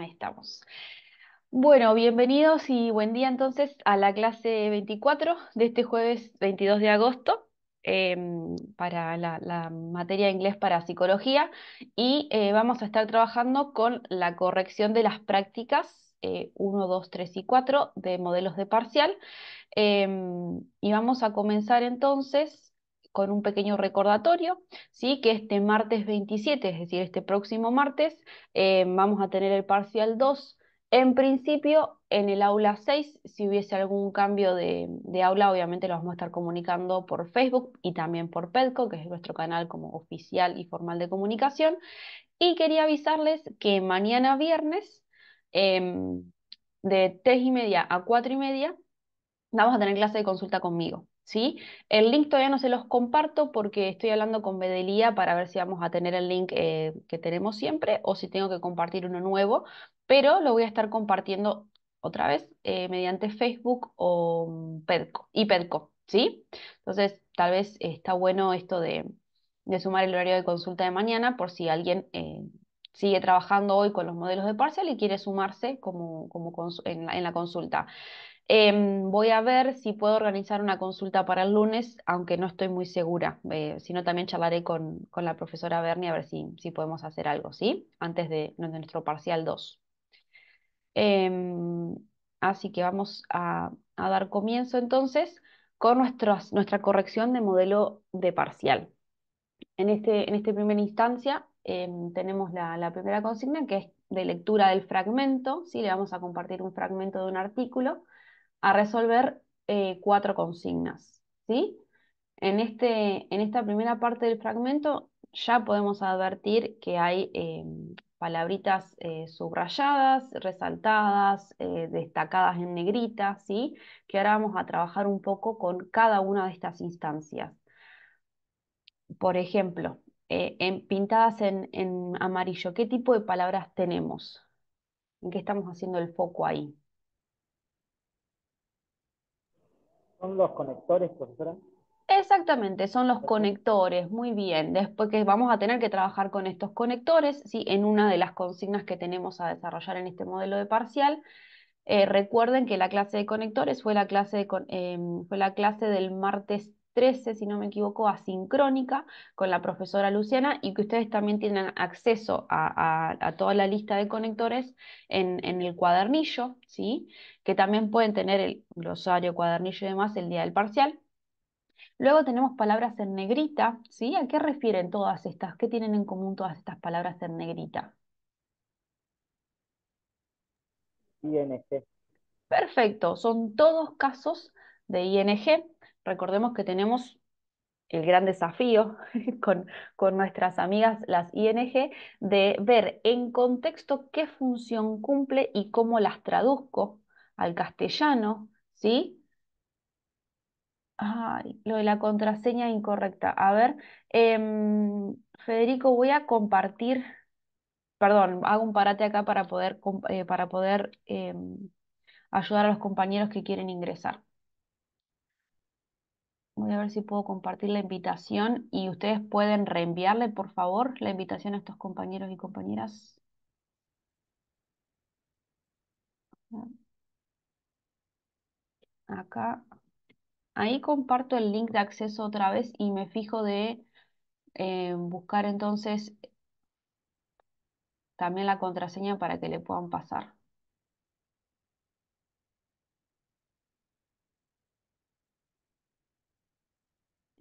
Ahí estamos. Bueno, bienvenidos y buen día entonces a la clase 24 de este jueves 22 de agosto em, para la, materia de inglés para psicología y eh, vamos a estar trabajando con la corrección de las prácticas 1, 2, 3 y 4 de modelos de parcial em, y vamos a comenzar entonces con un pequeño recordatorio, ¿sí? que este martes 27, es decir, este próximo martes, eh, vamos a tener el parcial 2. En principio, en el aula 6, si hubiese algún cambio de, aula, obviamente lo vamos a estar comunicando por Facebook y también por Pelco, que es nuestro canal como oficial y formal de comunicación. Y quería avisarles que mañana viernes, em, de 3 y media a 4 y media, vamos a tener clase de consulta conmigo. ¿sí? El link todavía no se los comparto porque estoy hablando con Bedelía para ver si vamos a tener el link eh, que tenemos siempre o si tengo que compartir uno nuevo, pero lo voy a estar compartiendo otra vez eh, mediante Facebook o Perco, y Pedco ¿sí? Entonces, tal vez está bueno esto de, sumar el horario de consulta de mañana por si alguien... Eh, sigue trabajando hoy con los modelos de parcial y quiere sumarse como, como en la consulta. Em, voy a ver si puedo organizar una consulta para el lunes, aunque no estoy muy segura. Eh, si no, también charlaré con, la profesora Berni a ver si, podemos hacer algo, ¿sí? Antes de, nuestro parcial 2. Em, así que vamos a, dar comienzo entonces con nuestra corrección de modelo de parcial. En, esta este primera instancia em, tenemos la, primera consigna que es de lectura del fragmento, ¿sí? le vamos a compartir un fragmento de un artículo a resolver eh, cuatro consignas. ¿sí? En, este, en esta primera parte del fragmento ya podemos advertir que hay em, palabritas eh, subrayadas, resaltadas, eh, destacadas en negrita, ¿sí? que ahora vamos a trabajar un poco con cada una de estas instancias. Por ejemplo, en, pintadas en, en amarillo, ¿qué tipo de palabras tenemos? ¿En qué estamos haciendo el foco ahí? ¿Son los conectores, profesora? Exactamente, son los conectores, muy bien. Después que vamos a tener que trabajar con estos conectores, ¿sí? en una de las consignas que tenemos a desarrollar en este modelo de parcial. Eh, recuerden que la clase de conectores fue la clase, em, fue la clase del martes 13, si no me equivoco, asincrónica con la profesora Luciana y que ustedes también tienen acceso a, toda la lista de conectores en, el cuadernillo, ¿sí? que también pueden tener el glosario, cuadernillo y demás el día del parcial. Luego tenemos palabras en negrita, ¿sí? ¿A qué refieren todas estas? ¿Qué tienen en común todas estas palabras en negrita? ING. Perfecto, son todos casos de ING recordemos que tenemos el gran desafío con, nuestras amigas las ING de ver en contexto qué función cumple y cómo las traduzco al castellano, ¿sí? lo de la contraseña incorrecta. A ver, em, Federico, voy a compartir, perdón, hago un parate acá para poder, eh, para poder em, ayudar a los compañeros que quieren ingresar. Voy a ver si puedo compartir la invitación y ustedes pueden reenviarle, por favor, la invitación a estos compañeros y compañeras. Acá. Ahí comparto el link de acceso otra vez y me fijo de eh, buscar entonces también la contraseña para que le puedan pasar.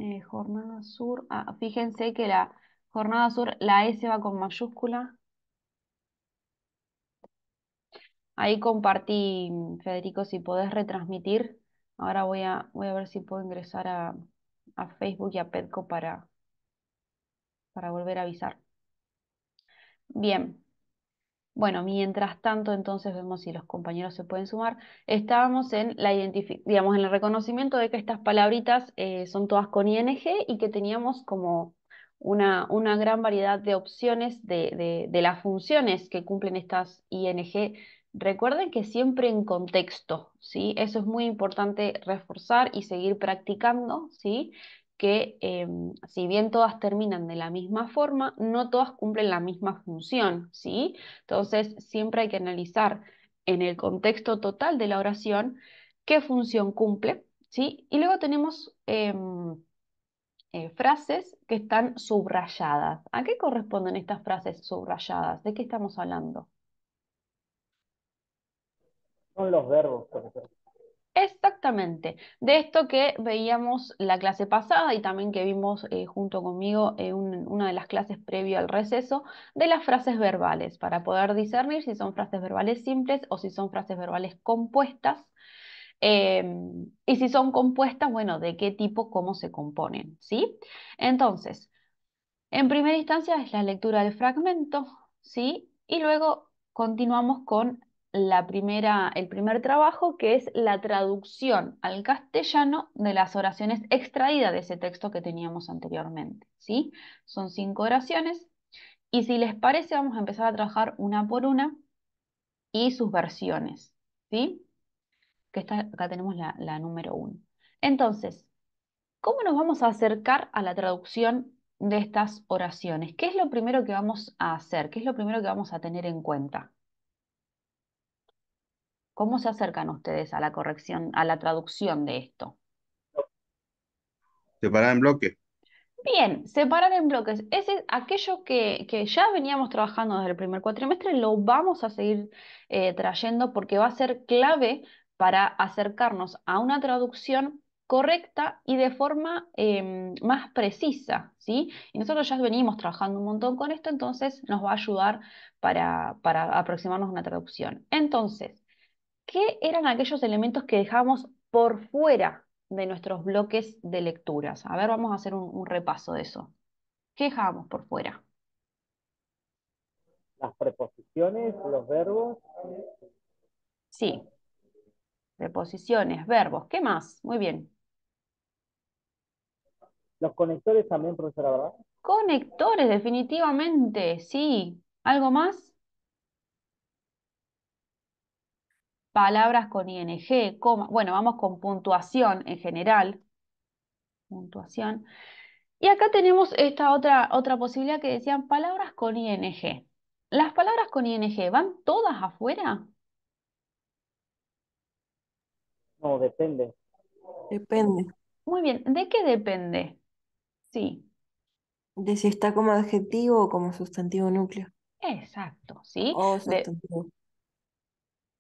Eh, jornada sur. Ah, fíjense que la jornada sur, la e S va con mayúscula. Ahí compartí, Federico, si podés retransmitir. Ahora voy a, voy a ver si puedo ingresar a, a Facebook y a Petco para, para volver a avisar. Bien. Bueno, mientras tanto, entonces vemos si los compañeros se pueden sumar. Estábamos en la digamos, en el reconocimiento de que estas palabritas eh, son todas con ING y que teníamos como una, una gran variedad de opciones de, de, las funciones que cumplen estas ING. Recuerden que siempre en contexto, ¿sí? Eso es muy importante reforzar y seguir practicando, ¿sí? que em, si bien todas terminan de la misma forma, no todas cumplen la misma función, ¿sí? Entonces, siempre hay que analizar en el contexto total de la oración qué función cumple, ¿sí? Y luego tenemos em, eh, frases que están subrayadas. ¿A qué corresponden estas frases subrayadas? ¿De qué estamos hablando? Son los verbos, profesor. Exactamente, de esto que veíamos la clase pasada y también que vimos eh, junto conmigo en una de las clases previo al receso, de las frases verbales, para poder discernir si son frases verbales simples o si son frases verbales compuestas. Em, y si son compuestas, bueno, de qué tipo, cómo se componen, ¿sí? Entonces, en primera instancia es la lectura del fragmento, ¿sí? Y luego continuamos con la primera, el primer trabajo, que es la traducción al castellano de las oraciones extraídas de ese texto que teníamos anteriormente. ¿sí? Son cinco oraciones y si les parece vamos a empezar a trabajar una por una y sus versiones. ¿sí? Que acá tenemos la, la número uno. Entonces, ¿cómo nos vamos a acercar a la traducción de estas oraciones? ¿Qué es lo primero que vamos a hacer? ¿Qué es lo primero que vamos a tener en cuenta? ¿Cómo se acercan ustedes a la corrección, a la traducción de esto? Separar en bloques. Bien, separar en bloques. Ese, aquello que, ya veníamos trabajando desde el primer cuatrimestre lo vamos a seguir eh, trayendo porque va a ser clave para acercarnos a una traducción correcta y de forma em, más precisa, ¿sí? Y nosotros ya venimos trabajando un montón con esto, entonces nos va a ayudar para, para aproximarnos a una traducción. Entonces, ¿qué eran aquellos elementos que dejamos por fuera de nuestros bloques de lecturas? A ver, vamos a hacer un, repaso de eso. ¿Qué dejábamos por fuera? Las preposiciones, los verbos. Sí. Preposiciones, verbos. ¿Qué más? Muy bien. Los conectores también, profesora, ¿verdad? Conectores, definitivamente, sí. ¿Algo más? palabras con ing, bueno, vamos con puntuación en general. Puntuación. Y acá tenemos esta otra, otra posibilidad que decían palabras con ing. ¿Las palabras con ing van todas afuera? No, depende. Depende. Muy bien, ¿de qué depende? Sí. De si está como adjetivo o como sustantivo núcleo. Exacto, ¿sí? O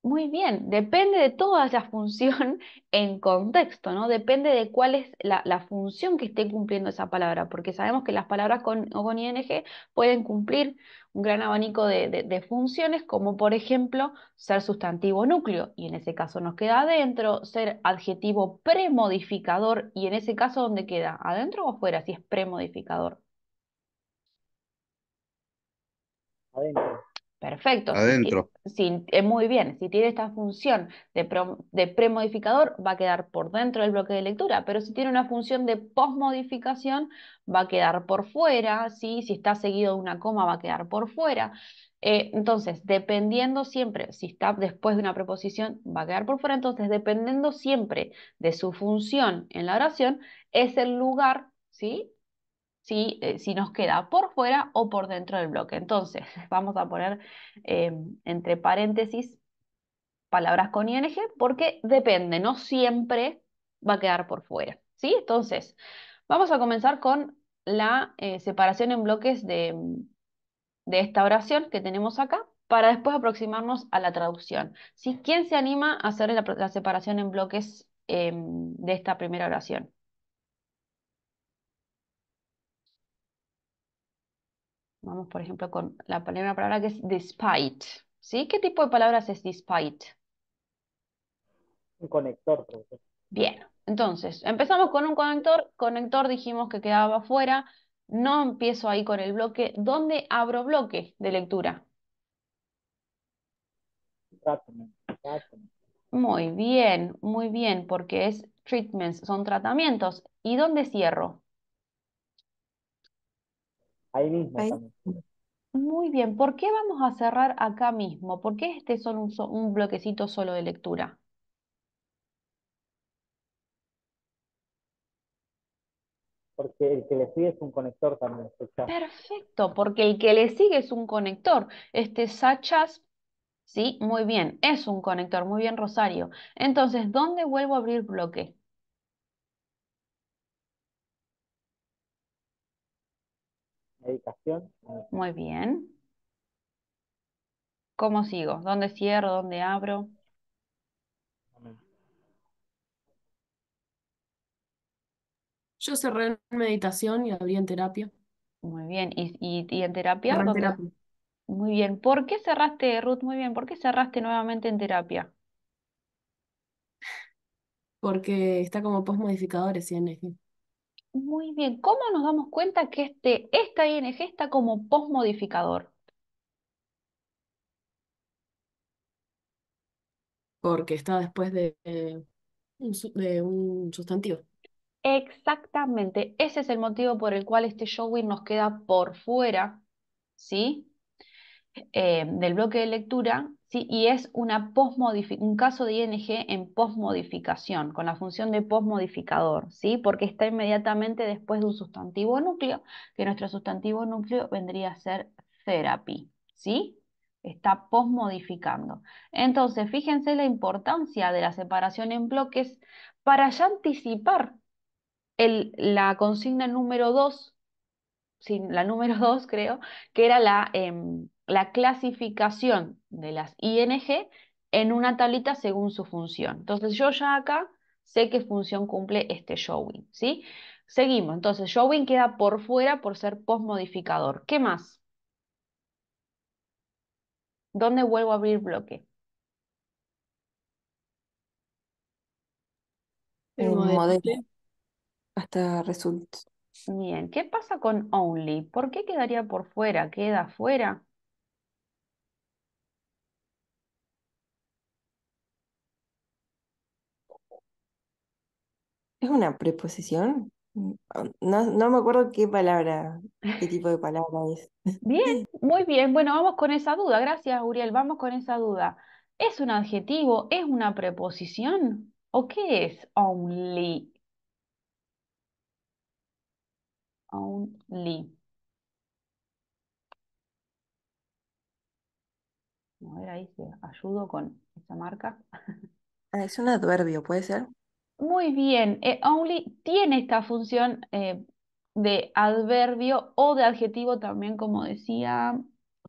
muy bien, depende de toda esa función en contexto, ¿no? Depende de cuál es la, función que esté cumpliendo esa palabra, porque sabemos que las palabras con o con ing pueden cumplir un gran abanico de, funciones, como por ejemplo ser sustantivo núcleo, y en ese caso nos queda adentro, ser adjetivo premodificador, y en ese caso, ¿dónde queda? ¿Adentro o afuera si es premodificador? Adentro. Perfecto. Adentro. Eh, muy bien, si tiene esta función de, premodificador, va a quedar por dentro del bloque de lectura, pero si tiene una función de posmodificación, va a quedar por fuera, ¿sí? si está seguido de una coma, va a quedar por fuera. Eh, entonces, dependiendo siempre, si está después de una preposición, va a quedar por fuera, entonces dependiendo siempre de su función en la oración, es el lugar ¿sí? Eh, si, nos queda por fuera o por dentro del bloque. Entonces, vamos a poner em, entre paréntesis palabras con ing porque depende, no siempre va a quedar por fuera. ¿sí? Entonces, vamos a comenzar con la eh, separación en bloques em, de, esta oración que tenemos acá para después aproximarnos a la traducción. Si ¿Quién se anima a hacer la, separación en bloques em, de esta primera oración? Vamos, por ejemplo, con la palabra que es despite. ¿Sí? ¿Qué tipo de palabras es despite? Un conector, profesor. Bien, entonces, empezamos con un conector. Conector dijimos que quedaba afuera. No empiezo ahí con el bloque. ¿Dónde abro bloque de lectura? Muy bien, muy bien, porque es treatments, son tratamientos. ¿Y dónde cierro? Ahí mismo Muy bien, ¿por qué vamos a cerrar acá mismo? ¿Por qué este es un, un bloquecito solo de lectura? porque el que le sigue es un conector también. Perfecto, porque el que le sigue es un conector. Este Sachas, sí, muy bien, es un conector, muy bien Rosario. Entonces, ¿dónde vuelvo a abrir bloque? Meditación. Muy bien. ¿Cómo sigo? ¿Dónde cierro? ¿Dónde abro? Yo cerré en meditación y abrí en terapia. Muy bien. ¿Y, en terapia? Muy bien. ¿Por qué cerraste, Ruth? Muy bien. ¿Por qué cerraste nuevamente en terapia? Porque está como post modificadores y el. Muy bien, ¿cómo nos damos cuenta que este, esta ING está como postmodificador? Porque está después eh, de, un, sustantivo. Exactamente, ese es el motivo por el cual este showing nos queda por fuera, ¿sí? Eh, del bloque de lectura y es un caso de ING en posmodificación, con la función de posmodificador, ¿sí? porque está inmediatamente después de un sustantivo núcleo, que nuestro sustantivo núcleo vendría a ser therapy. ¿sí? Está posmodificando. Entonces, fíjense la importancia de la separación en bloques para ya anticipar la consigna número 2 la número dos creo, que era la, em, la clasificación de las ING en una tablita según su función. Entonces yo ya acá sé qué función cumple este showing, ¿sí? Seguimos, entonces showing queda por fuera por ser postmodificador. ¿Qué más? ¿Dónde vuelvo a abrir bloque? El modelo hasta resultados. Bien, ¿qué pasa con only? ¿Por qué quedaría por fuera? ¿Queda fuera? ¿Es una preposición? Mm, ah, no, me acuerdo qué palabra, qué tipo de palabra es. Bien, muy bien. Bueno, vamos con esa duda. Gracias, Uriel. Vamos con esa duda. ¿Es un adjetivo? ¿Es una preposición? ¿O qué es only? only. A ver, ahí se ayudo con esta marca. Ah, es un adverbio, ¿puede ser? Muy bien. only eh, tiene esta función eh, de adverbio o de adjetivo también, como decía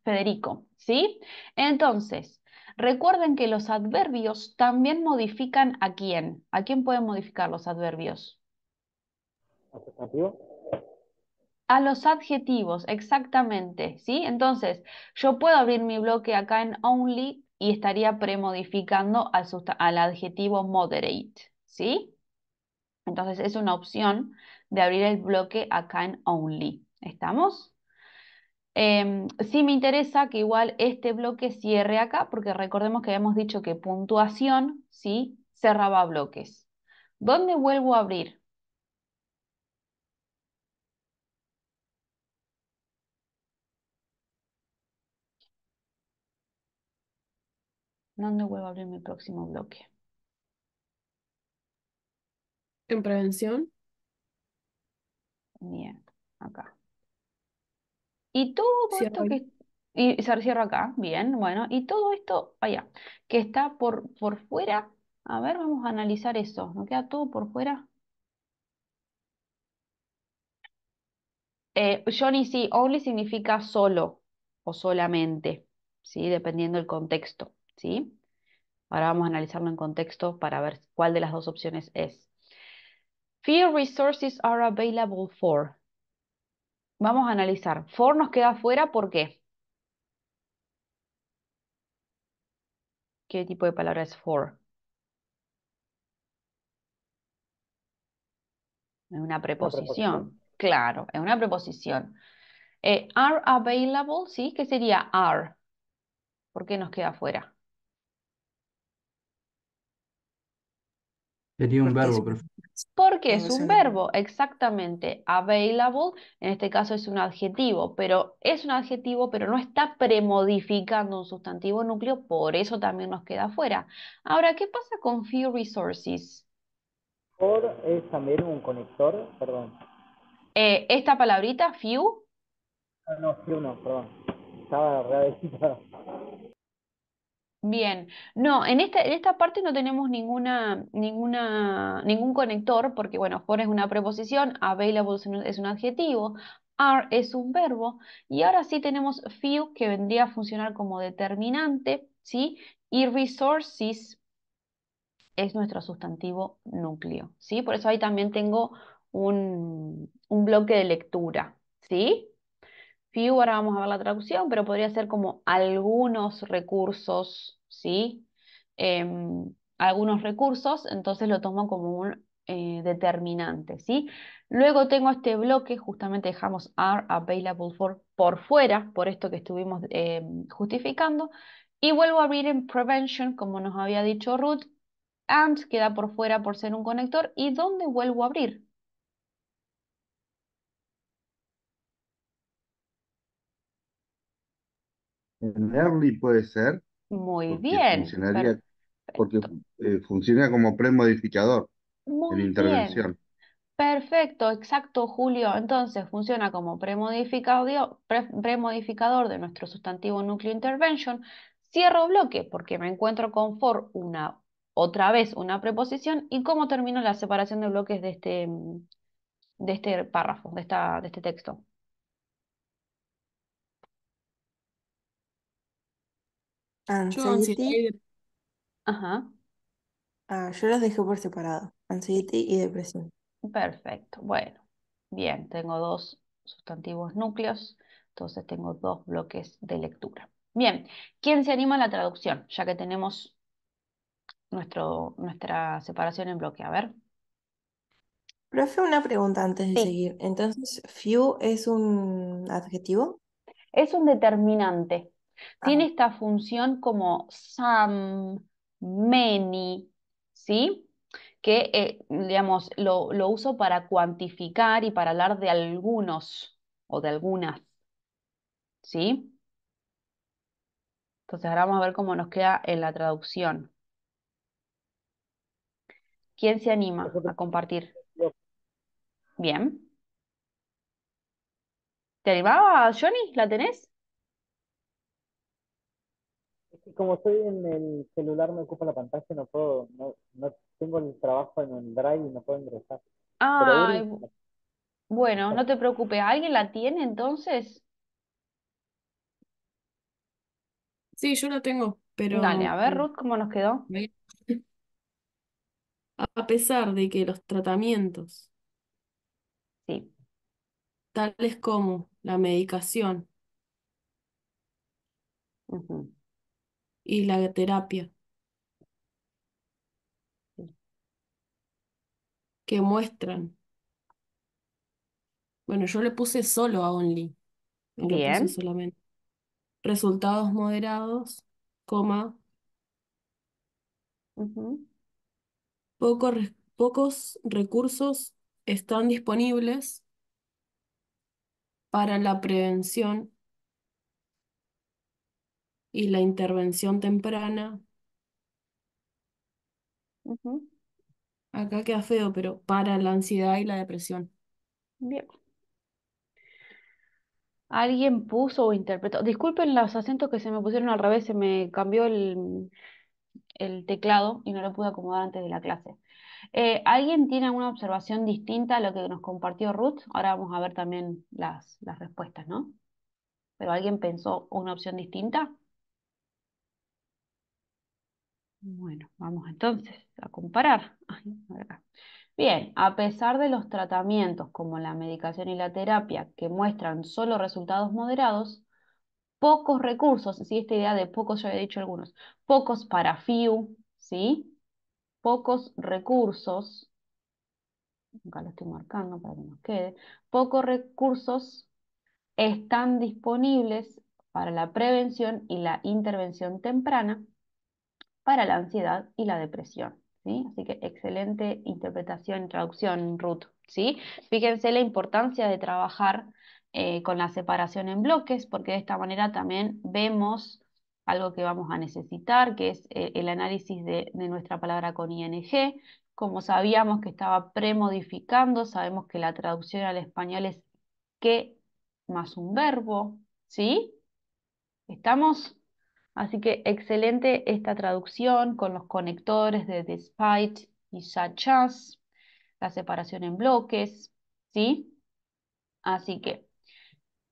Federico. ¿Sí? Entonces, recuerden que los adverbios también modifican a quién. ¿A quién pueden modificar los adverbios? A los adjetivos, exactamente, ¿sí? Entonces, yo puedo abrir mi bloque acá en only y estaría premodificando al, al adjetivo moderate, ¿sí? Entonces, es una opción de abrir el bloque acá en only. ¿Estamos? Em, sí me interesa que igual este bloque cierre acá, porque recordemos que habíamos dicho que puntuación, ¿sí? Cerraba bloques. ¿Dónde vuelvo a abrir? ¿Dónde vuelvo a abrir mi próximo bloque? ¿En prevención? Bien, acá. Y todo esto que... Y se cierra acá, bien, bueno. Y todo esto allá, que está por, por fuera. A ver, vamos a analizar eso. ¿No queda todo por fuera? Eh, Johnny, sí, only significa solo o solamente, ¿sí? dependiendo del contexto. ¿sí? Ahora vamos a analizarlo en contexto para ver cuál de las dos opciones es. Few resources are available for. Vamos a analizar. For nos queda fuera, ¿por qué? ¿Qué tipo de palabra es for? Es una preposición. Claro, es una preposición. Eh, are available, ¿sí? ¿Qué sería are? ¿Por qué nos queda fuera? un verbo, es, Porque es un verbo, exactamente. Available, en este caso es un adjetivo, pero es un adjetivo, pero no está premodificando un sustantivo núcleo, por eso también nos queda fuera. Ahora, ¿qué pasa con few resources? For es también un conector, perdón. Eh, esta palabrita, few. Ah, no, few no, perdón. Estaba Bien, no, este, en esta, parte no tenemos ninguna, ningún conector, porque bueno, for es una preposición, available es un, adjetivo, are es un verbo, y ahora sí tenemos few, que vendría a funcionar como determinante, ¿sí? Y resources es nuestro sustantivo núcleo, ¿sí? Por eso ahí también tengo un, un bloque de lectura, ¿sí? ahora vamos a ver la traducción, pero podría ser como algunos recursos, ¿sí? Em, algunos recursos, entonces lo tomo como un eh, determinante, ¿sí? Luego tengo este bloque, justamente dejamos are available for por fuera, por esto que estuvimos em, justificando, y vuelvo a abrir en prevention, como nos había dicho Ruth, and queda por fuera por ser un conector, y ¿dónde vuelvo a abrir? En early puede ser. Muy bien. porque eh, funciona como premodificador en intervención. Perfecto, exacto, Julio. Entonces funciona como premodificador, de nuestro sustantivo núcleo intervention. Cierro bloque porque me encuentro con for una, otra vez una preposición y cómo termino la separación de bloques de este, de este párrafo, de, esta, de este texto. Ah, Anxiety, Ajá, ah, yo los dejé por separado. Anxiety y depresión. perfecto. Bueno, bien, tengo dos sustantivos núcleos, entonces tengo dos bloques de lectura. Bien, ¿quién se anima a la traducción? Ya que tenemos nuestro, nuestra separación en bloque. A ver. Profe, una pregunta antes de seguir. Entonces, few es un adjetivo. es un determinante. Tiene esta función como some, many, ¿sí? Que, eh, digamos, lo, uso para cuantificar y para hablar de algunos o de algunas, ¿sí? Entonces ahora vamos a ver cómo nos queda en la traducción. ¿Quién se anima a compartir? Bien. ¿Te animaba, Johnny? ¿La tenés? como estoy en el celular, me ocupa la pantalla, no puedo, no, no tengo el trabajo en el drive y no puedo ingresar. Ah bueno, no te preocupes. ¿Alguien la tiene entonces? Sí, yo la tengo, pero Dale, a ver, Ruth, ¿cómo nos quedó? a pesar de que los tratamientos, Sí. tales como la medicación, mhm y la terapia, que muestran. Bueno, yo le puse solo a Only, Bien. solamente. Resultados moderados, coma, pocos recursos están disponibles para la prevención y la intervención temprana. Acá queda feo, pero para la ansiedad y la depresión. Bien. Alguien puso o interpretó. Disculpen los acentos que se me pusieron al revés, se me cambió el, teclado y no lo pude acomodar antes de la clase. Eh, ¿alguien tiene alguna observación distinta a lo que nos compartió Ruth? Ahora vamos a ver también las, las respuestas, ¿no? ¿Pero alguien pensó una opción distinta? Bueno, vamos entonces a comparar. Bien, a pesar de los tratamientos como la medicación y la terapia que muestran solo resultados moderados, pocos recursos, si esta idea de pocos ya he dicho algunos, pocos para FIU, ¿sí? Pocos recursos, acá lo estoy marcando para que nos quede, pocos recursos están disponibles para la prevención y la intervención temprana para la ansiedad y la depresión. ¿sí? Así que excelente interpretación, traducción, Ruth. ¿sí? Fíjense la importancia de trabajar eh, con la separación en bloques, porque de esta manera también vemos algo que vamos a necesitar, que es eh, el análisis de, nuestra palabra con ing, como sabíamos que estaba premodificando, sabemos que la traducción al español es que más un verbo, ¿sí? ¿Estamos? Así que excelente esta traducción con los conectores de despite y such as, la separación en bloques, ¿sí? Así que...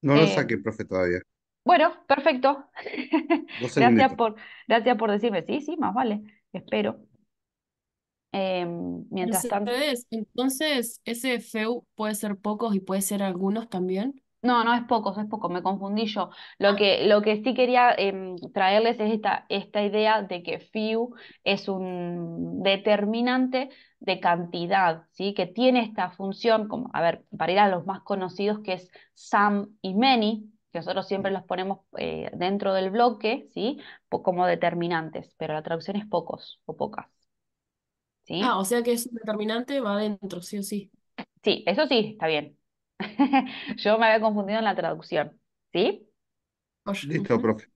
No lo eh, saqué, profe, todavía. Bueno, perfecto. gracias, por, gracias por decirme, sí, sí, más vale, espero. Em, mientras tanto... Entonces, ese FEU puede ser pocos y puede ser algunos también. No, no es pocos, es poco, me confundí yo. Lo que, lo que sí quería em, traerles es esta, esta idea de que few es un determinante de cantidad, ¿sí? que tiene esta función, como, a ver, para ir a los más conocidos, que es SAM y many, que nosotros siempre los ponemos eh, dentro del bloque, ¿sí? como determinantes, pero la traducción es pocos o pocas. ¿sí? Ah, o sea que es un determinante, va adentro, sí o sí. Sí, eso sí, está bien. Yo me había confundido en la traducción, ¿sí? Listo, profe.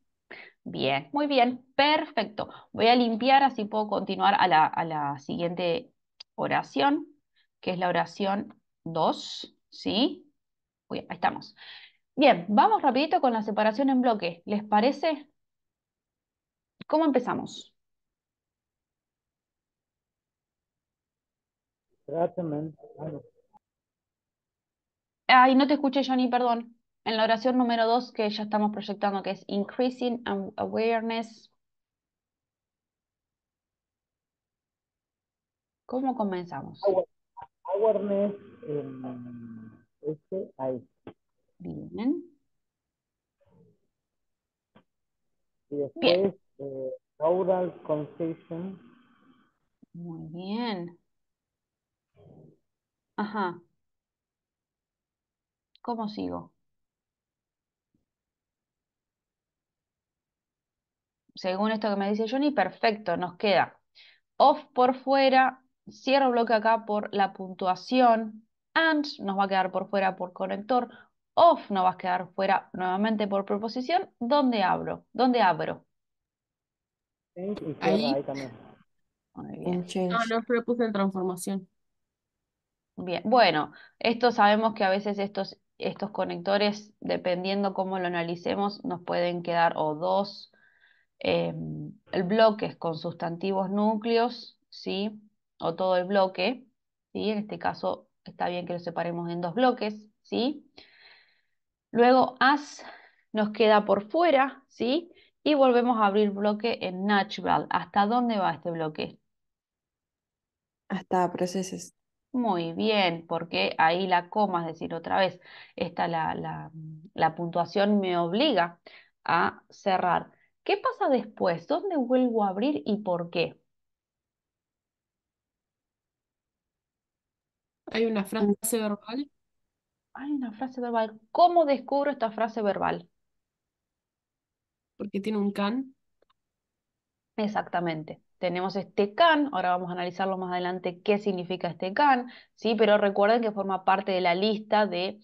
Bien, muy bien, perfecto. Voy a limpiar, así puedo continuar a la, siguiente oración, que es la oración 2, ¿sí? ahí estamos. Bien, vamos rapidito con la separación en bloque. ¿Les parece? ¿Cómo empezamos? Ay, no te escuché, Johnny, perdón. En la oración número dos que ya estamos proyectando, que es increasing awareness. ¿Cómo comenzamos? Awareness. Em, sigo. Según esto que me dice Johnny, perfecto, nos queda off por fuera, cierro bloque acá por la puntuación, and nos va a quedar por fuera por conector, off no va a quedar fuera nuevamente por proposición, ¿dónde abro? ¿Dónde abro? Ahí. también. bien. No, no puse en transformación. Bien, bueno, esto sabemos que a veces estos estos conectores, dependiendo cómo lo analicemos, nos pueden quedar o dos eh, bloques con sustantivos núcleos, ¿sí? O todo el bloque, ¿sí? En este caso está bien que lo separemos en dos bloques, ¿sí? Luego as nos queda por fuera, ¿sí? Y volvemos a abrir bloque en natural. ¿Hasta dónde va este bloque? Hasta procesos. Muy bien, porque ahí la coma, es decir, otra vez, está la, la, la puntuación me obliga a cerrar. ¿Qué pasa después? ¿Dónde vuelvo a abrir y por qué? Hay una frase verbal. Hay una frase verbal. ¿Cómo descubro esta frase verbal? Porque tiene un can. Exactamente tenemos este can, ahora vamos a analizarlo más adelante qué significa este can, ¿sí? pero recuerden que forma parte de la lista de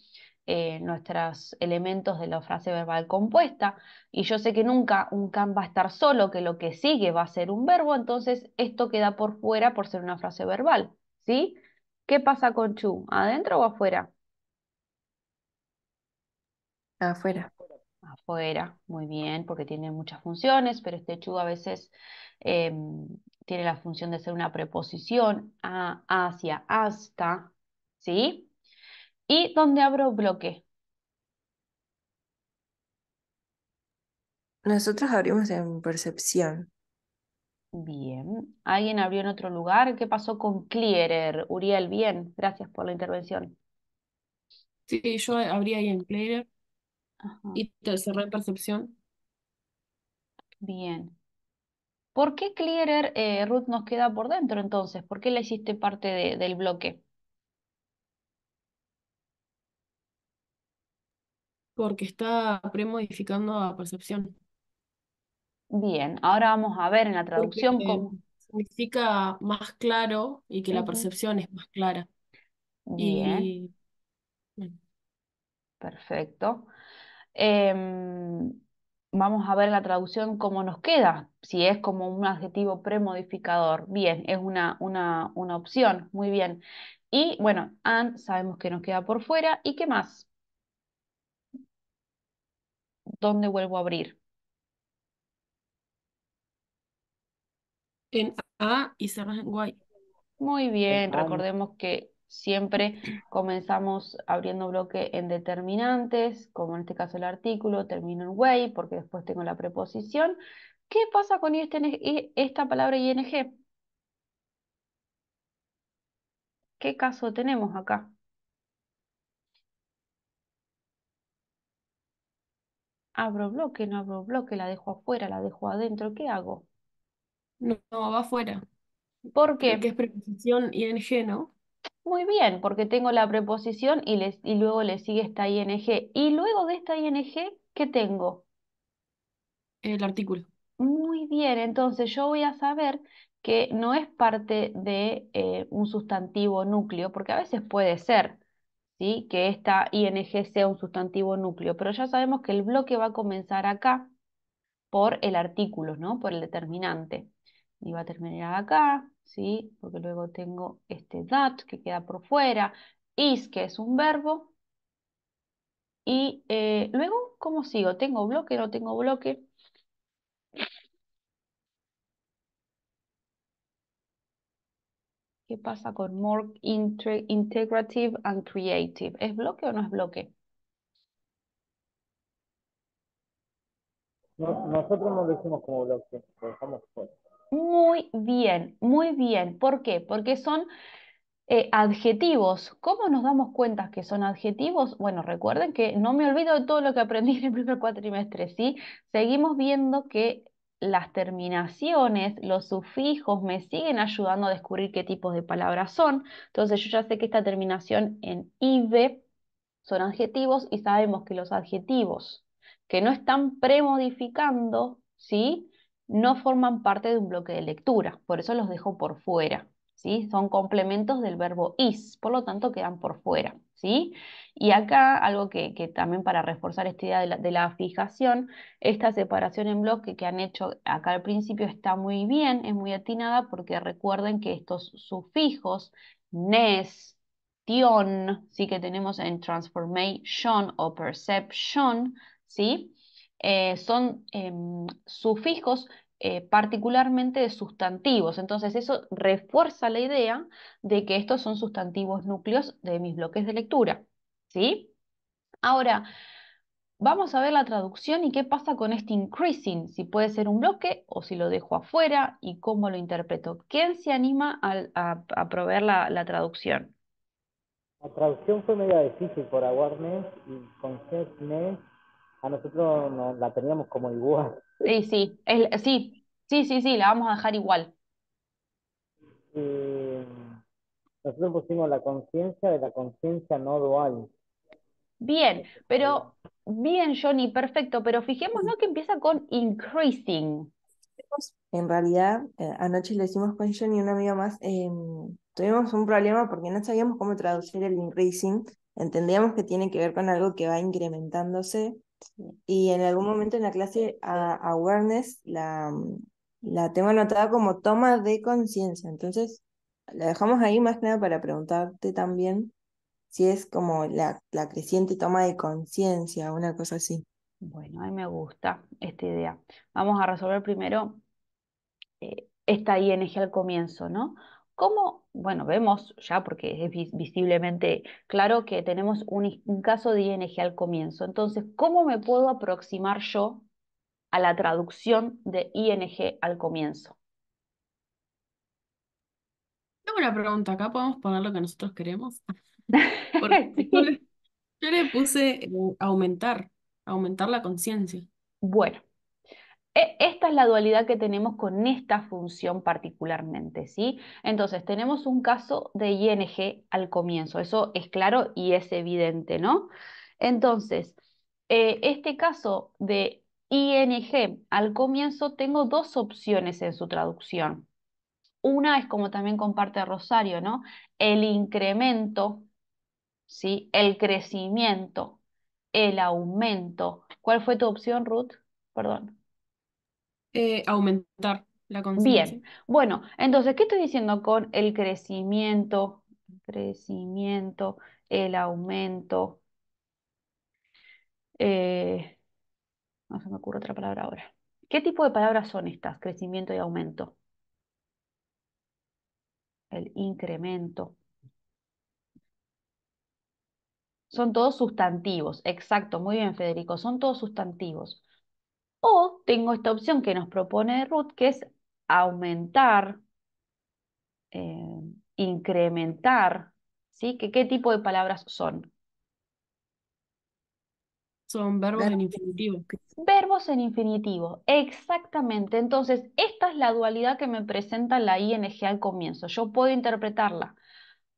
eh, nuestros elementos de la frase verbal compuesta, y yo sé que nunca un can va a estar solo, que lo que sigue va a ser un verbo, entonces esto queda por fuera por ser una frase verbal. ¿sí? ¿Qué pasa con chu? ¿Adentro o afuera? Afuera afuera, muy bien, porque tiene muchas funciones, pero este chu a veces em, tiene la función de ser una preposición a, hacia, hasta, ¿sí? Y dónde abro bloque. Nosotros abrimos en percepción. Bien. ¿Alguien abrió en otro lugar? ¿Qué pasó con Clearer? Uriel, bien. Gracias por la intervención. Sí, yo abrí ahí en Clearer. Y tercero en percepción. Bien. ¿Por qué Clearer eh, Ruth nos queda por dentro entonces? ¿Por qué la hiciste parte del bloque? Porque está premodificando la percepción. Bien, ahora vamos a ver en la traducción cómo. Significa más claro y que la percepción es más clara. Bien. Perfecto. Em, vamos a ver la traducción cómo nos queda, si es como un adjetivo premodificador. Bien, es una, una, una opción, muy bien. Y bueno, and sabemos que nos queda por fuera. ¿Y qué más? ¿Dónde vuelvo a abrir? En A y cerras en Y. Muy bien, recordemos que Siempre comenzamos abriendo bloque en determinantes, como en este caso el artículo, termino en way, porque después tengo la preposición. ¿Qué pasa con este eh, esta palabra ing? ¿Qué caso tenemos acá? ¿Abro bloque? ¿No abro bloque? ¿La dejo afuera? ¿La dejo adentro? ¿Qué hago? No, no va afuera. ¿Por qué? Porque es preposición ing, ¿no? Muy bien, porque tengo la preposición y, y luego le sigue esta ing. Y luego de esta ing, ¿qué tengo? El artículo. Muy bien, entonces yo voy a saber que no es parte de eh, un sustantivo núcleo, porque a veces puede ser ¿sí? que esta ing sea un sustantivo núcleo, pero ya sabemos que el bloque va a comenzar acá por el artículo, ¿no? por el determinante. Y va a terminar acá, ¿sí? Porque luego tengo este that que queda por fuera, is que es un verbo. Y eh, luego, ¿cómo sigo? ¿Tengo bloque? ¿No tengo bloque? o ¿Qué pasa con more integrative and creative? ¿Es bloque o no es bloque? nosotros no decimos como bloque, lo dejamos fuera. Muy bien, muy bien. ¿Por qué? Porque son eh, adjetivos. ¿Cómo nos damos cuenta que son adjetivos? Bueno, recuerden que no me olvido de todo lo que aprendí en el primer cuatrimestre, ¿sí? Seguimos viendo que las terminaciones, los sufijos me siguen ayudando a descubrir qué tipos de palabras son. Entonces yo ya sé que esta terminación en ive son adjetivos y sabemos que los adjetivos que no están premodificando, ¿sí? no forman parte de un bloque de lectura, por eso los dejo por fuera. ¿Sí? Son complementos del verbo is, por lo tanto quedan por fuera, ¿sí? Y acá algo que, también para reforzar esta idea de la, de la, fijación, esta separación en bloque que han hecho acá al principio está muy bien, es muy atinada porque recuerden que estos sufijos, nes, tion, sí que tenemos en transformation o perception, ¿sí? Eh, son em, sufijos eh, particularmente sustantivos. Entonces eso refuerza la idea de que estos son sustantivos núcleos de mis bloques de lectura. ¿sí? Ahora, vamos a ver la traducción y qué pasa con este increasing, si puede ser un bloque o si lo dejo afuera y cómo lo interpreto. ¿Quién se anima a, proveer la, traducción? La traducción fue media difícil por awareness y conceptness a nosotros la teníamos como igual. Sí, sí, sí, sí, sí, sí, la vamos a dejar igual. nosotros pusimos la conciencia de la conciencia no dual. Bien, pero bien, Johnny, perfecto, pero fijémonos que empieza con increasing. En realidad, eh, anoche lo hicimos con Johnny y una amiga más. Eh, tuvimos un problema porque no sabíamos cómo traducir el increasing. Entendíamos que tiene que ver con algo que va incrementándose, y en algún momento en la clase awareness la, mm, la tengo anotada como toma de conciencia. Entonces, la dejamos ahí más que nada para preguntarte también si es como la, creciente toma de conciencia, una cosa así. Bueno, a mí me gusta esta idea. Vamos a resolver primero eh, esta ING al comienzo, ¿no? ¿Cómo? Bueno, vemos ya, porque es visiblemente claro que tenemos un, caso de ING al comienzo. Entonces, ¿cómo me puedo aproximar yo a la traducción de ING al comienzo? Tengo una pregunta, acá podemos poner lo que nosotros queremos. yo, le, puse eh, aumentar, aumentar la conciencia. Bueno, e, esta es la dualidad que tenemos con esta función particularmente, ¿sí? Entonces, tenemos un caso de ING al comienzo, eso es claro y es evidente, ¿no? Entonces, eh, este caso de ING al comienzo tengo dos opciones en su traducción. Una es como también comparte Rosario, ¿no? El incremento, ¿sí? El crecimiento, el aumento. ¿Cuál fue tu opción, Ruth? Perdón. Eh, aumentar la conciencia. Bien, bueno, entonces, ¿qué estoy diciendo con el crecimiento? crecimiento, el aumento. Eh, no se me ocurre otra palabra ahora. ¿Qué tipo de palabras son estas? Crecimiento y aumento. El incremento. Son todos sustantivos, exacto, muy bien Federico, son todos sustantivos. O tengo esta opción que nos propone Ruth, que es aumentar, em, incrementar, ¿sí? ¿Qué, ¿Qué tipo de palabras son? Son verbos en infinitivo. Verbos en infinitivo, exactamente. Entonces, esta es la dualidad que me presenta la ING al comienzo. Yo puedo interpretarla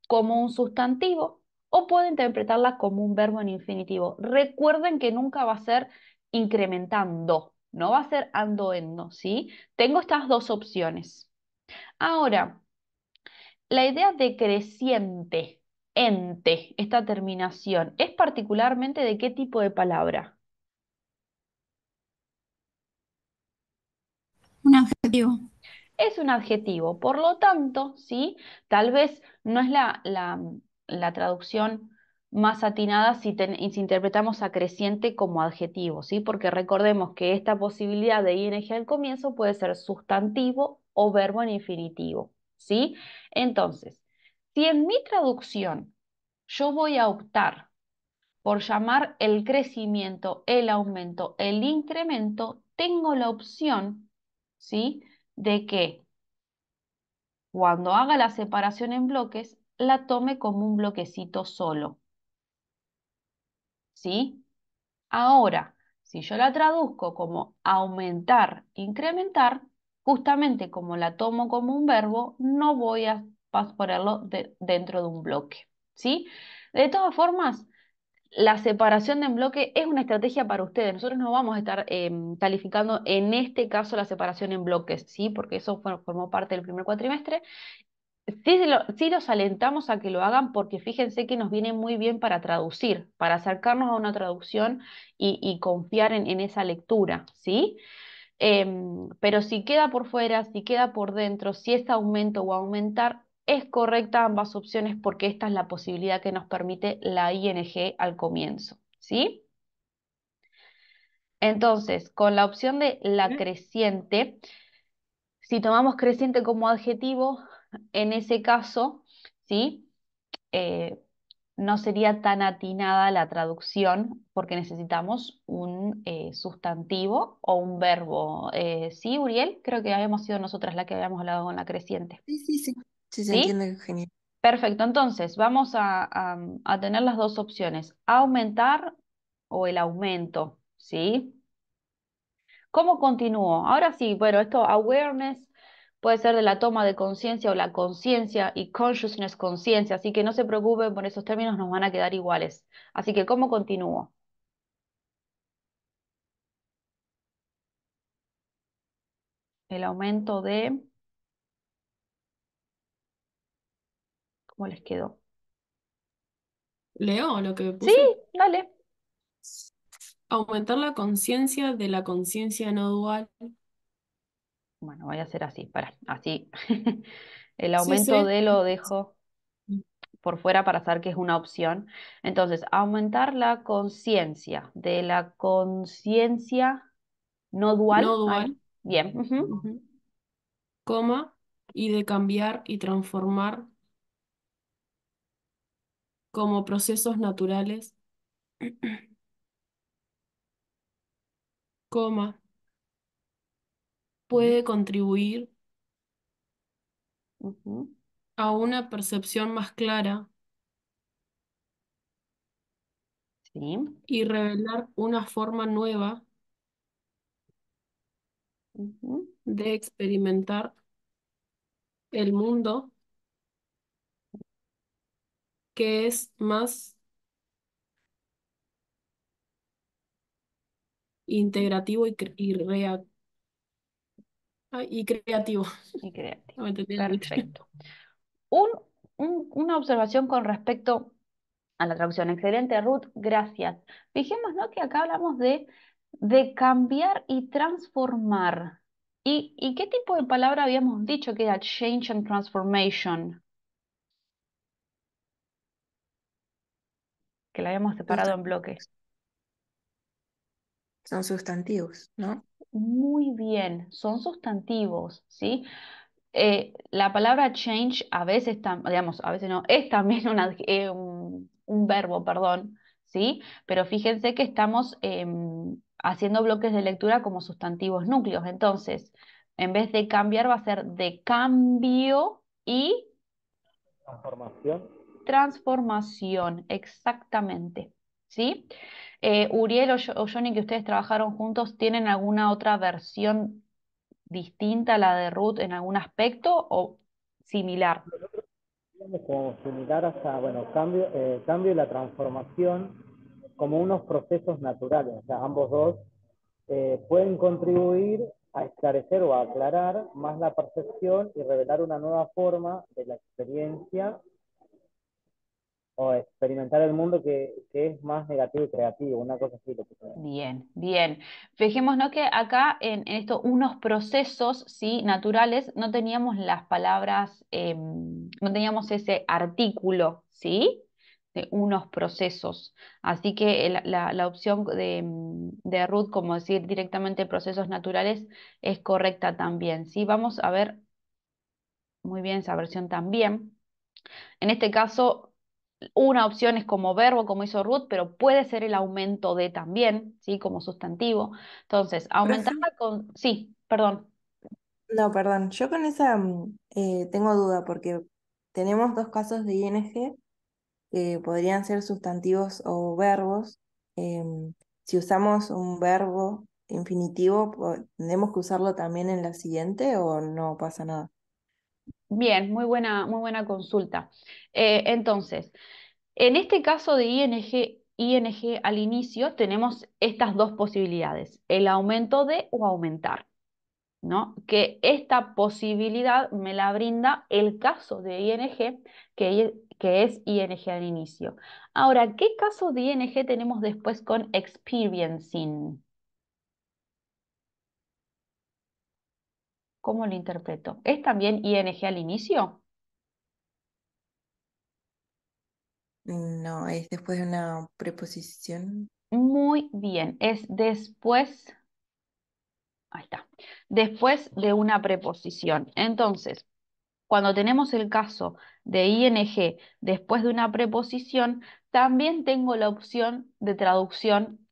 como un sustantivo o puedo interpretarla como un verbo en infinitivo. Recuerden que nunca va a ser incrementando, no va a ser andoendo, ¿sí? Tengo estas dos opciones. Ahora, la idea de creciente, ente, esta terminación, es particularmente de qué tipo de palabra? Un adjetivo. Es un adjetivo, por lo tanto, ¿sí? Tal vez no es la, la, la traducción más atinada si, interpretamos a creciente como adjetivo, ¿sí? porque recordemos que esta posibilidad de ing al comienzo puede ser sustantivo o verbo en infinitivo. ¿sí? Entonces, si en mi traducción yo voy a optar por llamar el crecimiento, el aumento, el incremento, tengo la opción ¿sí? de que cuando haga la separación en bloques, la tome como un bloquecito solo. ¿sí? Ahora, si yo la traduzco como aumentar, incrementar, justamente como la tomo como un verbo, no voy a ponerlo dentro de un bloque, ¿sí? De todas formas, la separación de en bloque es una estrategia para ustedes. Nosotros no vamos a estar em, calificando en este caso la separación en bloques, ¿sí? Porque eso formó parte del primer cuatrimestre sí, los alentamos a que lo hagan porque fíjense que nos viene muy bien para traducir, para acercarnos a una traducción y, confiar en, esa lectura, ¿sí? Em, pero si queda por fuera, si queda por dentro, si es aumento o aumentar, es correcta ambas opciones porque esta es la posibilidad que nos permite la ING al comienzo, ¿sí? Entonces, con la opción de la creciente, si tomamos creciente como adjetivo, en ese caso, ¿sí? Eh, no sería tan atinada la traducción porque necesitamos un eh, sustantivo o un verbo. Eh, sí, Uriel, creo que habíamos sido nosotras la que habíamos hablado con la creciente. Sí, sí, sí. Sí, se entiende genial. Perfecto, entonces vamos a, tener las dos opciones, aumentar o el aumento, ¿sí? ¿Cómo continúo? Ahora sí, bueno, esto awareness, puede ser de la toma de conciencia o la conciencia y consciousness conciencia, así que no se preocupen por esos términos, nos van a quedar iguales. Así que, ¿cómo continúo? El aumento de... ¿Cómo les quedó? Leo lo que puse. Sí, dale. Aumentar la conciencia de la conciencia no dual bueno, voy a hacer así, para, así. El aumento de lo dejo por fuera para saber que es una opción. Entonces, aumentar la conciencia de la conciencia no dual. dual. Bien. Coma y de cambiar y transformar como procesos naturales. Coma puede contribuir a una percepción más clara y revelar una forma nueva de experimentar el mundo que es más integrativo y, reactivo. Ah, y creativo. Y creativo. una observación con respecto a la traducción. Excelente, Ruth, gracias. Fijémonos que acá hablamos de, de cambiar y transformar. ¿Y, ¿Y, qué tipo de palabra habíamos dicho que era change and transformation? Que la habíamos separado en bloques. Son sustantivos, ¿no? muy bien, son sustantivos, ¿sí? Eh, la palabra change a veces, digamos, a veces no, es también eh, un, verbo, perdón, ¿sí? Pero fíjense que estamos em, haciendo bloques de lectura como sustantivos núcleos, entonces, en vez de cambiar va a ser de cambio y... Transformación. Transformación, exactamente. ¿sí? Eh, Uriel o, Johnny, que ustedes trabajaron juntos, ¿tienen alguna otra versión distinta a la de Ruth en algún aspecto o similar? Como similar hasta, bueno, cambio, eh, cambio y la transformación como unos procesos naturales, o sea, ambos dos eh, pueden contribuir a esclarecer o a aclarar más la percepción y revelar una nueva forma de la experiencia o experimentar el mundo que, es más negativo y creativo, una cosa así. bien, bien. Fijémonos que acá en, estos unos procesos sí, naturales no teníamos las palabras, em, no teníamos ese artículo, ¿sí? De unos procesos. Así que la, opción de, em, de, Ruth, como decir directamente procesos naturales, es correcta también, ¿sí? Vamos a ver muy bien esa versión también. En este caso, una opción es como verbo, como hizo Ruth, pero puede ser el aumento de también, ¿sí? Como sustantivo. Entonces, aumentarla con... Sí, perdón. No, perdón. Yo con esa mm, eh, tengo duda porque tenemos dos casos de ING que podrían ser sustantivos o verbos. Em, si usamos un verbo infinitivo, tenemos que usarlo también en la siguiente o no pasa nada? Bien, muy buena, muy buena consulta. Eh, entonces, en este caso de ING, ING al inicio tenemos estas dos posibilidades, el aumento de o aumentar, ¿no? Que esta posibilidad me la brinda el caso de ING, que, que es ING al inicio. Ahora, ¿qué caso de ING tenemos después con experiencing? ¿Cómo lo interpreto? ¿Es también ING al inicio? No, es después de una preposición. Muy bien, es después. Ahí está. Después de una preposición. Entonces, cuando tenemos el caso de ING después de una preposición, también tengo la opción de traducción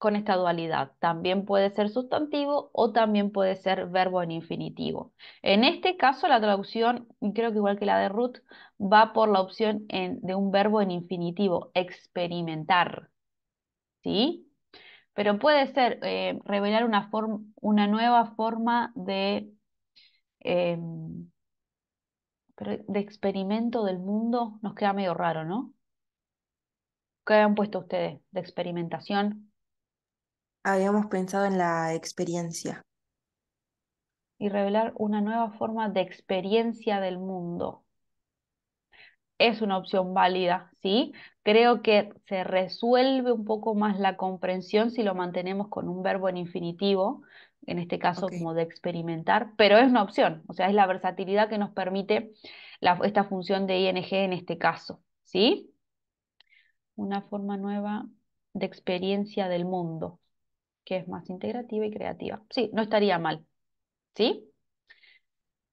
con esta dualidad. También puede ser sustantivo o también puede ser verbo en infinitivo. En este caso la traducción, creo que igual que la de Ruth, va por la opción de un verbo en infinitivo, experimentar. ¿Sí? Pero puede ser eh, revelar una, nueva forma de, em, de experimento del mundo. Nos queda medio raro, ¿no? ¿Qué han puesto ustedes de experimentación? habíamos pensado en la experiencia. Y revelar una nueva forma de experiencia del mundo. Es una opción válida, ¿sí? Creo que se resuelve un poco más la comprensión si lo mantenemos con un verbo en infinitivo, en este caso como de experimentar, pero es una opción, o sea, es la versatilidad que nos permite esta función de ING en este caso, ¿sí? Una forma nueva de experiencia del mundo que es más integrativa y creativa. Sí, no estaría mal. ¿Sí?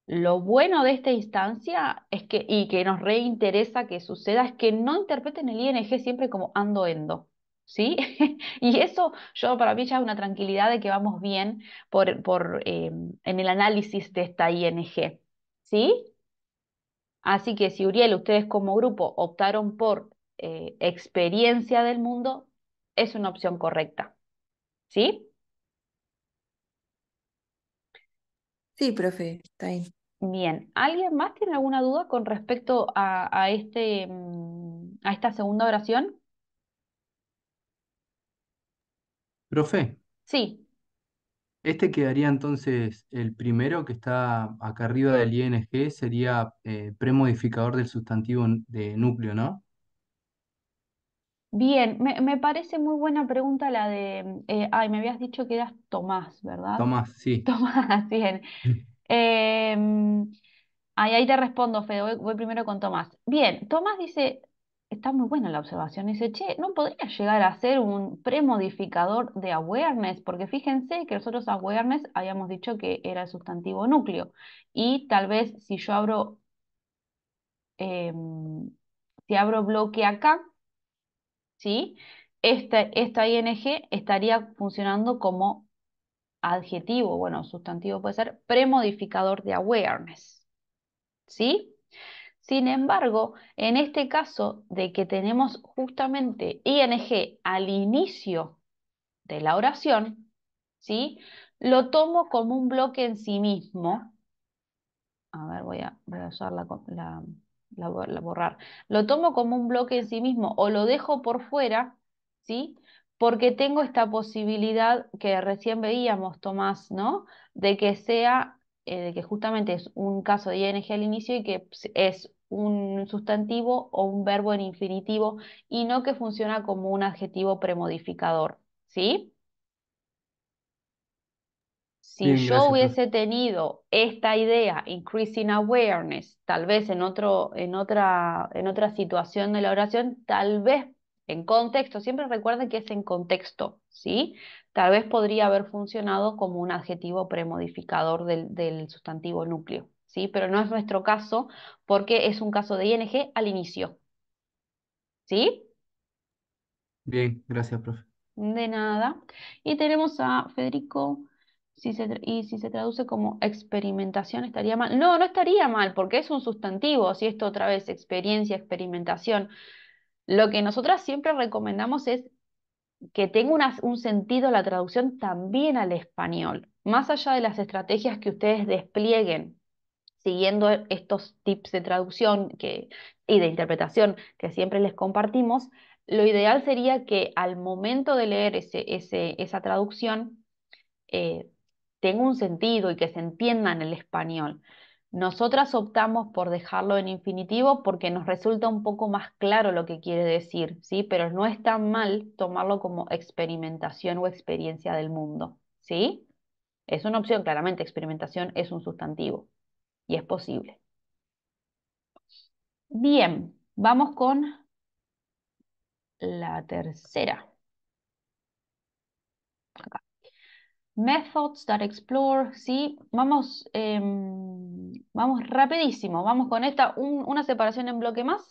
Lo bueno de esta instancia es que, y que nos reinteresa que suceda es que no interpreten el ING siempre como ando-endo. ¿Sí? y eso yo para mí ya es una tranquilidad de que vamos bien por, por eh, en el análisis de esta ING. ¿Sí? Así que si Uriel, ustedes como grupo optaron por eh, experiencia del mundo, es una opción correcta. ¿Sí? Sí, profe, está bien. Bien. ¿Alguien más tiene alguna duda con respecto a, este, mm, a esta segunda oración? Profe, Sí. este quedaría entonces el primero que está acá arriba del ING, sería eh, premodificador del sustantivo de núcleo, ¿no? Bien, me, parece muy buena pregunta la de, eh, ay, me habías dicho que eras Tomás, ¿verdad? Tomás, sí. Tomás, bien. Em, ahí, te respondo, Fede, voy, primero con Tomás. Bien, Tomás dice, está muy buena la observación, dice, che, ¿no podría llegar a ser un premodificador de awareness? Porque fíjense que nosotros awareness habíamos dicho que era el sustantivo núcleo. Y tal vez si yo abro, em, si abro bloque acá, ¿sí? Esta, ING estaría funcionando como adjetivo, bueno, sustantivo puede ser, premodificador de awareness, Sin embargo, en este caso de que tenemos justamente ing al inicio de la oración, ¿sí? Lo tomo como un bloque en sí mismo. A ver, voy a, voy la la, borrar. Lo tomo como un bloque en sí mismo o lo dejo por fuera, ¿sí? Porque tengo esta posibilidad que recién veíamos, Tomás, ¿no? De que sea, eh, de que justamente es un caso de ING al inicio y que es un sustantivo o un verbo en infinitivo y no que funciona como un adjetivo premodificador, ¿sí? Si yo hubiese tenido esta idea, increasing awareness, tal vez en, otro, en, otra, en otra situación de la oración, tal vez en contexto, siempre recuerden que es en contexto, ¿sí? Tal vez podría haber funcionado como un adjetivo premodificador del, del sustantivo núcleo, ¿sí? Pero no es nuestro caso porque es un caso de ING al inicio, ¿sí? Bien, gracias, profe. De nada. Y tenemos a Federico y si se traduce como experimentación estaría mal. No, no estaría mal, porque es un sustantivo, si esto otra vez, experiencia, experimentación. Lo que nosotras siempre recomendamos es que tenga un sentido la traducción también al español, más allá de las estrategias que ustedes desplieguen siguiendo estos tips de traducción que, y de interpretación que siempre les compartimos, lo ideal sería que al momento de leer ese, esa traducción eh, tenga un sentido y que se entienda en el español. Nosotras optamos por dejarlo en infinitivo porque nos resulta un poco más claro lo que quiere decir, ¿sí? Pero no es tan mal tomarlo como experimentación o experiencia del mundo, ¿sí? Es una opción, claramente, experimentación es un sustantivo y es posible. Bien, vamos con la tercera. Methods that explore, ¿sí? Vamos, em, vamos rapidísimo, vamos con esta, una separación en bloque más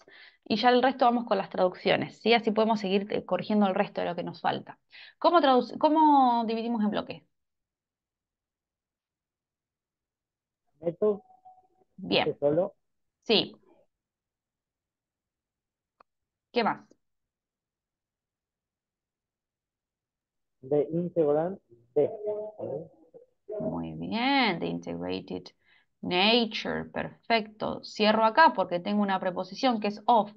y ya el resto vamos con las traducciones, ¿sí? Así podemos seguir eh, corrigiendo el resto de lo que nos falta. ¿Cómo, cómo dividimos en bloque? Methods. Bien. Solo. Sí. ¿Qué más? ¿De integral muy bien, the integrated nature, perfecto. Cierro acá porque tengo una preposición que es of.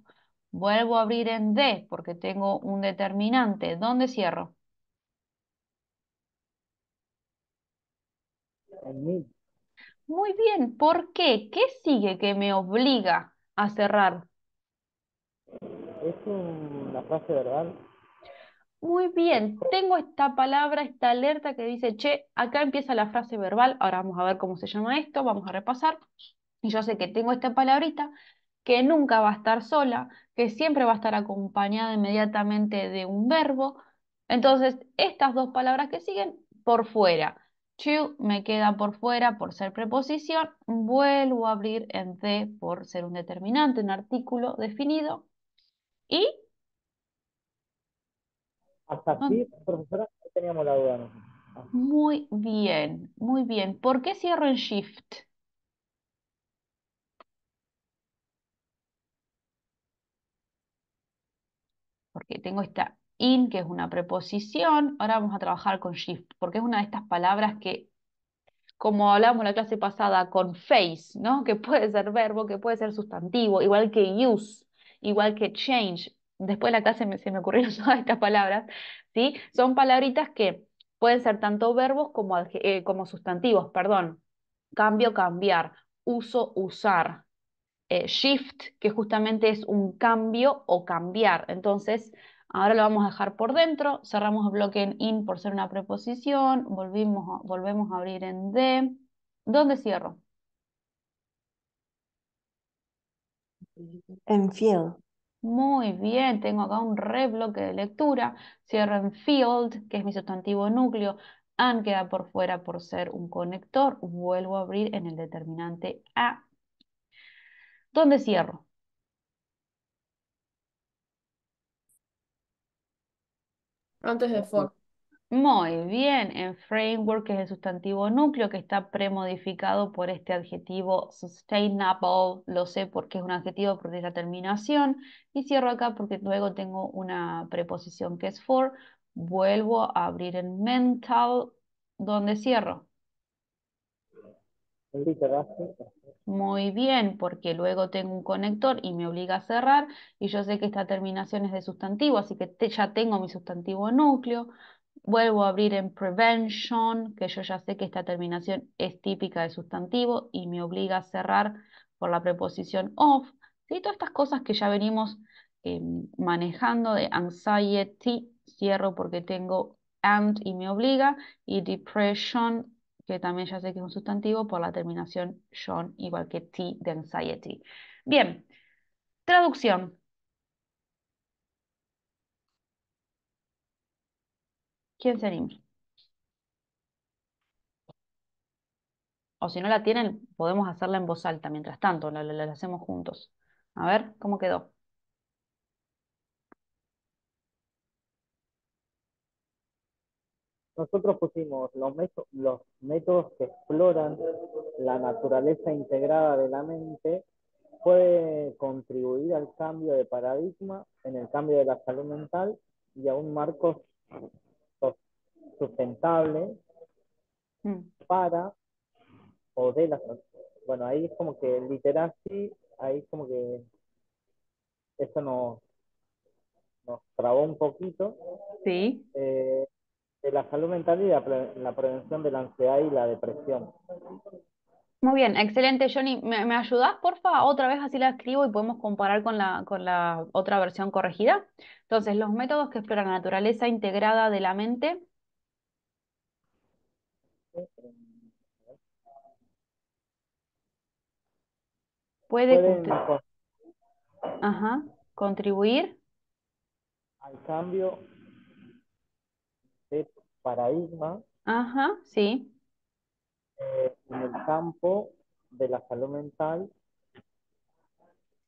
Vuelvo a abrir en D porque tengo un determinante. ¿Dónde cierro? Muy bien, ¿por qué? ¿Qué sigue que me obliga a cerrar? Es una frase verbal muy bien, tengo esta palabra, esta alerta que dice, che, acá empieza la frase verbal, ahora vamos a ver cómo se llama esto, vamos a repasar. Y yo sé que tengo esta palabrita que nunca va a estar sola, que siempre va a estar acompañada inmediatamente de un verbo. Entonces, estas dos palabras que siguen, por fuera. To me queda por fuera por ser preposición, vuelvo a abrir en the por ser un determinante, un artículo definido. Y Ah. teníamos la duda. Ah. Muy bien, muy bien. ¿Por qué cierro en Shift? Porque tengo esta in, que es una preposición. Ahora vamos a trabajar con shift, porque es una de estas palabras que, como hablamos la clase pasada, con face, ¿no? Que puede ser verbo, que puede ser sustantivo, igual que use, igual que change después de la clase se me ocurrieron todas estas palabras, ¿sí? Son palabritas que pueden ser tanto verbos como, eh, sustantivos, perdón. Cambio, cambiar, uso, usar. Eh, shift, que justamente es un cambio o cambiar. Entonces, ahora lo vamos a dejar por dentro, cerramos el bloque en in por ser una preposición, volvimos, volvemos a abrir en de. ¿Dónde cierro? En field. Muy bien, tengo acá un rebloque de lectura. Cierro en field, que es mi sustantivo núcleo. And queda por fuera por ser un conector. Vuelvo a abrir en el determinante A. ¿Dónde cierro? Antes de for. Muy bien, en framework, es el sustantivo núcleo que está premodificado por este adjetivo sustainable, lo sé porque es un adjetivo porque es la terminación, y cierro acá porque luego tengo una preposición que es for, vuelvo a abrir en mental, donde cierro. Muy bien, porque luego tengo un conector y me obliga a cerrar, y yo sé que esta terminación es de sustantivo, así que ya tengo mi sustantivo núcleo, Vuelvo a abrir en prevention, que yo ya sé que esta terminación es típica de sustantivo y me obliga a cerrar por la preposición of. Y Todas estas cosas que ya venimos em, manejando de anxiety, cierro porque tengo and y me obliga, y depression, que también ya sé que es un sustantivo por la terminación John igual que t de anxiety. Bien, traducción. ¿Quién se anima? O si no la tienen, podemos hacerla en voz alta mientras tanto, la, hacemos juntos. A ver, ¿cómo quedó? Nosotros pusimos los, los métodos que exploran la naturaleza integrada de la mente puede contribuir al cambio de paradigma en el cambio de la salud mental y a un marco sustentable mm. para o de la bueno ahí es como que literal sí ahí es como que eso nos nos trabó un poquito sí eh, de la salud mental y la, prevención de la ansiedad y la depresión muy bien, excelente, Johnny. ¿Me, me por porfa? Otra vez así la escribo y podemos comparar con la, con la otra versión corregida. Entonces, los métodos que exploran la naturaleza integrada de la mente puede contribuir, al cambio de paradigma ajá, sí. Eh, en el campo de la salud mental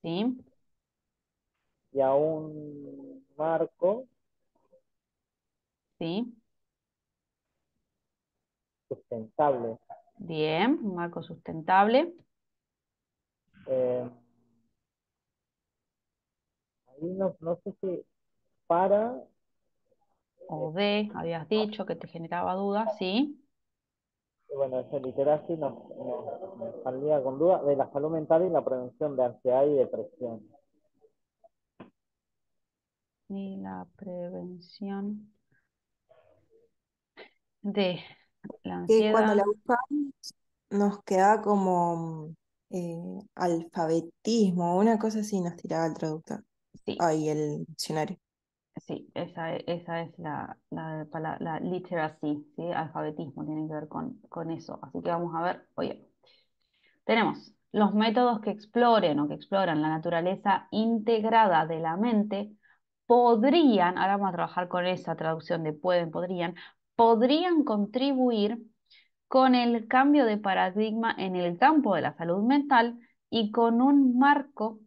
sí. y a un marco sí. sustentable. Bien, un marco sustentable. Eh, no, sé si para. O eh, de, habías dicho que te generaba dudas, ¿sí? Bueno, esa literacy nos, nos, salía con duda de la salud mental y la prevención de ansiedad y depresión. Y la prevención de la ansiedad. cuando la buscamos nos queda como eh, alfabetismo, una cosa así nos tiraba el traductor. Sí. Ahí el diccionario. Sí, esa, e, es la, la, la, literacy, alfabetismo, tiene que ver con, con eso. Así que vamos a ver, oye, tenemos los métodos que exploren o que exploran la naturaleza integrada de la mente podrían, ahora vamos a trabajar con esa traducción de pueden, podrían, podrían contribuir con el cambio de paradigma en el campo de la salud mental y con un marco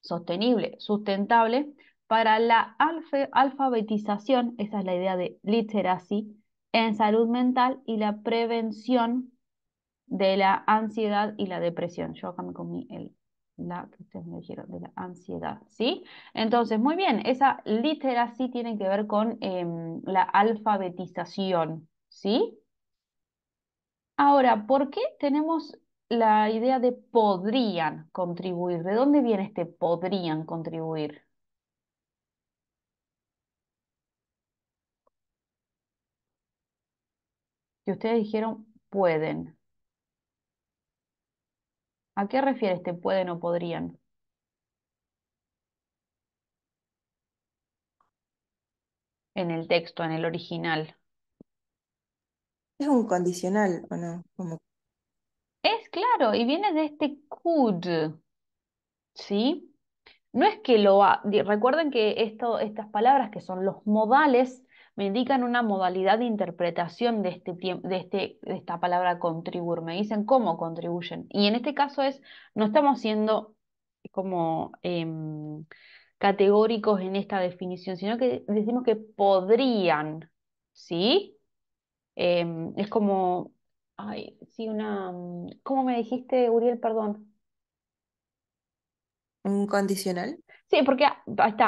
sostenible, sustentable, para la alfabetización, esa es la idea de literacy, en salud mental y la prevención de la ansiedad y la depresión. Yo acá me comí el, la que ustedes me dijeron, de la ansiedad, ¿sí? Entonces, muy bien, esa literacy tiene que ver con em, la alfabetización, ¿sí? Ahora, ¿por qué tenemos la idea de podrían contribuir? ¿De dónde viene este podrían contribuir? Que ustedes dijeron pueden. ¿A qué refiere este pueden o podrían? En el texto, en el original. Es un condicional, ¿o no? Es claro, y viene de este could, ¿sí? No es que lo Recuerden que estas palabras que son los modales me indican una modalidad de interpretación de, este de, este, esta palabra contribuir. Me dicen cómo contribuyen. Y en este caso es, no estamos siendo como em, categóricos en esta definición, sino que decimos que podrían, ¿sí? Em, es como, ay, sí, una, mm, ¿cómo me dijiste, Uriel? Perdón. ¿Un condicional? Sí, porque ah,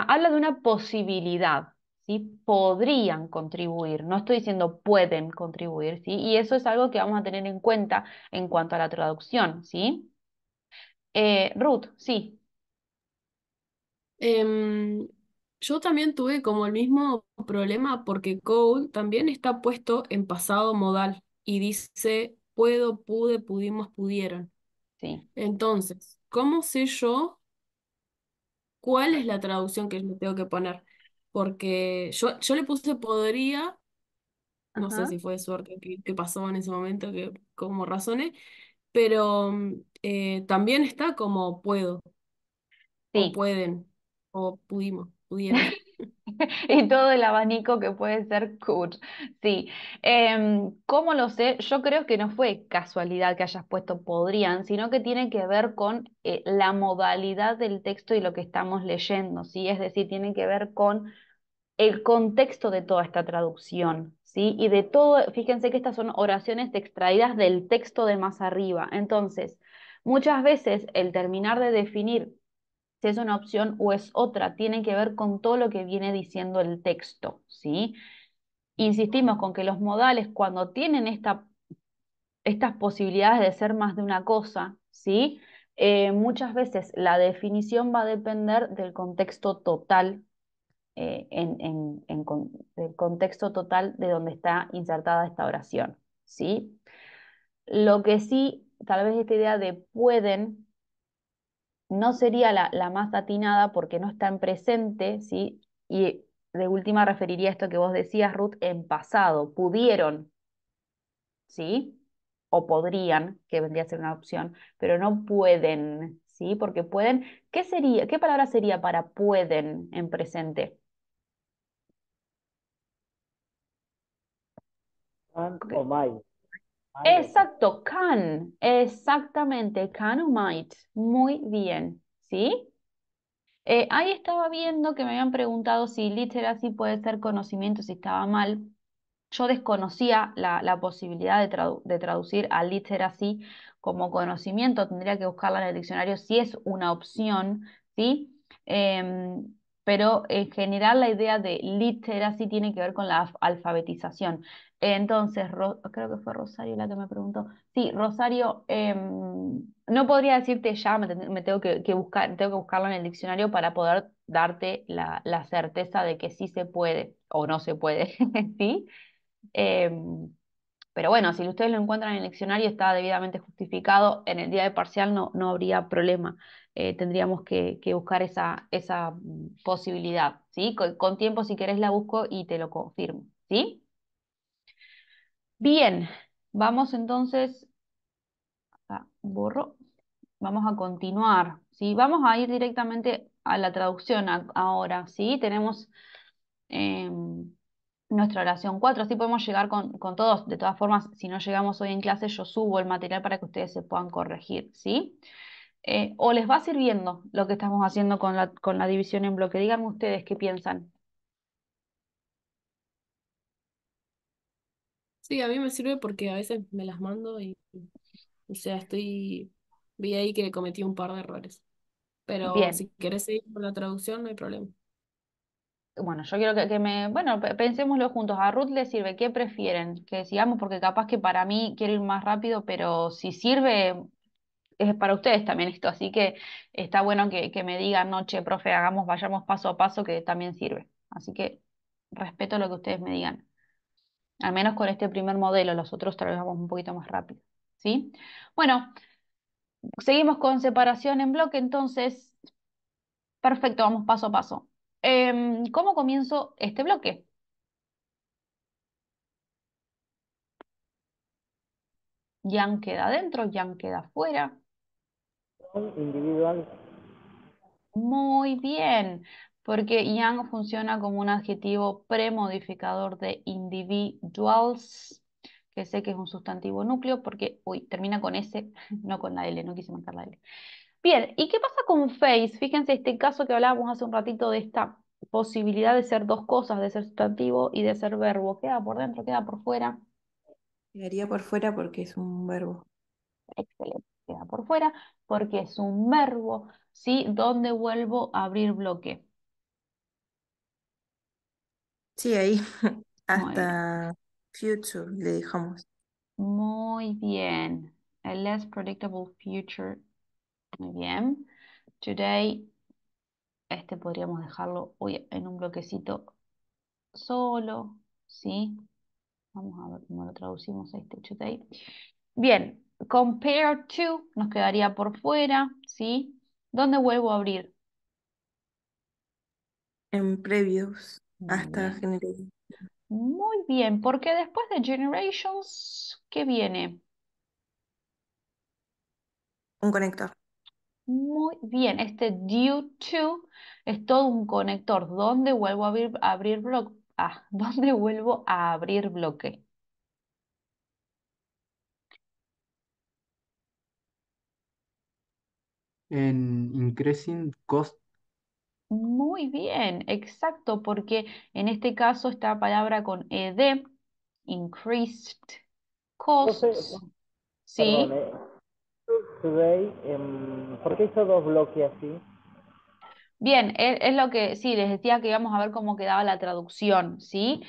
habla de una posibilidad, ¿sí? Podrían contribuir, no estoy diciendo pueden contribuir, ¿sí? Y eso es algo que vamos a tener en cuenta en cuanto a la traducción, ¿sí? Eh, Ruth, sí. Em, yo también tuve como el mismo problema porque Code también está puesto en pasado modal y dice puedo, pude, pudimos, pudieron. Sí. Entonces, ¿cómo sé yo cuál es la traducción que le tengo que poner? Porque yo, yo le puse podría, no sé si fue suerte que, pasó en ese momento, que como razones, pero mm, eh, también está como puedo, o pueden, o pudimos. y todo el abanico que puede ser Kurt. Sí. Em, ¿Cómo lo sé? Yo creo que no fue casualidad que hayas puesto podrían, sino que tiene que ver con eh, la modalidad del texto y lo que estamos leyendo, ¿sí? Es decir, tiene que ver con el contexto de toda esta traducción, ¿sí? Y de todo, fíjense que estas son oraciones extraídas del texto de más arriba. Entonces, muchas veces el terminar de definir este es una opción o es otra, tiene que ver con todo lo que viene diciendo el texto, ¿sí? Insistimos con que los modales cuando tienen esta, estas posibilidades de ser más de una cosa, ¿sí? Eh, muchas veces la definición va a depender del contexto total, eh, en, en, del contexto total de donde está insertada esta oración, ¿sí? Lo que sí, tal vez esta idea de pueden no sería la, más atinada porque no está en presente, ¿sí? Y de última referiría esto que vos decías, Ruth, en pasado, pudieron, ¿sí? O podrían, que vendría a ser una opción, pero no pueden, ¿sí? Porque pueden, ¿qué sería, qué palabra sería para pueden en presente? o Exacto, can. Exactamente, can o might. Muy bien, ¿sí? Eh, ahí estaba viendo que me habían preguntado si literacy puede ser conocimiento, si estaba mal. Yo desconocía la, la posibilidad de, traducir a literacy como conocimiento, tendría que buscarla en el diccionario si es una opción, ¿sí? Em, pero en general la idea de literacy tiene que ver con la alfabetización. Entonces, creo que fue Rosario la que me preguntó. Sí, Rosario, em, no podría decirte ya, me, tengo que, buscar, tengo que buscarlo en el diccionario para poder darte la, certeza de que sí se puede o no se puede, ¿sí? Em, pero bueno, si ustedes lo encuentran en el diccionario está debidamente justificado, en el día de parcial no, no habría problema, eh, tendríamos que, buscar esa, mm, posibilidad, ¿sí? Con, con tiempo si querés la busco y te lo confirmo, ¿sí? Bien, vamos entonces, ah, borro, vamos a continuar, Vamos a ir directamente a la traducción ahora, ¿sí? Tenemos em, nuestra oración 4, así podemos llegar con, todos. De todas formas, si no llegamos hoy en clase, yo subo el material para que ustedes se puedan corregir, ¿sí? Eh, o les va sirviendo lo que estamos haciendo con la, con la división en bloque. Díganme ustedes qué piensan. Sí, a mí me sirve porque a veces me las mando y, o sea, estoy, vi ahí que cometí un par de errores. Pero si querés seguir con la traducción, no hay problema. Bueno, yo quiero que, que me, bueno, pensémoslo juntos. A Ruth le sirve, ¿qué prefieren? Que sigamos, porque capaz que para mí quiero ir más rápido, pero si sirve, es para ustedes también esto. Así que está bueno que, que me digan, noche, profe, hagamos, vayamos paso a paso, que también sirve. Así que respeto lo que ustedes me digan al menos con este primer modelo, los otros trabajamos un poquito más rápido. ¿sí? Bueno, seguimos con separación en bloque, entonces, perfecto, vamos paso a paso. Em, ¿Cómo comienzo este bloque? Jan queda adentro, Jan queda afuera. Individual. Muy bien porque young funciona como un adjetivo premodificador de individuals, que sé que es un sustantivo núcleo porque, uy, termina con S, no con la L, no quise marcar la L. Bien, ¿y qué pasa con face? Fíjense este caso que hablábamos hace un ratito de esta posibilidad de ser dos cosas, de ser sustantivo y de ser verbo. ¿Queda por dentro, queda por fuera? Quedaría por fuera porque es un verbo. Excelente, queda por fuera porque es un verbo, ¿sí? ¿Dónde vuelvo a abrir bloque. Sí, ahí hasta Future le dejamos. Muy bien. A less predictable future. Muy bien. Today, este podríamos dejarlo hoy en un bloquecito solo, ¿sí? Vamos a ver cómo lo traducimos a este today. Bien, compare to nos quedaría por fuera, ¿sí? ¿Dónde vuelvo a abrir? En previos hasta Generations. Muy bien, porque después de Generations, ¿qué viene? Un conector. Muy bien, este due to es todo un conector. ¿Dónde vuelvo a abrir, abrir bloque? Ah, ¿dónde vuelvo a abrir bloque? En increasing cost muy bien, exacto, porque en este caso esta palabra con ed, increased costs, ¿sí? Eh, em, ¿Por qué hizo dos bloques así? Bien, e, es, lo que, sí, les decía que íbamos a ver cómo quedaba la traducción, ¿sí?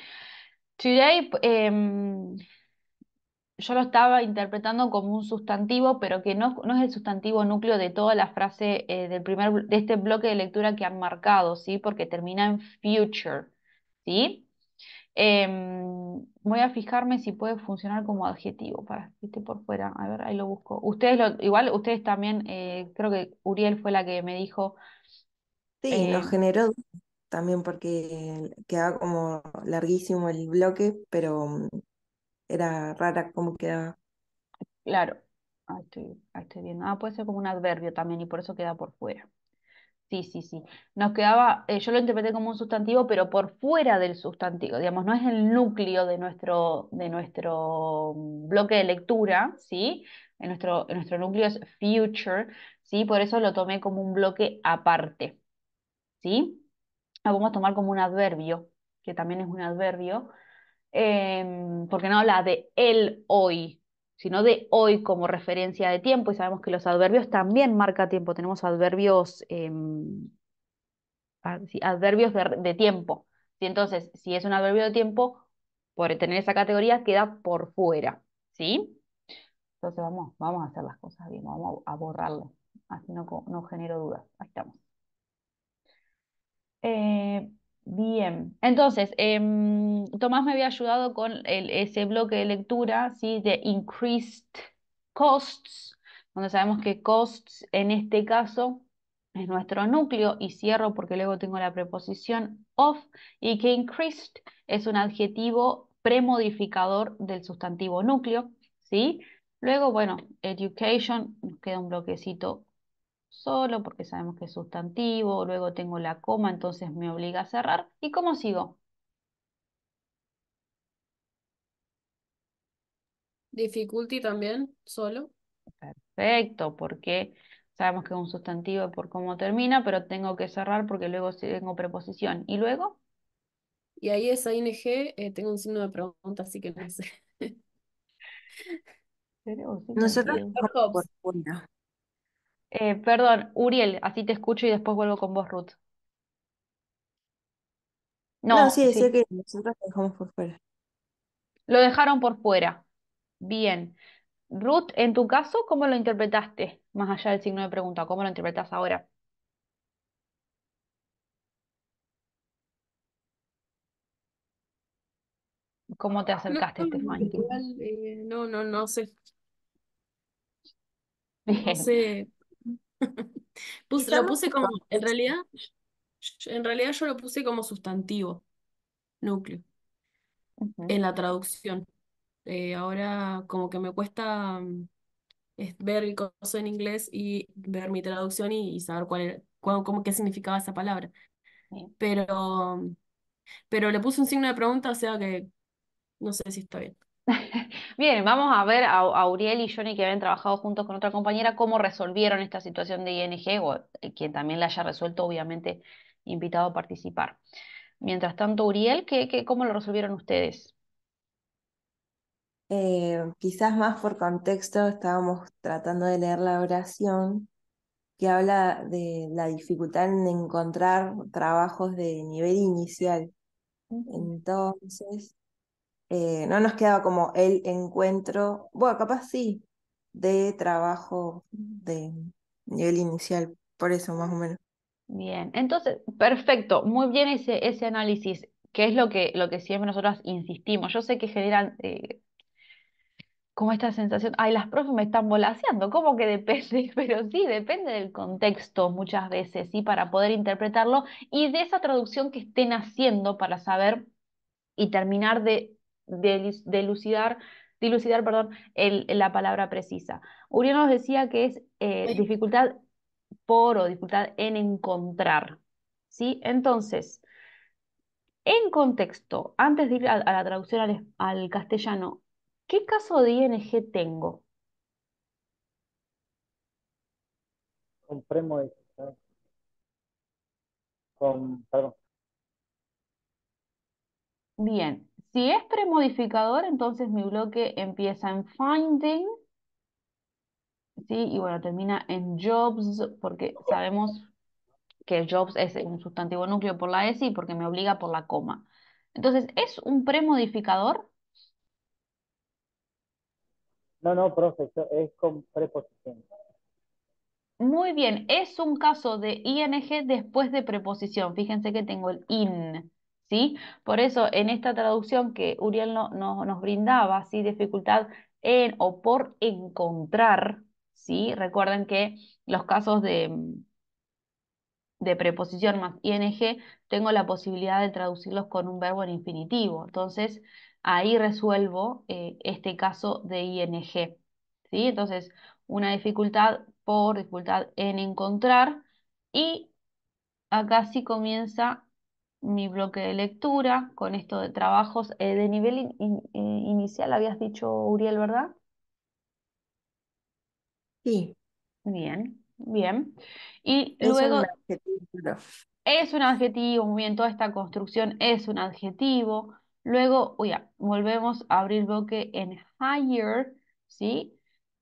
Today, em, yo lo estaba interpretando como un sustantivo, pero que no, no es el sustantivo núcleo de toda la frase eh, del primer, de este bloque de lectura que han marcado, ¿sí? Porque termina en future, ¿sí? Em, voy a fijarme si puede funcionar como adjetivo, para por fuera, a ver, ahí lo busco. Ustedes lo, igual, ustedes también, eh, creo que Uriel fue la que me dijo. Sí, lo eh, generó también porque queda como larguísimo el bloque, pero mm, era rara como quedaba. Claro, ah, estoy, ah, estoy viendo. Ah, puede ser como un adverbio también y por eso queda por fuera. Sí, sí, sí. Nos quedaba, eh, yo lo interpreté como un sustantivo, pero por fuera del sustantivo, digamos, no es el núcleo de nuestro, de nuestro mm, bloque de lectura, ¿sí? En nuestro, nuestro núcleo es future, ¿sí? Por eso lo tomé como un bloque aparte, ¿sí? Lo vamos a tomar como un adverbio, que también es un adverbio, Em, porque no habla de el hoy, sino de hoy como referencia de tiempo, y sabemos que los adverbios también marcan tiempo, tenemos adverbios, em, ah, adverbios de, tiempo. Entonces, si es un adverbio de tiempo, por tener esa categoría queda por fuera, ¿sí? Entonces vamos, vamos a hacer las cosas bien, vamos a borrarlo, así no, no genero dudas. Ahí estamos. Eh, Bien, entonces, em, Tomás me había ayudado con ese bloque de lectura, ¿sí? De increased costs, donde sabemos que costs en este caso es nuestro núcleo y cierro porque luego tengo la preposición of y que increased es un adjetivo premodificador del sustantivo núcleo, ¿sí? Luego, bueno, education, nos queda un bloquecito solo porque sabemos que es sustantivo, luego tengo la coma, entonces me obliga a cerrar. ¿Y cómo sigo? Difficulty también, solo. Perfecto, porque sabemos que es un sustantivo por cómo termina, pero tengo que cerrar porque luego tengo preposición. ¿Y luego? Y ahí esa ING eh, tengo un signo de pregunta, así que no sé. no sé eh, perdón, Uriel, así te escucho y después vuelvo con vos, Ruth. No, sí, decía que nosotros lo dejamos por fuera. lo dejaron por fuera. Bien. Ruth, en tu caso, ¿cómo lo interpretaste? Más allá del signo de pregunta, ¿cómo lo interpretas ahora? ¿Cómo te acercaste este eh, no, no, no sé, no sé. puse como, en realidad, en realidad yo lo puse como sustantivo, núcleo, en la traducción. Eh, ahora como que me cuesta mm, ver el coso en inglés y ver mi traducción y, saber cuál cómo, qué significaba esa palabra. Pero, mm, pero le puse un signo de pregunta, o sea que no sé si está bien. Bien, vamos a ver a, Uriel y Johnny, que habían trabajado juntos con otra compañera, cómo resolvieron esta situación de ING, o eh, quien también la haya resuelto, obviamente, invitado a participar. Mientras tanto, Uriel, ¿qué, cómo lo resolvieron ustedes? Eh, quizás más por contexto, estábamos tratando de leer la oración que habla de la dificultad en encontrar trabajos de nivel inicial. Entonces, eh, no nos quedaba como el encuentro, bueno, capaz sí, de trabajo de nivel inicial, por eso más o menos. Bien, entonces, perfecto, muy bien ese, ese análisis, que es lo que, lo que siempre nosotros insistimos. Yo sé que generan eh, como esta sensación, ay, las profes me están volaseando, como que depende? Pero sí, depende del contexto muchas veces, Para poder interpretarlo y de esa traducción que estén haciendo para saber y terminar de delucidar, dilucidar perdón, el, la palabra precisa. Uriel nos decía que es eh, dificultad por o dificultad en encontrar. ¿sí? Entonces, en contexto, antes de ir a, la traducción al, castellano, ¿qué caso de ING tengo? Bien, si es premodificador, entonces mi bloque empieza en finding, ¿sí? y bueno, termina en jobs, porque sabemos que jobs es un sustantivo núcleo por la S y porque me obliga por la coma. Entonces, ¿es un premodificador? No, no, profe, es con preposición. Muy bien, es un caso de ING después de preposición. Fíjense que tengo el IN. ¿sí? Por eso, en esta traducción que Uriel nos brindaba, Dificultad en o por encontrar, ¿sí? Recuerden que los casos de, mm, de preposición más ing, tengo la posibilidad de traducirlos con un verbo en infinitivo. Entonces, ahí resuelvo eh, este caso de ing, ¿sí? Entonces, una dificultad por, dificultad en encontrar, y acá sí comienza mi bloque de lectura con esto de trabajos. Eh, de nivel eh, inicial habías dicho, Uriel, ¿verdad? Sí. Bien, bien. Y es luego... Un adjetivo. Es un adjetivo, muy bien, toda esta construcción es un adjetivo. Luego, uy, volvemos a abrir bloque en higher, ¿sí?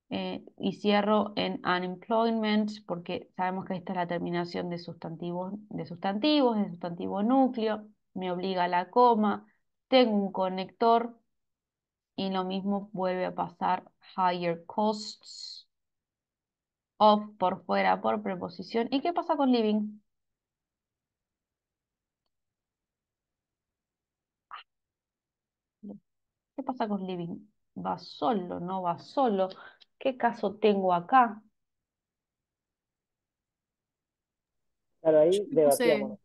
Eh, y cierro en unemployment porque sabemos que esta es la terminación de sustantivos, de sustantivos, de sustantivo núcleo, me obliga a la coma, tengo un conector y lo mismo vuelve a pasar higher costs, of por fuera por preposición. ¿Y qué pasa con living? ¿Qué pasa con living? Va solo, no va solo. ¿Qué caso tengo acá? Claro, ahí debatíamos.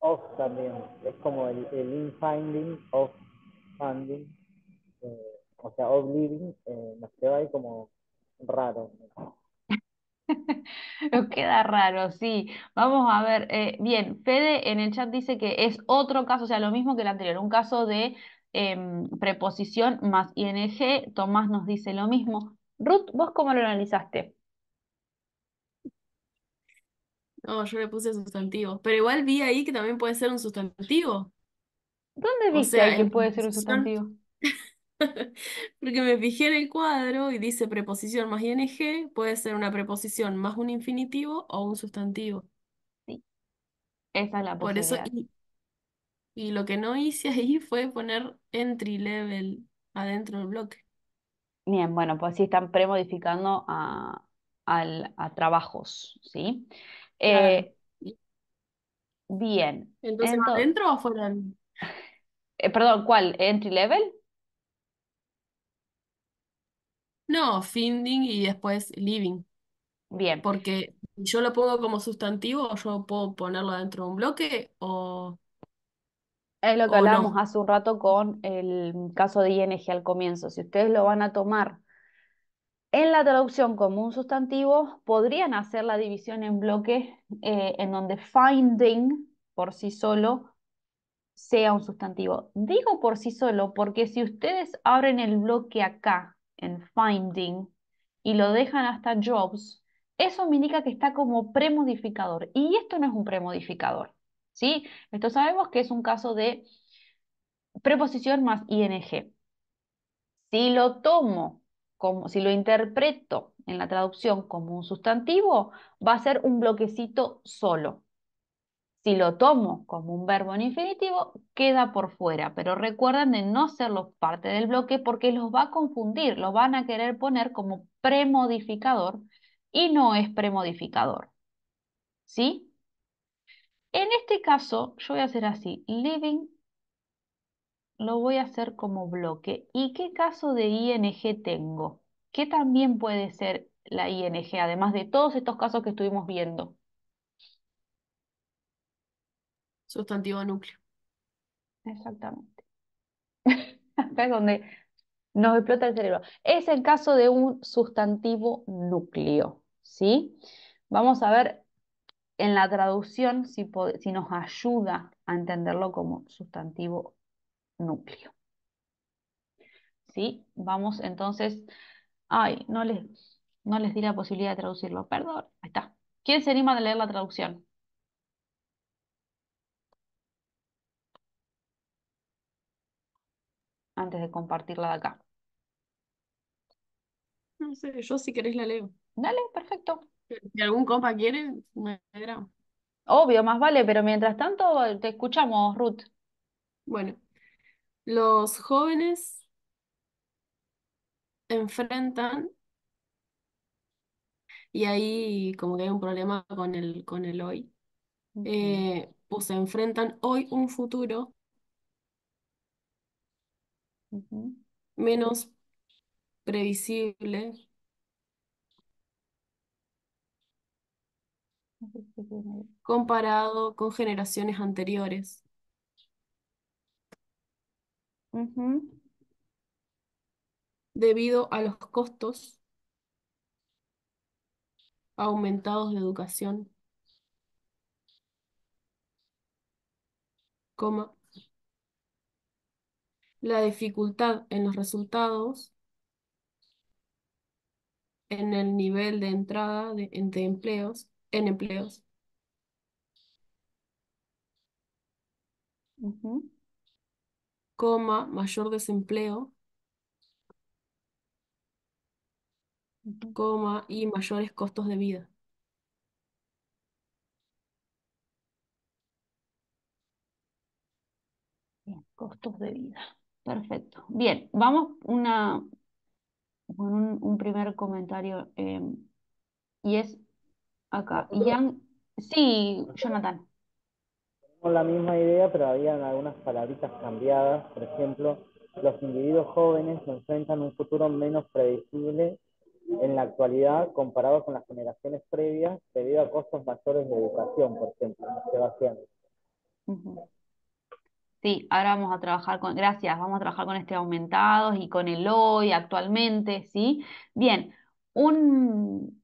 of también. Es como el, in-finding, off funding. Eh, o sea, of living. Eh, nos queda ahí como raro. Nos queda raro, sí. Vamos a ver. Eh, bien, Fede en el chat dice que es otro caso, o sea, lo mismo que el anterior, un caso de em, preposición más ing. Tomás nos dice lo mismo. Ruth, ¿vos cómo lo analizaste? No, yo le puse sustantivo. Pero igual vi ahí que también puede ser un sustantivo. ¿Dónde viste que puede ser un sustantivo? Porque me fijé en el cuadro y dice preposición más ing, puede ser una preposición más un infinitivo o un sustantivo. Sí. Esa es la Por eso, y, lo que no hice ahí fue poner entry level adentro del bloque. Bien, bueno, pues sí están pre-modificando al- a trabajos, ¿sí? Eh, bien, Entonces, o fuera? Eh, perdón, ¿cuál? ¿Entry level? No, finding y después living. Bien. Porque yo lo pongo como sustantivo yo puedo ponerlo dentro de un bloque o... Es lo que hablábamos hace un rato con el caso de ING al comienzo. Si ustedes lo van a tomar en la traducción como un sustantivo, podrían hacer la división en bloques eh, en donde finding por sí solo sea un sustantivo. Digo por sí solo porque si ustedes abren el bloque acá en finding y lo dejan hasta jobs, eso me indica que está como premodificador y esto no es un premodificador. ¿sí? Esto sabemos que es un caso de preposición más ing. Si lo tomo, como, si lo interpreto en la traducción como un sustantivo, va a ser un bloquecito solo. Si lo tomo como un verbo en infinitivo, queda por fuera, pero recuerden de no serlo parte del bloque porque los va a confundir, los van a querer poner como premodificador y no es premodificador. ¿Sí? En este caso, yo voy a hacer así, living, lo voy a hacer como bloque. ¿Y qué caso de ing tengo? ¿Qué también puede ser la ing, además de todos estos casos que estuvimos viendo? Sustantivo núcleo. Exactamente. Acá es donde nos explota el cerebro. Es el caso de un sustantivo núcleo, ¿sí? Vamos a ver en la traducción si, nos ayuda a entenderlo como sustantivo núcleo. ¿Sí? Vamos entonces, ay, no les, no les di la posibilidad de traducirlo, perdón, ahí está. ¿Quién se anima a leer la traducción? Antes de compartirla de acá. No sé, yo si querés la leo. Dale, perfecto. Si algún compa quiere, me Obvio, más vale, pero mientras tanto te escuchamos, Ruth. Bueno, los jóvenes enfrentan, y ahí como que hay un problema con el, con el hoy, eh, pues se enfrentan hoy un futuro menos previsible comparado con generaciones anteriores. debido a los costos aumentados de educación, la dificultad en los resultados, en el nivel de entrada de empleos, en empleos, coma, mayor desempleo, coma, y mayores costos de vida. costos de vida. Perfecto. Bien, vamos una, con un, primer comentario eh, y es acá. sí, Jonathan la misma idea, pero habían algunas palabritas cambiadas. Por ejemplo, los individuos jóvenes enfrentan un futuro menos predecible en la actualidad comparado con las generaciones previas debido a costos mayores de educación, por ejemplo, Sebastián. Sí, ahora vamos a trabajar con, gracias, vamos a trabajar con este aumentado y con el hoy actualmente, ¿sí? Bien, un,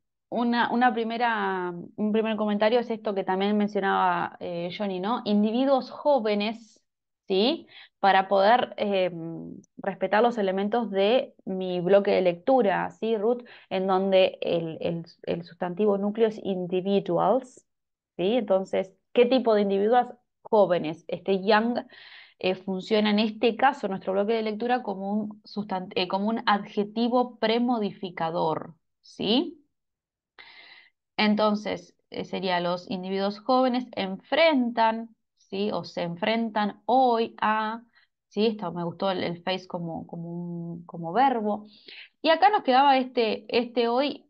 un primer comentario es esto que también mencionaba eh, Johnny, ¿no? Individuos jóvenes, ¿sí? Para poder eh, respetar los elementos de mi bloque de lectura, ¿sí, Ruth? En donde el, sustantivo núcleo es individuals, ¿sí? Entonces, ¿qué tipo de individuos jóvenes? Este young eh, funciona en este caso, nuestro bloque de lectura, como un, como un adjetivo premodificador, ¿sí? Entonces, eh, sería los individuos jóvenes enfrentan, ¿sí? O se enfrentan hoy a, ¿sí? Esto, me gustó el, face como, verbo. Y acá nos quedaba este, este hoy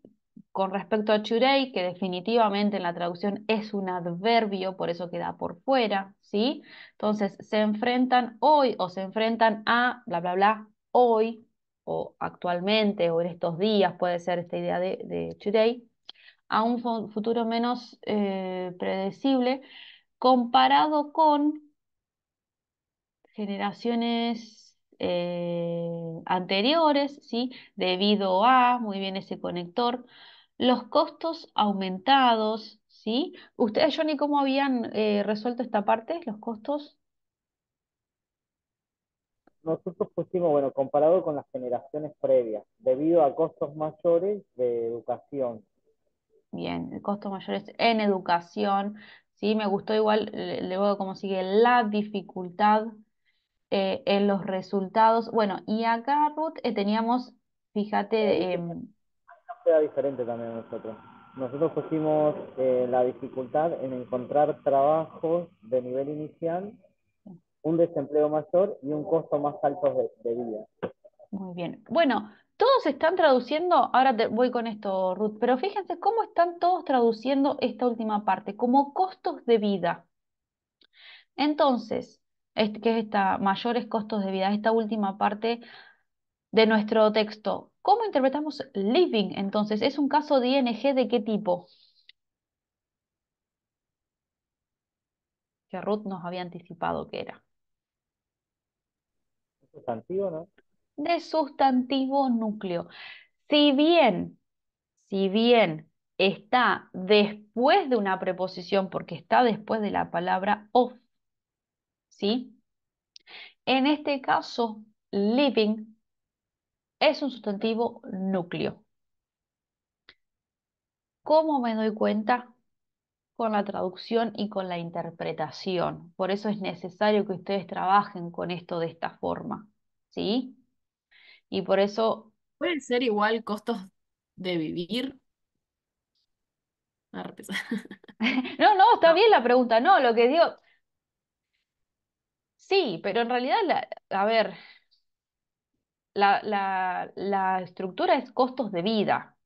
con respecto a today, que definitivamente en la traducción es un adverbio, por eso queda por fuera, ¿sí? Entonces, se enfrentan hoy o se enfrentan a bla, bla, bla, hoy o actualmente o en estos días, puede ser esta idea de, de today a un futuro menos eh, predecible, comparado con generaciones eh, anteriores, ¿sí? debido a, muy bien ese conector, los costos aumentados, ¿sí? ¿Ustedes, Johnny, cómo habían eh, resuelto esta parte, los costos? Nosotros pusimos, bueno, comparado con las generaciones previas, debido a costos mayores de educación, Bien, el costo mayor es en educación. Sí, me gustó igual, luego como sigue la dificultad eh, en los resultados. Bueno, y acá, Ruth, eh, teníamos, fíjate... Eh, era em, diferente también nosotros. Nosotros pusimos eh, la dificultad en encontrar trabajos de nivel inicial, un desempleo mayor y un costo más alto de, de vida. Muy bien. Bueno, todos están traduciendo, ahora voy con esto, Ruth, pero fíjense cómo están todos traduciendo esta última parte, como costos de vida. Entonces, este, ¿qué es esta, mayores costos de vida, esta última parte de nuestro texto. ¿Cómo interpretamos living entonces? ¿Es un caso de ING de qué tipo? Que Ruth nos había anticipado que era. ¿no? de sustantivo núcleo. Si bien, si bien está después de una preposición, porque está después de la palabra of, ¿sí? En este caso, living es un sustantivo núcleo. ¿Cómo me doy cuenta? Con la traducción y con la interpretación. Por eso es necesario que ustedes trabajen con esto de esta forma, ¿sí? Y por eso... Pueden ser igual costos de vivir. no, no, está bien la pregunta. No, lo que digo... Sí, pero en realidad, la... a ver, la, la, la estructura es costos de vida.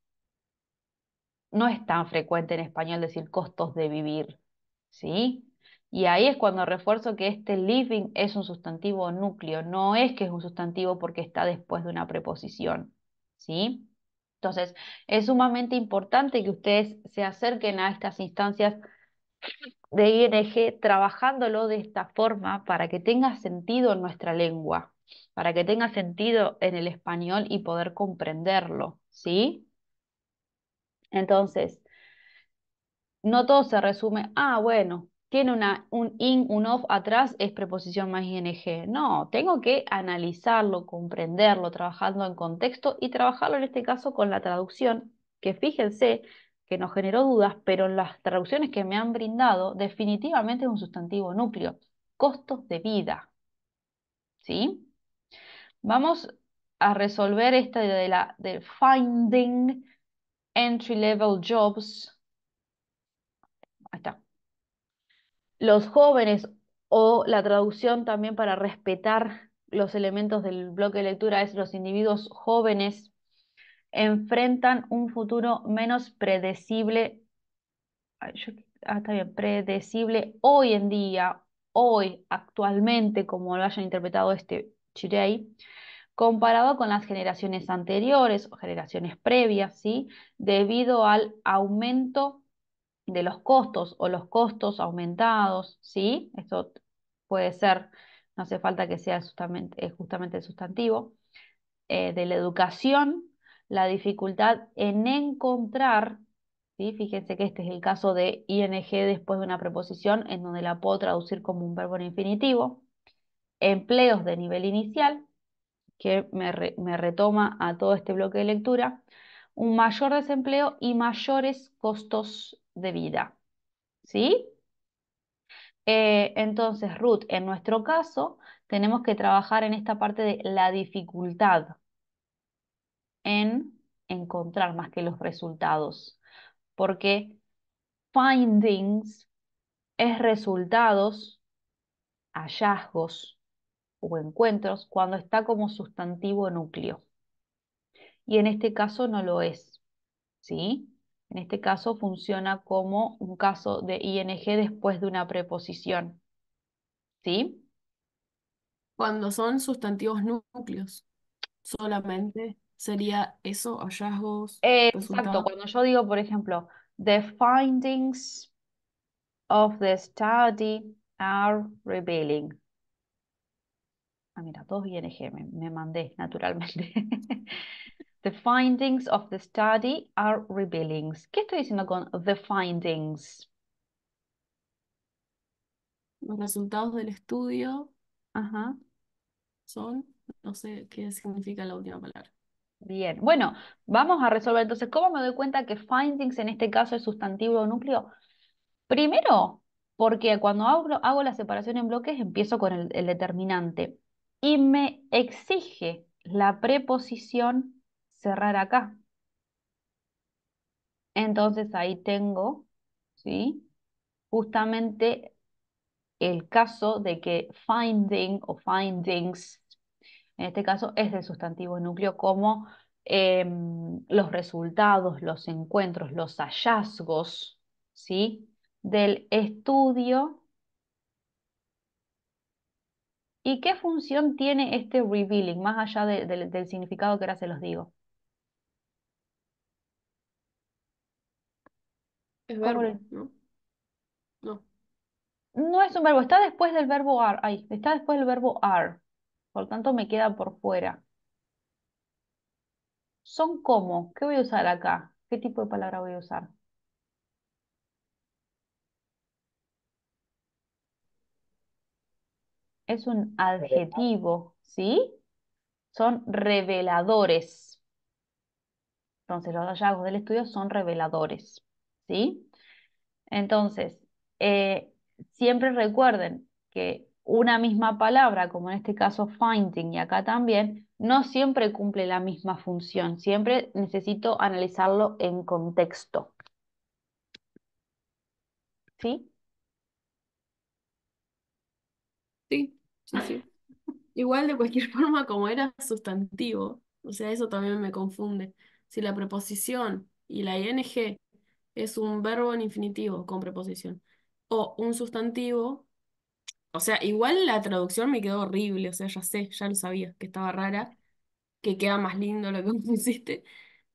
No es tan frecuente en español decir costos de vivir, ¿sí? Y ahí es cuando refuerzo que este living es un sustantivo núcleo, no es que es un sustantivo porque está después de una preposición, ¿sí? Entonces, es sumamente importante que ustedes se acerquen a estas instancias de ING trabajándolo de esta forma para que tenga sentido en nuestra lengua, para que tenga sentido en el español y poder comprenderlo, ¿sí? Entonces, no todo se resume, ah, bueno, un in, un off atrás, es preposición más ing. No, tengo que analizarlo, comprenderlo, trabajando en contexto y trabajarlo en este caso con la traducción, que fíjense que nos generó dudas, pero las traducciones que me han brindado definitivamente es un sustantivo núcleo, costos de vida. ¿Sí? Vamos a resolver esta de la de finding entry level jobs. Ahí está los jóvenes o la traducción también para respetar los elementos del bloque de lectura es los individuos jóvenes enfrentan un futuro menos predecible, ah, está bien, predecible hoy en día, hoy, actualmente, como lo hayan interpretado este Chirei, comparado con las generaciones anteriores o generaciones previas, ¿sí? debido al aumento de los costos o los costos aumentados, ¿sí? Esto puede ser, no hace falta que sea eh, justamente, justamente el sustantivo, eh, de la educación, la dificultad en encontrar, ¿sí? fíjense que este es el caso de ing después de una preposición en donde la puedo traducir como un verbo en infinitivo, empleos de nivel inicial, que me, me retoma a todo este bloque de lectura, un mayor desempleo y mayores costos de vida. ¿Sí? Eh, entonces, Ruth, en nuestro caso, tenemos que trabajar en esta parte de la dificultad en encontrar más que los resultados, porque findings es resultados, hallazgos o encuentros cuando está como sustantivo núcleo. Y en este caso no lo es, ¿sí? En este caso funciona como un caso de ing después de una preposición. ¿Sí? Cuando son sustantivos núcleos, solamente sería eso, hallazgos. exacto, cuando yo digo, por ejemplo, the findings of the study are revealing. Ah, mira, todos ING me, me mandé naturalmente. The findings of the study are revealing. ¿Qué estoy diciendo con the findings? Los resultados del estudio Ajá. son, no sé qué significa la última palabra. Bien, bueno, vamos a resolver entonces cómo me doy cuenta que findings en este caso es sustantivo o núcleo. Primero, porque cuando hago, la separación en bloques empiezo con el determinante y me exige la preposición cerrar acá. Entonces ahí tengo, ¿sí? Justamente el caso de que finding o findings, en este caso es el sustantivo núcleo como em, los resultados, los encuentros, los hallazgos, ¿sí? Del estudio. ¿Y qué función tiene este revealing, más allá del significado que ahora se los digo? verbo, ¿no? No. No es un verbo, está después del verbo are. Ahí, está después del verbo are. Por lo tanto, me queda por fuera. Son como. ¿Qué voy a usar acá? ¿Qué tipo de palabra voy a usar? Es un adjetivo, ¿sí? Son reveladores. Entonces, los hallazgos del estudio son reveladores. ¿sí? Entonces, eh, siempre recuerden que una misma palabra, como en este caso finding y acá también, no siempre cumple la misma función, siempre necesito analizarlo en contexto. Sí, sí, sí. Igual de cualquier forma, como era sustantivo, o sea, eso también me confunde. Si la preposición y la ing es un verbo en infinitivo con preposición. O un sustantivo. O sea, igual la traducción me quedó horrible, o sea, ya sé, ya lo sabía, que estaba rara, que queda más lindo lo que pusiste,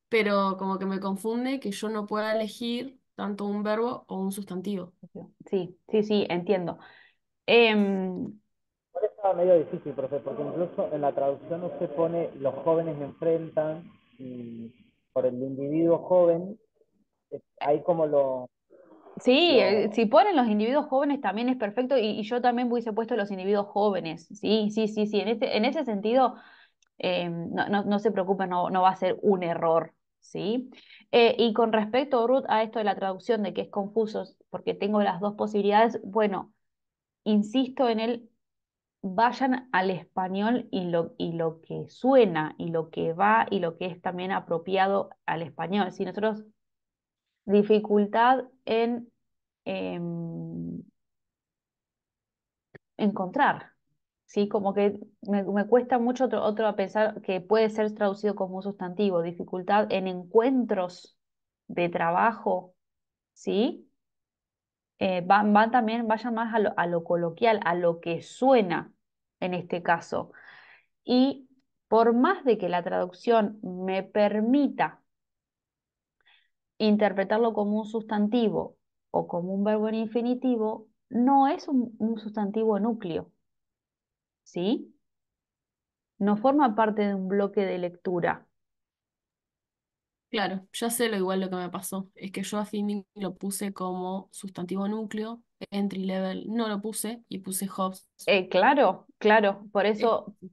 pero como que me confunde que yo no pueda elegir tanto un verbo o un sustantivo. Sí, sí, sí, entiendo. Por em, estaba medio difícil, profe, porque incluso en la traducción se pone los jóvenes enfrentan por el individuo joven ahí como lo... Sí, eh, si ponen los individuos jóvenes también es perfecto y, yo también hubiese puesto los individuos jóvenes, sí, sí, sí, sí, en, este, en ese sentido eh, no, se preocupen, no, no va a ser un error, ¿sí? Eh, y con respecto, Ruth, a esto de la traducción, de que es confuso, porque tengo las dos posibilidades, bueno, insisto en él, vayan al español y lo, y lo que suena, y lo que va, y lo que es también apropiado al español. Si nosotros dificultad en em, encontrar. ¿sí? Como que me, cuesta mucho otro, pensar que puede ser traducido como un sustantivo, dificultad en encuentros de trabajo, ¿sí? van, eh, van, también, vaya más a lo coloquial, a lo que suena en este caso. Y por más de que la traducción me permita interpretarlo como un sustantivo o como un verbo en infinitivo, no es un, sustantivo núcleo. ¿Sí? No forma parte de un bloque de lectura. Claro, ya sé lo igual lo que me pasó. Es que yo a Finding lo puse como sustantivo núcleo, entry level no lo puse y puse Hobbs. Eh, claro, claro, por eso. Eh,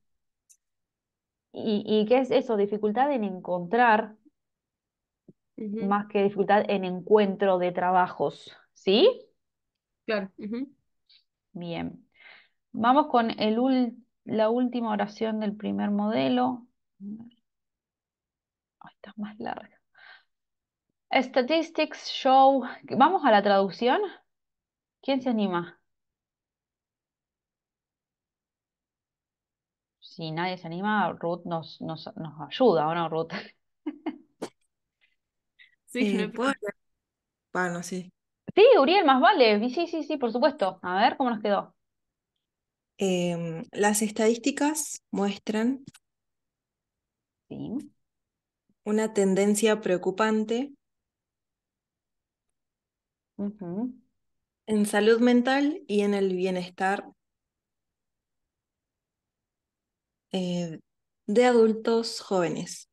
¿Y, ¿Y qué es eso? Dificultad en encontrar más que dificultad en encuentro de trabajos, ¿sí? Claro. Bien. Vamos con el la última oración del primer modelo. está más larga. Statistics show. ¿Vamos a la traducción? ¿Quién se anima? Si nadie se anima, Ruth nos, nos, nos ayuda, ¿o no, Ruth? Eh, sí, Sí, Uriel, más vale. Sí, sí, sí, por supuesto. A ver cómo nos quedó. Em, las estadísticas muestran una tendencia preocupante en salud mental y en el bienestar eh, de adultos jóvenes.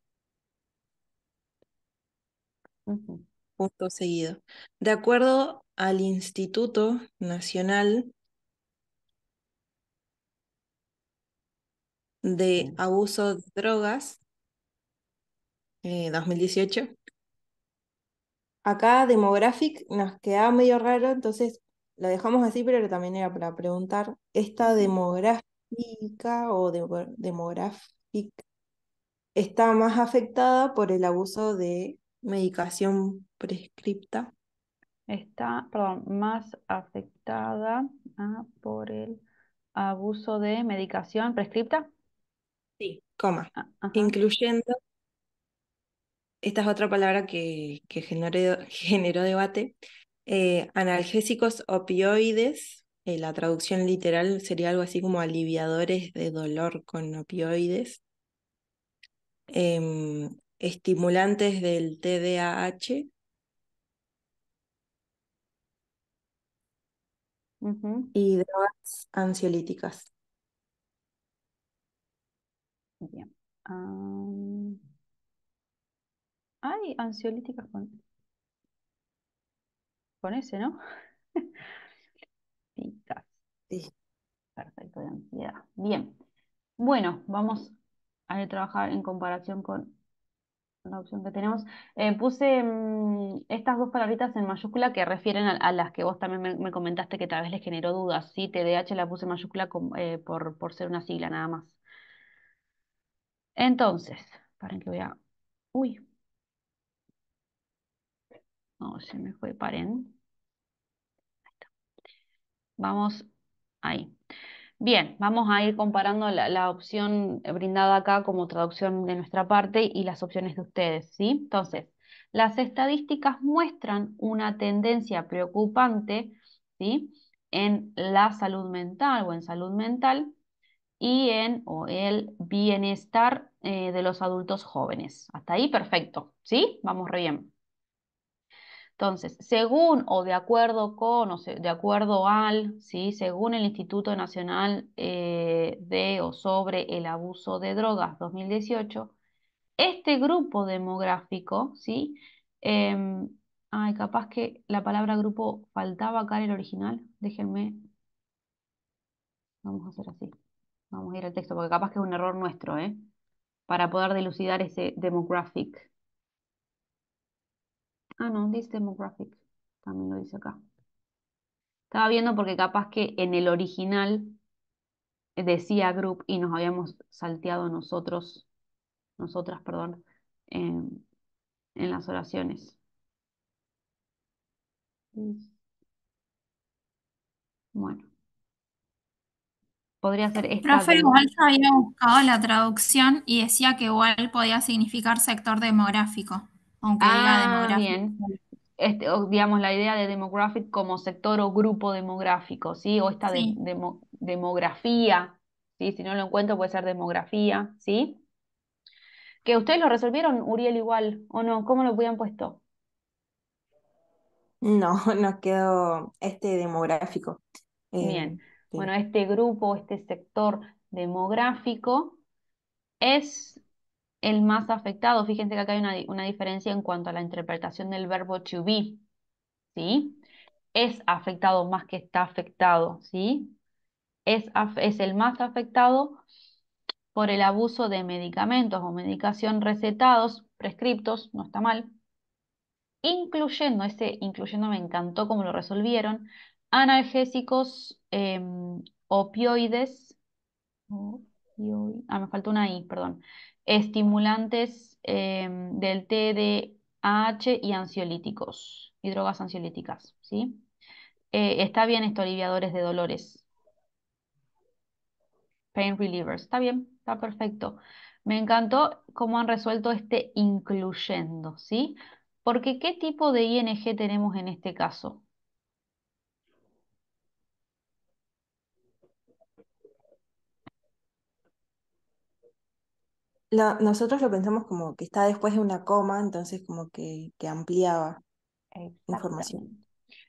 Punto seguido. De acuerdo al Instituto Nacional de Abuso de Drogas, 2018. Eh, Acá Demographic nos queda medio raro, entonces lo dejamos así, pero también era para preguntar, ¿esta demográfica o de, está más afectada por el abuso de medicación prescripta. Está, perdón, más afectada ah, por el abuso de medicación prescripta. Sí, coma. Ah, incluyendo, esta es otra palabra que, generó, debate, eh, analgésicos opioides, eh, la traducción literal sería algo así como aliviadores de dolor con opioides, em, estimulantes del TDAH. Y drogas ansiolíticas. Bien. Ah, hay ansiolíticas con, con ese, ¿no? sí. Perfecto, de ansiedad. Bien. Bueno, vamos a trabajar en comparación con una opción que tenemos. Eh, puse mm, estas dos palabritas en mayúscula que refieren a, las que vos también me, comentaste que tal vez les generó dudas. Sí, TDH la puse mayúscula eh, por, por ser una sigla nada más. Entonces, paren que voy a... Uy. No, se me fue, paren. Ahí Vamos ahí. Bien, vamos a ir comparando la, opción brindada acá como traducción de nuestra parte y las opciones de ustedes, ¿sí? Entonces, las estadísticas muestran una tendencia preocupante, En la salud mental o en salud mental y en o el bienestar eh, de los adultos jóvenes. Hasta ahí, perfecto, ¿sí? Vamos re bien. Entonces, según o de acuerdo con sé, de acuerdo al, ¿sí? según el Instituto Nacional eh, de o sobre el abuso de drogas 2018, este grupo demográfico, ¿sí? Em, ay, capaz que la palabra grupo faltaba acá en el original. Déjenme. Vamos a hacer así. Vamos a ir al texto, porque capaz que es un error nuestro, ¿eh? Para poder dilucidar ese demographic. Ah, no, this demographic. También lo dice acá. Estaba viendo porque capaz que en el original decía group y nos habíamos salteado nosotros, nosotras, perdón, en, las oraciones. Bueno. Podría ser esta. Profe, igual yo había buscado la traducción y decía que igual podía significar sector demográfico aunque ah, Bien. Este, digamos, la idea de demographic como sector o grupo demográfico, ¿sí? O esta demografía, ¿sí? Si no lo encuentro puede ser demografía, ¿sí? Que ustedes lo resolvieron, Uriel, igual, ¿o no? ¿Cómo lo hubieran puesto? No, nos quedó este demográfico. Bien. Eh, bueno, este grupo, este sector demográfico es el más afectado. Fíjense que acá hay una, diferencia en cuanto a la interpretación del verbo to be, ¿sí? Es afectado más que está afectado, ¿sí? Es, es el más afectado por el abuso de medicamentos o medicación recetados, prescriptos, no está mal, incluyendo, ese incluyendo me encantó cómo lo resolvieron, analgésicos, em, opioides, ah, me faltó una I, perdón, estimulantes eh, del TDAH y ansiolíticos y drogas ansiolíticas, ¿sí? Eh, está bien esto, aliviadores de dolores. Pain relievers, está bien, está perfecto. Me encantó cómo han resuelto este incluyendo, ¿sí? Porque ¿qué tipo de ING tenemos en este caso? nosotros lo pensamos como que está después de una coma, entonces como que, que ampliaba información.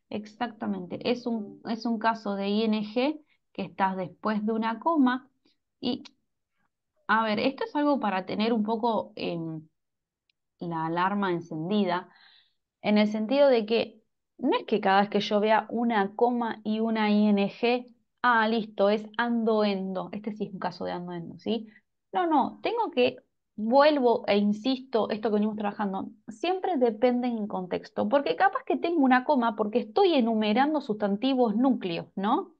Exactamente, es un, es un caso de ING que estás después de una coma y, a ver, esto es algo para tener un poco em, la alarma encendida, en el sentido de que no es que cada vez que yo vea una coma y una ING, ah, listo, es andoendo. Este sí es un caso de andoendo, ¿sí? No, no, tengo que, vuelvo e insisto, esto que venimos trabajando, siempre depende en contexto, porque capaz que tengo una coma porque estoy enumerando sustantivos núcleos, ¿no?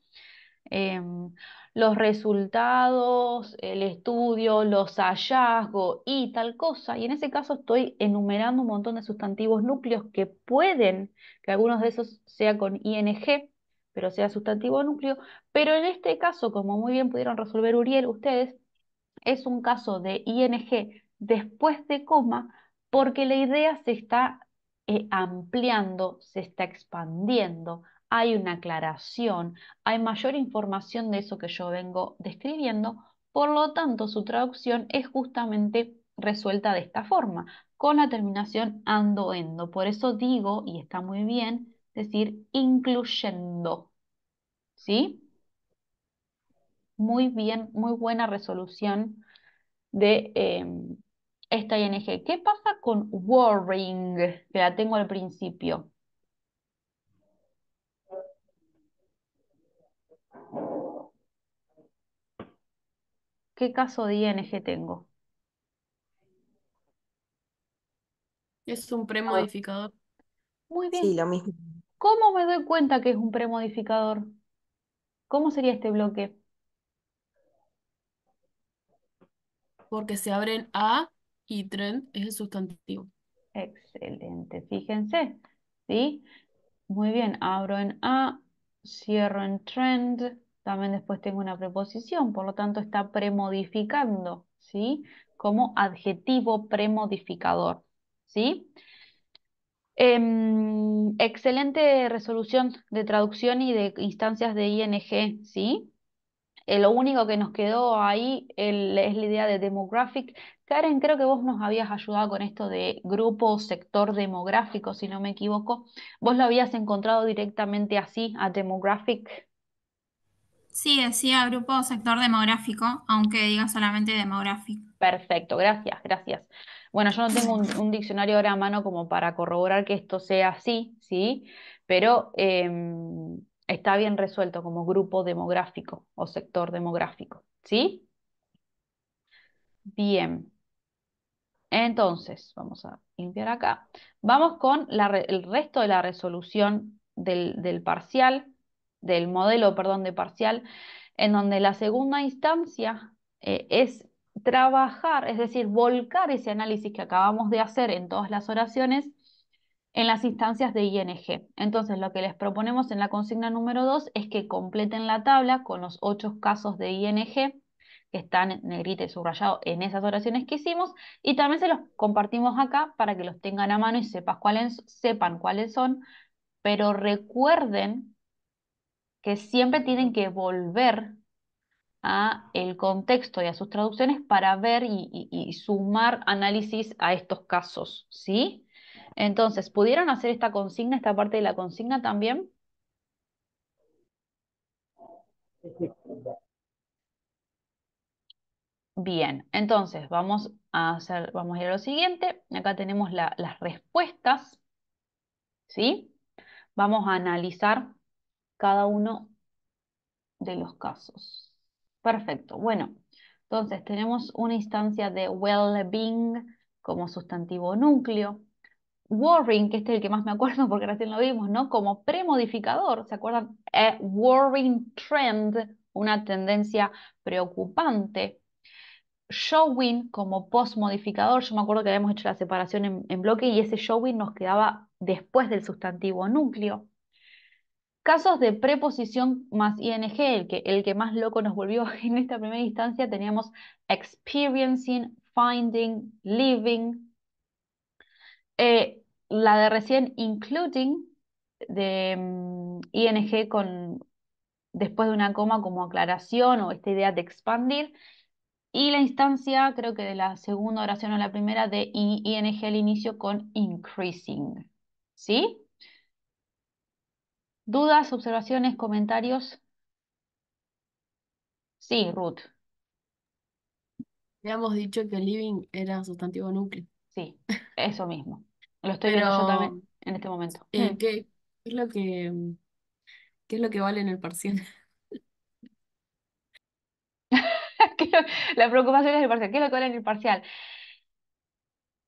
Em, los resultados, el estudio, los hallazgos y tal cosa. Y en ese caso estoy enumerando un montón de sustantivos núcleos que pueden, que algunos de esos sea con ing, pero sea sustantivo núcleo. Pero en este caso, como muy bien pudieron resolver Uriel ustedes, es un caso de ING después de coma porque la idea se está eh, ampliando, se está expandiendo, hay una aclaración, hay mayor información de eso que yo vengo describiendo, por lo tanto su traducción es justamente resuelta de esta forma, con la terminación ando-endo. Por eso digo, y está muy bien, decir incluyendo. ¿Sí? muy bien, muy buena resolución de em, esta ING. ¿Qué pasa con worrying, que la tengo al principio? ¿Qué caso de ING tengo? Es un premodificador. Muy bien. Sí, lo mismo. ¿Cómo me doy cuenta que es un premodificador? ¿Cómo sería este bloque? porque se abren a y trend es el sustantivo. Excelente, fíjense, ¿sí? Muy bien, abro en a, cierro en trend, también después tengo una preposición, por lo tanto está premodificando, ¿sí? Como adjetivo premodificador, ¿sí? Em, excelente resolución de traducción y de instancias de ING, ¿sí? Eh, lo único que nos quedó ahí es la idea de demographic. Karen, creo que vos nos habías ayudado con esto de grupo, sector demográfico, si no me equivoco. ¿Vos lo habías encontrado directamente así, a demographic? Sí, decía grupo sector demográfico, aunque diga solamente demographic. Perfecto, gracias, gracias. Bueno, yo no tengo un, diccionario ahora a mano como para corroborar que esto sea así, ¿sí? Pero em, está bien resuelto como grupo demográfico o sector demográfico, ¿sí? Bien. Entonces, vamos a limpiar acá. Vamos con el resto de la resolución del, parcial, del modelo, perdón, de parcial, en donde la segunda instancia eh, es trabajar, es decir, volcar ese análisis que acabamos de hacer en todas las oraciones en las instancias de ING. Entonces, lo que les proponemos en la consigna número 2 es que completen la tabla con los ocho casos de ING que están en negrita y subrayado en esas oraciones que hicimos y también se los compartimos acá para que los tengan a mano y sepas cuáles, sepan cuáles son, pero recuerden que siempre tienen que volver a el contexto y a sus traducciones para ver y, y sumar análisis a estos casos, ¿sí? Entonces, ¿pudieron hacer esta consigna, esta parte de la consigna también? Bien, entonces vamos a hacer, vamos a ir a lo siguiente. Acá tenemos las respuestas. ¿Sí? Vamos a analizar cada uno de los casos. Perfecto. Bueno, entonces tenemos una instancia de well-being como sustantivo núcleo. Warring, que este es el que más me acuerdo porque recién lo vimos, ¿no? Como premodificador, ¿se acuerdan? Eh, A trend, una tendencia preocupante. Showing como postmodificador, yo me acuerdo que habíamos hecho la separación en, bloque y ese showing nos quedaba después del sustantivo núcleo. Casos de preposición más ing, el que, el que más loco nos volvió en esta primera instancia, teníamos experiencing, finding, living, eh, la de recién, including, de mm, ING con después de una coma como aclaración o esta idea de expandir. Y la instancia, creo que de la segunda oración o la primera, de ING al inicio con increasing. ¿Sí? ¿Dudas, observaciones, comentarios? Sí, Ruth. Habíamos dicho que living era sustantivo núcleo. Sí, eso mismo. Lo estoy viendo yo también en este momento. Eh, hmm. ¿qué, es lo que, qué es lo que vale en el parcial? La preocupación es el parcial. ¿Qué es lo que vale en el parcial?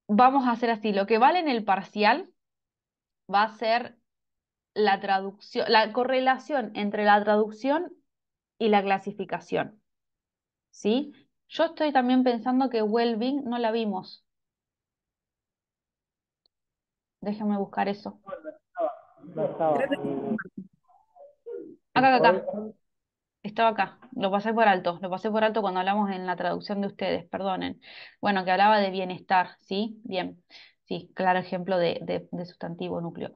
Vamos a hacer así. Lo que vale en el parcial va a ser la traducción, la correlación entre la traducción y la clasificación. ¿Sí? Yo estoy también pensando que well no la vimos. Déjame buscar eso. Acá, acá, acá. Estaba acá. Lo pasé por alto. Lo pasé por alto cuando hablamos en la traducción de ustedes, perdonen. Bueno, que hablaba de bienestar, ¿sí? Bien. Sí, claro ejemplo de, sustantivo núcleo.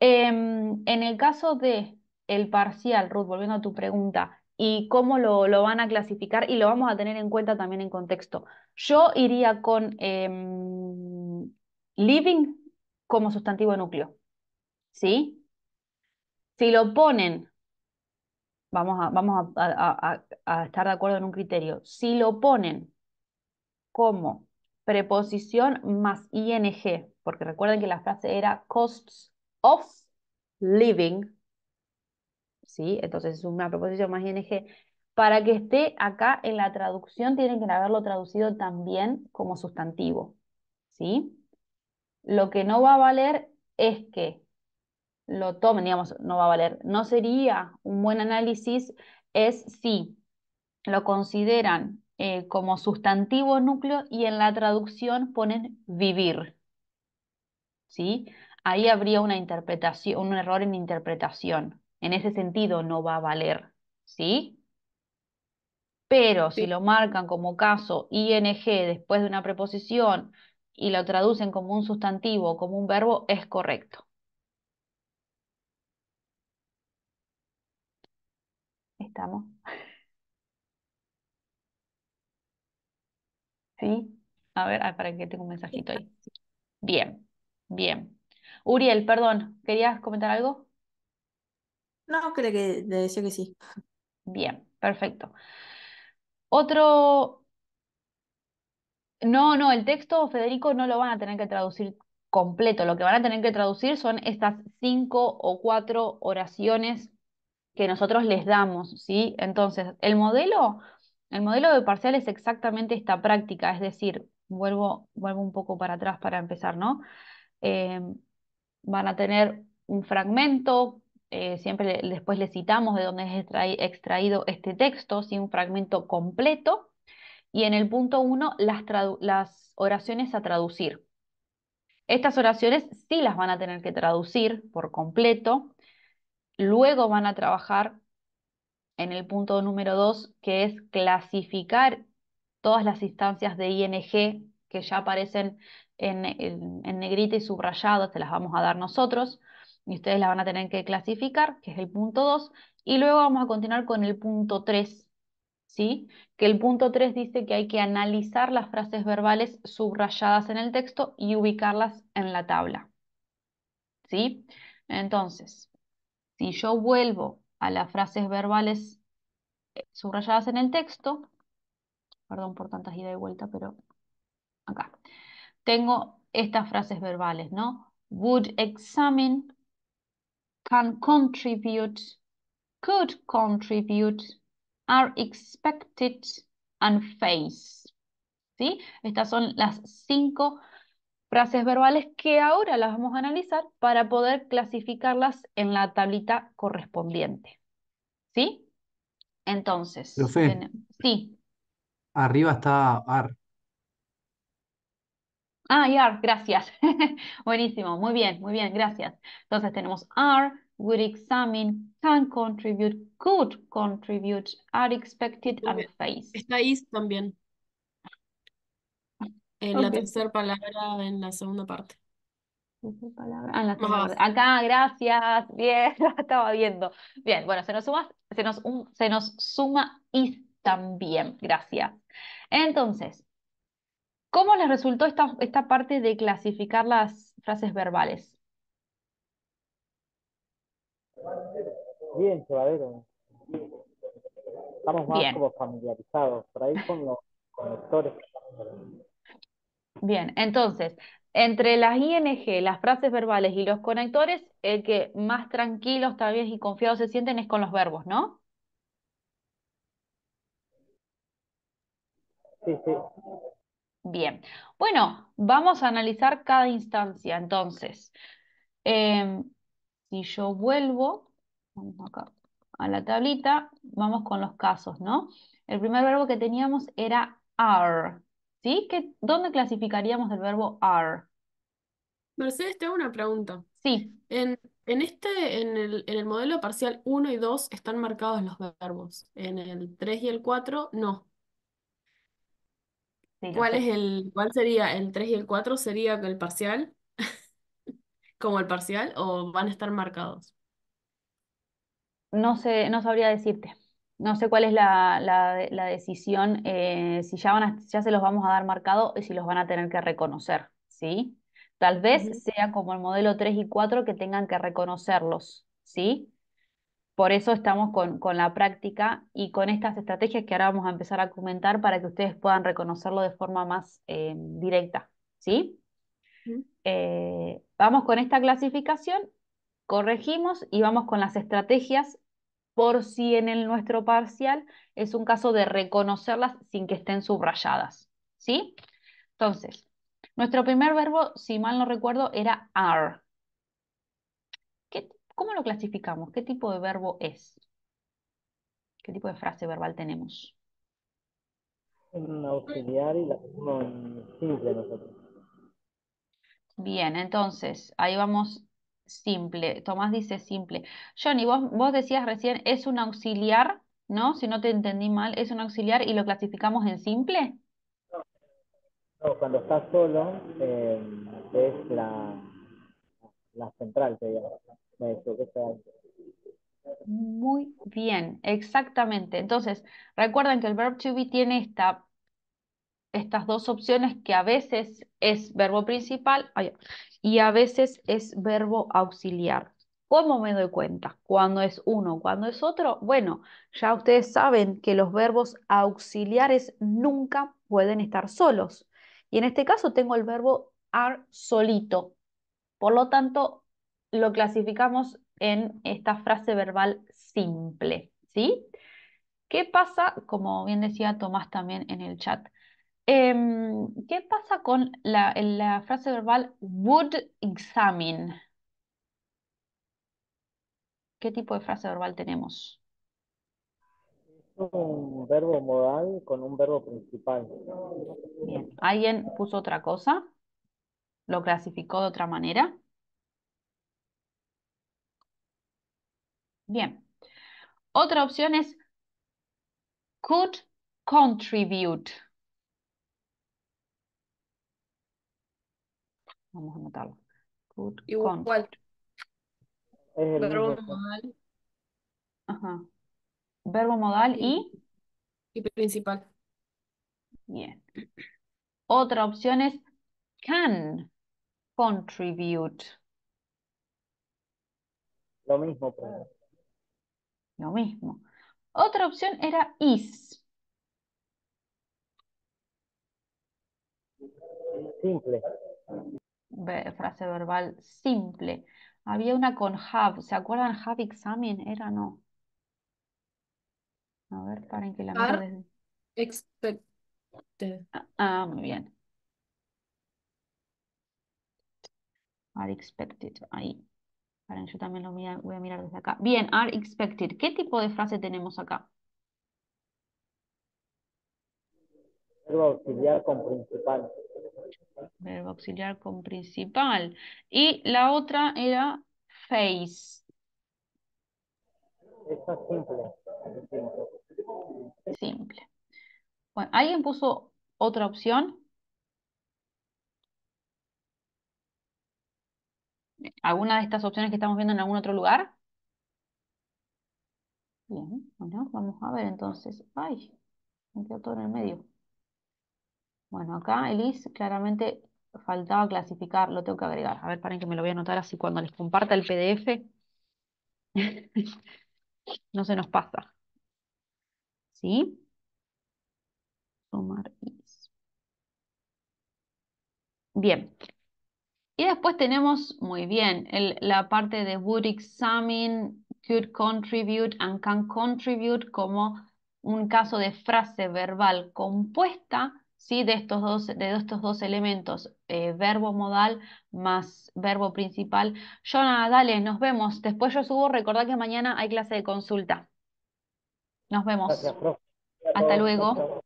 Em, en el caso de el parcial, Ruth, volviendo a tu pregunta, y cómo lo, van a clasificar y lo vamos a tener en cuenta también en contexto. Yo iría con em, living como sustantivo núcleo. ¿Sí? Si lo ponen, vamos, a, vamos a, estar de acuerdo en un criterio, si lo ponen como preposición más ing, porque recuerden que la frase era costs of living, ¿sí? Entonces es una preposición más ing, para que esté acá en la traducción tienen que haberlo traducido también como sustantivo, ¿sí? Lo que no va a valer es que lo tomen, digamos, no va a valer. No sería un buen análisis es si lo consideran eh, como sustantivo núcleo y en la traducción ponen vivir. ¿Sí? Ahí habría una interpretación, un error en interpretación. En ese sentido no va a valer. ¿Sí? Pero si lo marcan como caso ING después de una preposición y lo traducen como un sustantivo o como un verbo, es correcto. ¿Estamos? ¿Sí? A ver, ah, para que tengo un mensajito ahí. Bien, bien. Uriel, perdón, ¿querías comentar algo? No, creo que le decía que sí. Bien, perfecto. Otro, no, no, el texto, Federico, no lo van a tener que traducir completo. Lo que van a tener que traducir son estas cinco o cuatro oraciones que nosotros les damos, ¿sí? Entonces, el modelo, el modelo de parcial es exactamente esta práctica, es decir, vuelvo, vuelvo un poco para atrás para empezar, ¿no? Em, van a tener un fragmento, eh, siempre después le citamos de dónde es extraído este texto, ¿sí? un fragmento completo y en el punto 1, las, oraciones a traducir. Estas oraciones sí las van a tener que traducir por completo. Luego van a trabajar en el punto número 2, que es clasificar todas las instancias de ING que ya aparecen en, negrita y subrayado, se las vamos a dar nosotros y ustedes las van a tener que clasificar, que es el punto 2, y luego vamos a continuar con el punto 3, ¿sí? Que el punto 3 dice que hay que analizar las frases verbales subrayadas en el texto y ubicarlas en la tabla. ¿Sí? Entonces, si yo vuelvo a las frases verbales eh, subrayadas en el texto, perdón por tantas ida y vuelta, pero acá, tengo estas frases verbales, ¿no? Would examine, can contribute, could contribute, are expected and face. ¿Sí? Estas son las cinco frases verbales que ahora las vamos a analizar para poder clasificarlas en la tablita correspondiente. ¿Sí? Entonces, sí. Arriba está AR. Ah, y are, gracias. Buenísimo, muy bien, muy bien, gracias. Entonces tenemos AR, would examine, can contribute, could contribute, are expected and face. Está is también. En la tercera palabra, en la segunda parte. Ah, Acá, gracias. Bien, estaba viendo. Bien, bueno, se nos suma, se nos, se nos suma is también. Gracias. Entonces, ¿cómo les resultó esta, esta parte de clasificar las frases verbales? Bien, Estamos más como familiarizados por ahí con los conectores. Bien, entonces, entre las ING, las frases verbales y los conectores, el que más tranquilos, también y confiados se sienten es con los verbos, ¿no? Sí, sí. Bien. Bueno, vamos a analizar cada instancia entonces. Em, si yo vuelvo, acá a la tablita, vamos con los casos, ¿no? El primer verbo que teníamos era are, ¿sí? ¿Dónde clasificaríamos el verbo are? Mercedes, tengo una pregunta. Sí. En, en este, en el, en el modelo parcial 1 y 2 están marcados los verbos. En el 3 y el 4, no. ¿Cuál, es el, ¿Cuál sería el 3 y el 4? ¿Sería el parcial? como el parcial o van a estar marcados? No sé, no sabría decirte. No sé cuál es la, decisión, eh, si ya, van ya se los vamos a dar marcado y si los van a tener que reconocer, ¿sí? Tal vez sea como el modelo 3 y 4 que tengan que reconocerlos, ¿sí? Por eso estamos con, la práctica y con estas estrategias que ahora vamos a empezar a comentar para que ustedes puedan reconocerlo de forma más eh, directa, ¿sí? Eh, vamos con esta clasificación, corregimos y vamos con las estrategias por si en el nuestro parcial es un caso de reconocerlas sin que estén subrayadas. ¿Sí? Entonces, nuestro primer verbo, si mal no recuerdo, era are. ¿Qué, ¿Cómo lo clasificamos? ¿Qué tipo de verbo es? ¿Qué tipo de frase verbal tenemos? auxiliar y simple nosotros. Bien, entonces, ahí vamos simple. Tomás dice simple. Johnny, vos, vos decías recién, es un auxiliar, ¿no? Si no te entendí mal, es un auxiliar y lo clasificamos en simple. No, cuando está solo eh, es la, central, Muy bien, exactamente. Entonces, recuerden que el verb to be tiene esta estas dos opciones que a veces es verbo principal y a veces es verbo auxiliar. ¿Cómo me doy cuenta? ¿Cuándo es uno? ¿Cuándo es otro? Bueno, ya ustedes saben que los verbos auxiliares nunca pueden estar solos. Y en este caso tengo el verbo AR solito. Por lo tanto, lo clasificamos en esta frase verbal simple. ¿Qué pasa? Como bien decía Tomás también en el chat, Em, ¿Qué pasa con la, la frase verbal would examine? ¿Qué tipo de frase verbal tenemos? Un verbo modal con un verbo principal. Bien. ¿Alguien puso otra cosa? ¿Lo clasificó de otra manera? Bien. Otra opción es could contribute. Vamos a anotarlo. Good verbo modal. Ajá. Verbo modal y... Y principal. Bien. Otra opción es can contribute. Lo mismo. Lo mismo. Otra opción era is. Simple frase verbal simple. Había una con have, ¿se acuerdan? Have examen, era no. A ver, paren que la expected. Ah, ah, muy bien. Are expected, ahí. Paren, yo también lo voy a, mirar desde acá. Bien, are expected. ¿Qué tipo de frase tenemos acá? Verbo auxiliar con principal verbo auxiliar con principal. Y la otra era face. simple. Simple. Bueno, ¿alguien puso otra opción? ¿Alguna de estas opciones que estamos viendo en algún otro lugar? Bien, bueno, vamos a ver entonces. Ay, me quedó todo en el medio. Bueno, acá is claramente faltaba clasificar, lo tengo que agregar. A ver, paren que me lo voy a anotar así cuando les comparta el PDF. no se nos pasa. ¿Sí? Sumar is. Bien. Y después tenemos, muy bien, la parte de would examine, could contribute and can contribute como un caso de frase verbal compuesta ¿sí? de, estos dos, de estos dos elementos, eh, verbo modal más verbo principal. Jonah, dale, nos vemos. Después yo subo, recordad que mañana hay clase de consulta. Nos vemos. Hasta luego.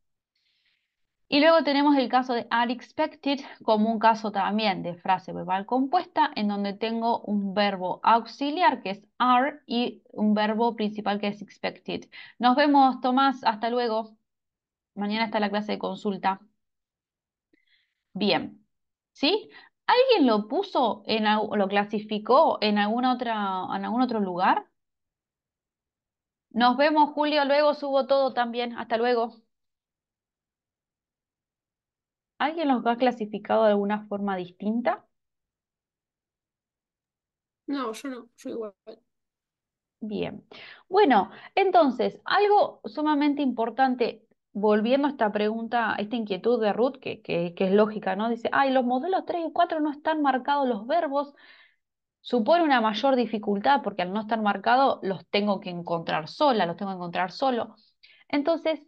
Y luego tenemos el caso de expected como un caso también de frase verbal compuesta en donde tengo un verbo auxiliar que es are y un verbo principal que es expected. Nos vemos, Tomás. Hasta luego. Mañana está la clase de consulta. Bien. ¿Sí? ¿Alguien lo puso en lo clasificó en alguna otra en algún otro lugar? Nos vemos, Julio. Luego subo todo también. Hasta luego. ¿Alguien los ha clasificado de alguna forma distinta? No, yo no, yo igual. Bien. Bueno, entonces, algo sumamente importante, volviendo a esta pregunta, a esta inquietud de Ruth, que, es lógica, ¿no? Dice, ay, los modelos 3 y 4 no están marcados los verbos, supone una mayor dificultad porque al no estar marcado los tengo que encontrar sola, los tengo que encontrar solo. Entonces,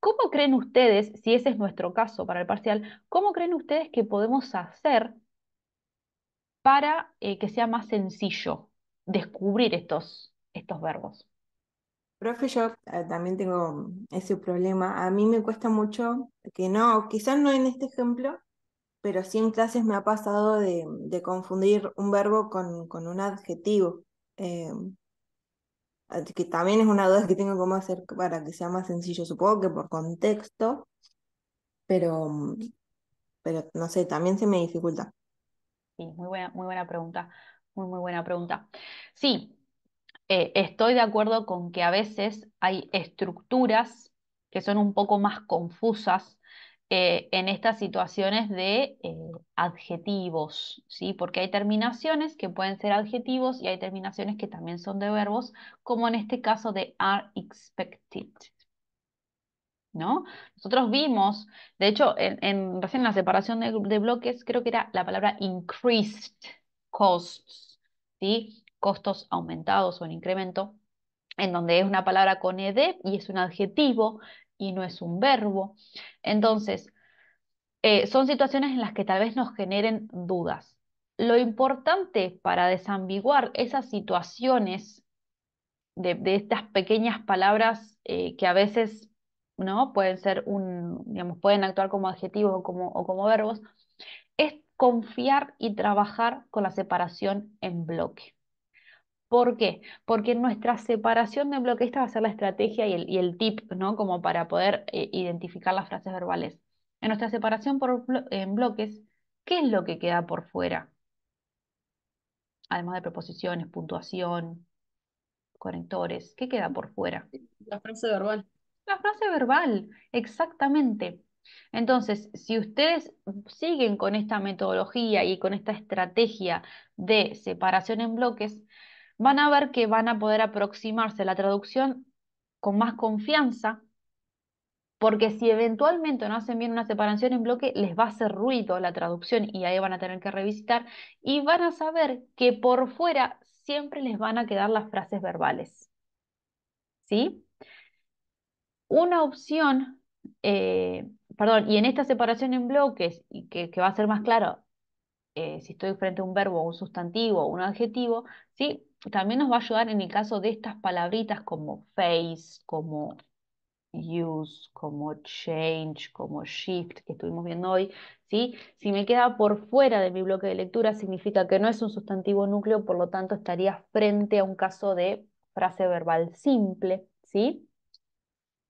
¿cómo creen ustedes, si ese es nuestro caso para el parcial, cómo creen ustedes que podemos hacer para eh, que sea más sencillo descubrir estos, estos verbos? Profe, yo eh, también tengo ese problema. A mí me cuesta mucho, que no, quizás no en este ejemplo, pero sí en clases me ha pasado de, confundir un verbo con, un adjetivo. Eh, eh, que también es una duda que tengo cómo hacer para que sea más sencillo, supongo que por contexto, pero, mm, pero no sé, también se me dificulta. Sí, muy buena, muy buena pregunta, muy, muy buena pregunta. Sí, eh, estoy de acuerdo con que a veces hay estructuras que son un poco más confusas eh, en estas situaciones de eh, adjetivos, ¿sí? porque hay terminaciones que pueden ser adjetivos y hay terminaciones que también son de verbos, como en este caso de are expected. ¿No? Nosotros vimos, de hecho, en, recién en la separación de, de, bloques, creo que era la palabra increased costs, ¿sí? costos aumentados o en incremento, en donde es una palabra con ed y es un adjetivo y no es un verbo. Entonces, eh, son situaciones en las que tal vez nos generen dudas. Lo importante para desambiguar esas situaciones de, estas pequeñas palabras eh, que a veces ¿no? pueden ser un, pueden actuar como adjetivos o como verbos, es confiar y trabajar con la separación en bloque. ¿Por qué? Porque nuestra separación de bloques esta va a ser la estrategia y el, tip, ¿no? Como para poder eh, identificar las frases verbales. En nuestra separación en bloques, ¿qué es lo que queda por fuera? Además de preposiciones, puntuación, conectores, ¿qué queda por fuera? La frase verbal. La frase verbal, exactamente. Entonces, si ustedes siguen con esta metodología y con esta estrategia de separación en bloques, van a ver que van a poder aproximarse a la traducción con más confianza, porque si eventualmente no hacen bien una separación en bloque, les va a hacer ruido la traducción y ahí van a tener que revisitar y van a saber que por fuera siempre les van a quedar las frases verbales. ¿Sí? Una opción, eh, perdón, y en esta separación en bloques, que, va a ser más claro eh, si estoy frente a un verbo, un sustantivo, o un adjetivo, ¿sí? también nos va a ayudar en el caso de estas palabritas como face, como use, como change, como shift que estuvimos viendo hoy, ¿sí? Si me queda por fuera de mi bloque de lectura significa que no es un sustantivo núcleo, por lo tanto estaría frente a un caso de frase verbal simple, ¿sí?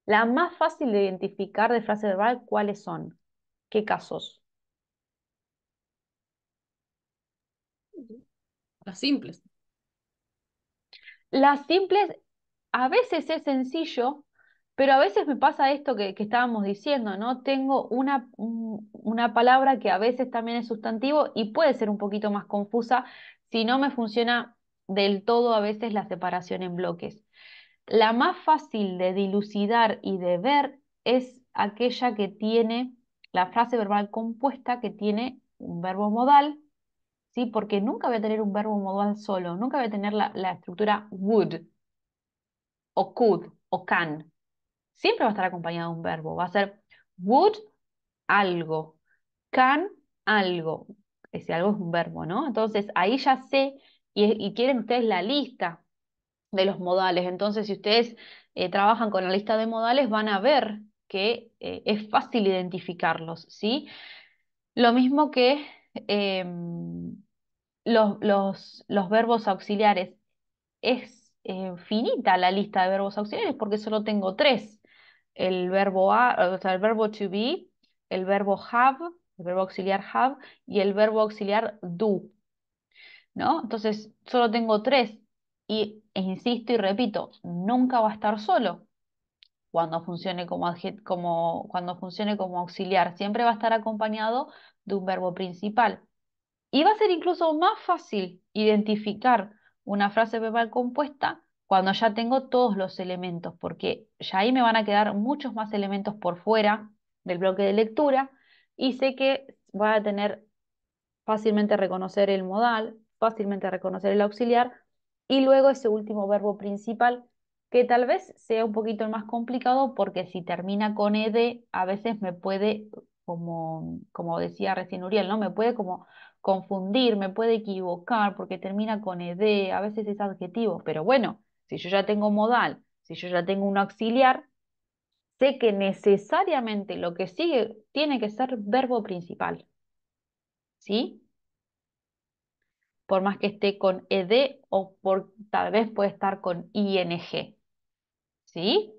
La más fácil de identificar de frase verbal, ¿cuáles son? ¿Qué casos? Las simples las simples, a veces es sencillo, pero a veces me pasa esto que, estábamos diciendo, ¿no? Tengo una palabra que a veces también es sustantivo y puede ser un poquito más confusa si no me funciona del todo a veces la separación en bloques. La más fácil de dilucidar y de ver es aquella que tiene la frase verbal compuesta que tiene un verbo modal porque nunca voy a tener un verbo modal solo, nunca voy a tener la, estructura would, o could, o can. Siempre va a estar acompañado de un verbo. Va a ser would algo, can algo. Ese algo es un verbo, ¿no? Entonces ahí ya sé y, quieren ustedes la lista de los modales. Entonces si ustedes eh, trabajan con la lista de modales van a ver que eh, es fácil identificarlos, ¿sí? Lo mismo que Em, los, verbos auxiliares. Es eh, finita la lista de verbos auxiliares porque solo tengo tres. El verbo, o sea, el verbo to be, el verbo have, el verbo auxiliar have y el verbo auxiliar do. ¿No? Entonces, solo tengo tres. Y e insisto y repito, nunca va a estar solo cuando funcione como, como, cuando funcione como auxiliar. Siempre va a estar acompañado de un verbo principal. Y va a ser incluso más fácil identificar una frase verbal compuesta cuando ya tengo todos los elementos, porque ya ahí me van a quedar muchos más elementos por fuera del bloque de lectura y sé que voy a tener fácilmente reconocer el modal, fácilmente reconocer el auxiliar y luego ese último verbo principal que tal vez sea un poquito más complicado porque si termina con ed a veces me puede como, decía recién Uriel, ¿no? Me puede como confundir, me puede equivocar porque termina con ed, a veces es adjetivo, pero bueno, si yo ya tengo modal, si yo ya tengo un auxiliar, sé que necesariamente lo que sigue tiene que ser verbo principal. ¿Sí? Por más que esté con ed o por, tal vez puede estar con ing. ¿Sí?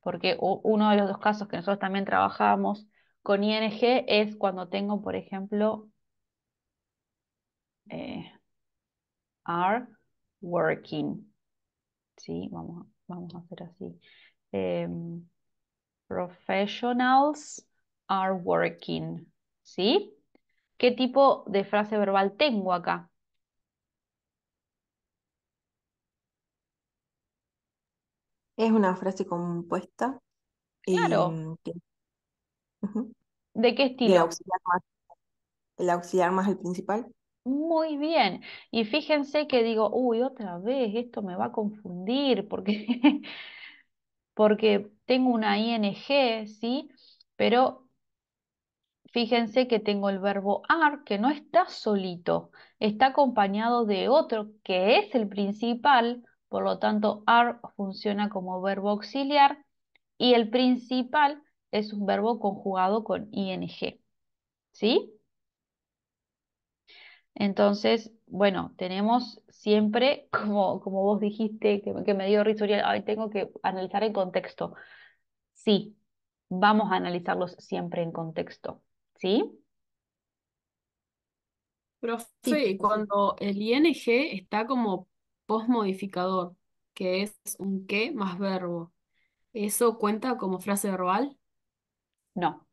Porque uno de los dos casos que nosotros también trabajamos con ING es cuando tengo, por ejemplo, eh, are working. Sí, vamos, vamos a hacer así. Em, professionals are working. ¿Sí? ¿Qué tipo de frase verbal tengo acá? Es una frase compuesta. Claro. Em, ¿De qué estilo? el auxiliar más el principal. Muy bien. Y fíjense que digo, uy, otra vez, esto me va a confundir porque, porque tengo una ING, ¿sí? Pero fíjense que tengo el verbo AR, que no está solito, está acompañado de otro que es el principal, por lo tanto, AR funciona como verbo auxiliar y el principal es un verbo conjugado con ing. ¿Sí? Entonces, bueno, tenemos siempre, como, como vos dijiste, que, me dio risa, ay, tengo que analizar en contexto. Sí, vamos a analizarlos siempre en contexto. ¿Sí? Profe, cuando el ing está como postmodificador, que es un que más verbo, ¿eso cuenta como frase verbal? No,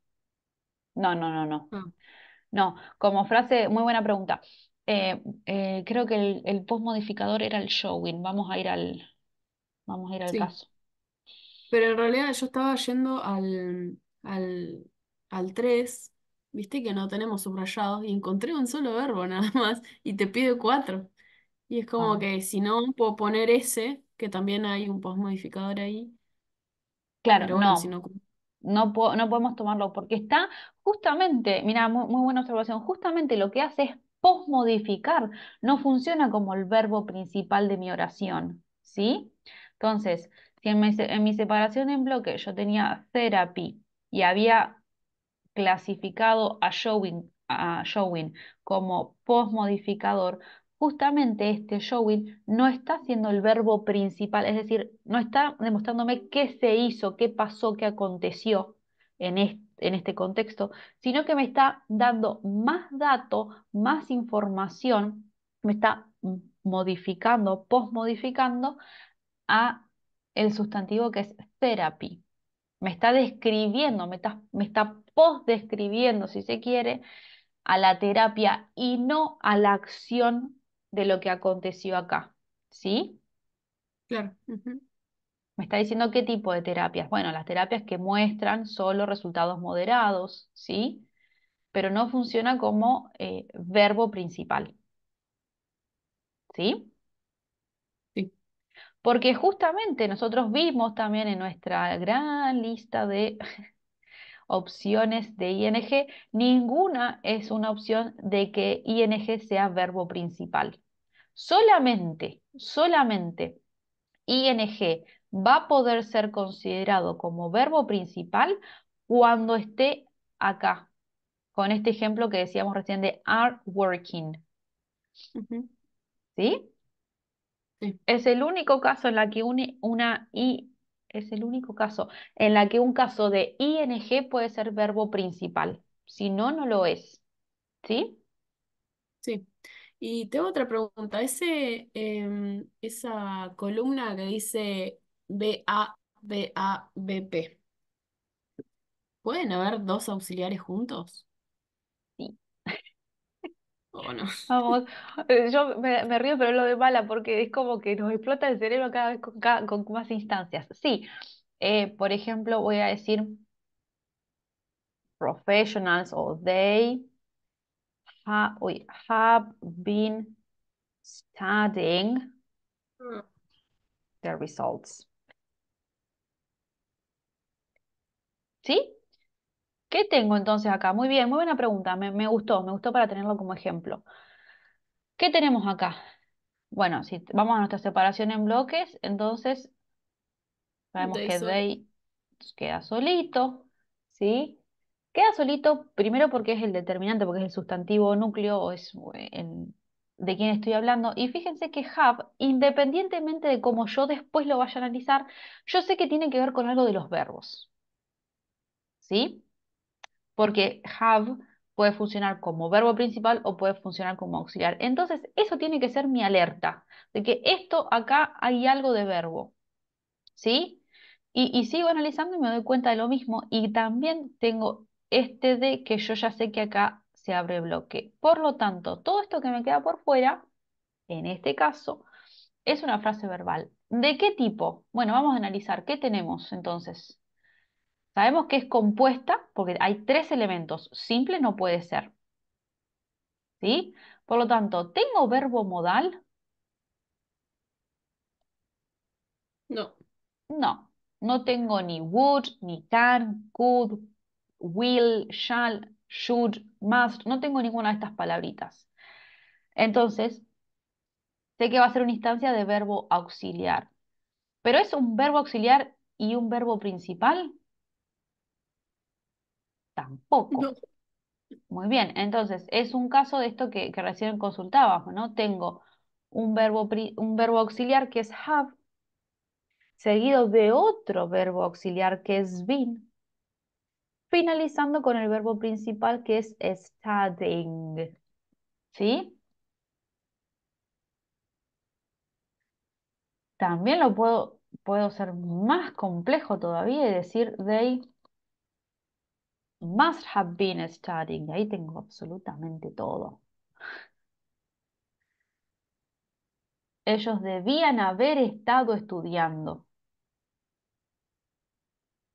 no, no, no, no. Ah. No, como frase, muy buena pregunta. Eh, eh, creo que el, postmodificador era el showing. Vamos a ir al, vamos a ir al caso. Pero en realidad yo estaba yendo al, al, 3, viste que no tenemos subrayados, y encontré un solo verbo nada más, y te pide cuatro. Y es como ah. que si no, puedo poner ese, que también hay un postmodificador ahí, claro, no. No, podemos tomarlo porque está justamente, mira, muy, buena observación, justamente lo que hace es posmodificar, no funciona como el verbo principal de mi oración, ¿sí? Entonces, si en mi, separación en bloque yo tenía therapy y había clasificado a showing, a showing como posmodificador justamente este showing no está siendo el verbo principal, es decir, no está demostrándome qué se hizo, qué pasó, qué aconteció en este, contexto, sino que me está dando más dato, más información, me está modificando, posmodificando a el sustantivo que es therapy. Me está describiendo, me está, me está si se quiere, a la terapia y no a la acción de lo que aconteció acá, ¿sí? Claro. Me está diciendo qué tipo de terapias. Bueno, las terapias que muestran solo resultados moderados, ¿sí? Pero no funciona como eh, verbo principal. ¿Sí? Sí. Porque justamente nosotros vimos también en nuestra gran lista de opciones de ING, ninguna es una opción de que ING sea verbo principal. Solamente, solamente ING va a poder ser considerado como verbo principal cuando esté acá, con este ejemplo que decíamos recién de are working. ¿Sí? Es el único caso en la que une una ING es el único caso en la que un caso de ing puede ser verbo principal. Si no, no lo es. ¿Sí? Sí. Y tengo otra pregunta. Ese, em, esa columna que dice BA, BA, BP, ¿pueden haber dos auxiliares juntos? Eh, yo me, río, pero lo de mala porque es como que nos explota el cerebro cada vez con, más instancias. Sí, eh, por ejemplo, voy a decir professionals o they have been studying mm. the results. ¿Sí? ¿Qué tengo entonces acá? Muy bien, muy buena pregunta. Me, gustó, me gustó para tenerlo como ejemplo. ¿Qué tenemos acá? Bueno, si vamos a nuestra separación en bloques, entonces sabemos que sol. queda solito, ¿sí? Queda solito primero porque es el determinante, porque es el sustantivo núcleo o es de quién estoy hablando. Y fíjense que have, independientemente de cómo yo después lo vaya a analizar, yo sé que tiene que ver con algo de los verbos. ¿Sí? porque have puede funcionar como verbo principal o puede funcionar como auxiliar. Entonces, eso tiene que ser mi alerta, de que esto acá hay algo de verbo. ¿Sí? Y, y, sigo analizando y me doy cuenta de lo mismo. Y también tengo este de que yo ya sé que acá se abre bloque. Por lo tanto, todo esto que me queda por fuera, en este caso, es una frase verbal. ¿De qué tipo? Bueno, vamos a analizar. ¿Qué tenemos entonces? Sabemos que es compuesta porque hay tres elementos. Simple no puede ser. ¿Sí? Por lo tanto, ¿tengo verbo modal? No. No. No tengo ni would, ni can, could, will, shall, should, must. No tengo ninguna de estas palabritas. Entonces, sé que va a ser una instancia de verbo auxiliar. Pero es un verbo auxiliar y un verbo principal. Tampoco. Muy bien, entonces es un caso de esto que, recién consultábamos, ¿no? Tengo un verbo, un verbo auxiliar que es have, seguido de otro verbo auxiliar que es been, finalizando con el verbo principal que es studying. ¿Sí? También lo puedo, puedo ser más complejo todavía y decir they Must have been studying. ahí tengo absolutamente todo. Ellos debían haber estado estudiando.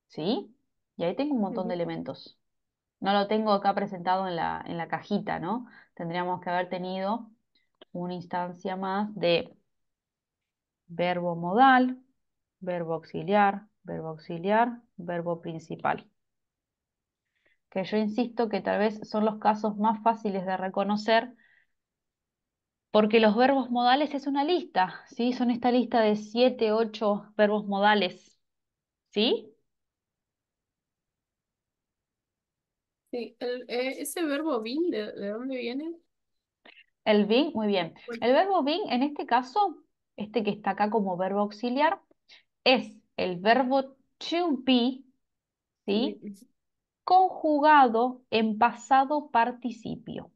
¿Sí? Y ahí tengo un montón de elementos. No lo tengo acá presentado en la, en la cajita, ¿no? Tendríamos que haber tenido una instancia más de verbo modal, verbo auxiliar, verbo auxiliar, verbo principal que yo insisto que tal vez son los casos más fáciles de reconocer, porque los verbos modales es una lista, ¿sí? Son esta lista de 7, 8 verbos modales, ¿sí? Sí, el, eh, ese verbo being, ¿de, dónde viene? El being, muy bien. El verbo being, en este caso, este que está acá como verbo auxiliar, es el verbo to be, ¿sí? sí conjugado en pasado participio.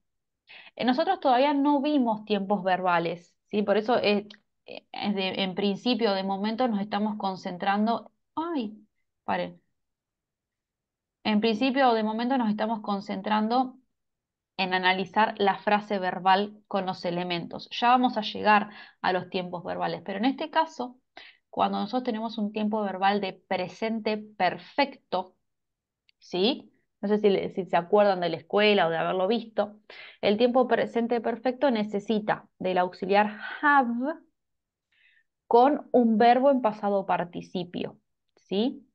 Eh, nosotros todavía no vimos tiempos verbales, ¿sí? por eso eh, eh, en principio, de momento, nos estamos concentrando. ¡Ay! En principio, de momento, nos estamos concentrando en analizar la frase verbal con los elementos. Ya vamos a llegar a los tiempos verbales, pero en este caso, cuando nosotros tenemos un tiempo verbal de presente perfecto, ¿sí? No sé si, se acuerdan de la escuela o de haberlo visto. El tiempo presente perfecto necesita del auxiliar have con un verbo en pasado participio, ¿sí?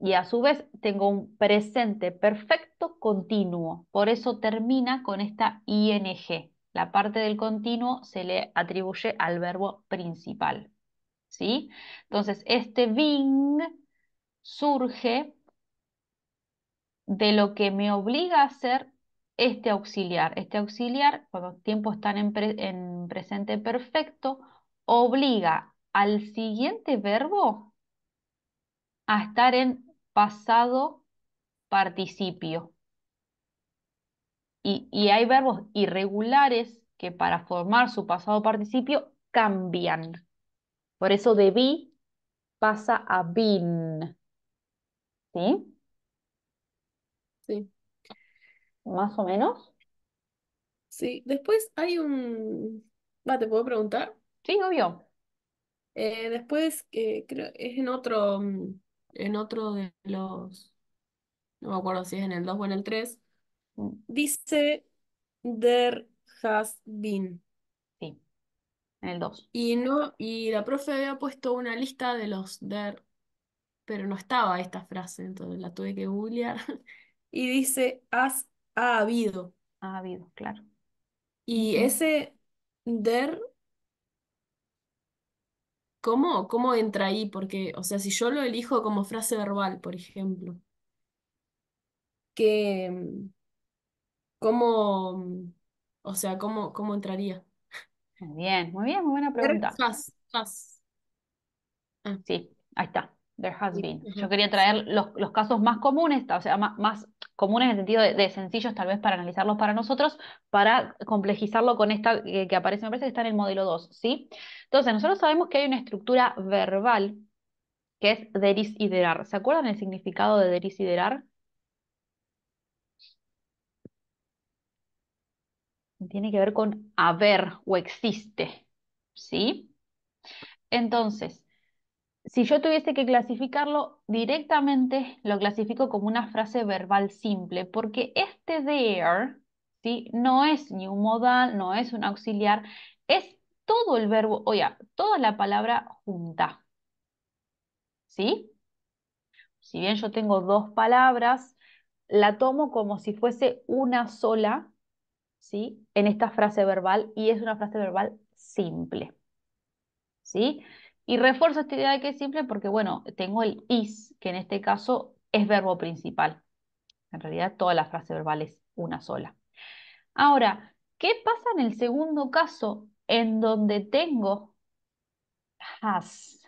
Y a su vez tengo un presente perfecto continuo, por eso termina con esta ing. La parte del continuo se le atribuye al verbo principal, ¿sí? Entonces, este being surge de lo que me obliga a hacer este auxiliar. Este auxiliar, cuando los tiempos están en, presente perfecto, obliga al siguiente verbo a estar en pasado participio. Y, y, hay verbos irregulares que para formar su pasado participio cambian. Por eso de vi pasa a bin. ¿Sí? Sí. más o menos. Sí. Después hay un. Va, te puedo preguntar. Sí, obvio. Eh, después, eh, creo, es en otro, mm, en otro de los, no me acuerdo si es en el 2 o en el 3, mm. dice there has been. Sí, en el 2. Y no, y la profe había puesto una lista de los there, pero no estaba esta frase, entonces la tuve que googlear y dice has ha habido. Ha habido, claro. Y ese der, ¿cómo, ¿cómo entra ahí? Porque, o sea, si yo lo elijo como frase verbal, por ejemplo, que, mm, ¿cómo, mm, o sea, cómo, cómo entraría? Muy bien, muy bien, muy buena pregunta. más Sí, ahí está has Yo quería traer los, casos más comunes, o sea, más, comunes en el sentido de, sencillos tal vez para analizarlos para nosotros, para complejizarlo con esta eh, que, aparece, me parece que está en el modelo 2, ¿sí? Entonces, nosotros sabemos que hay una estructura verbal que es derisiderar. ¿Se acuerdan el significado de derisiderar? Tiene que ver con haber o existe, ¿sí? Entonces, si yo tuviese que clasificarlo directamente, lo clasifico como una frase verbal simple, porque este there ¿sí? no es ni un modal, no es un auxiliar, es todo el verbo, o sea, toda la palabra junta. ¿Sí? Si bien yo tengo dos palabras, la tomo como si fuese una sola, ¿sí? En esta frase verbal, y es una frase verbal simple. ¿Sí? Y refuerzo esta idea de que es simple porque, bueno, tengo el is, que en este caso es verbo principal. En realidad, toda la frase verbal es una sola. Ahora, ¿qué pasa en el segundo caso en donde tengo has?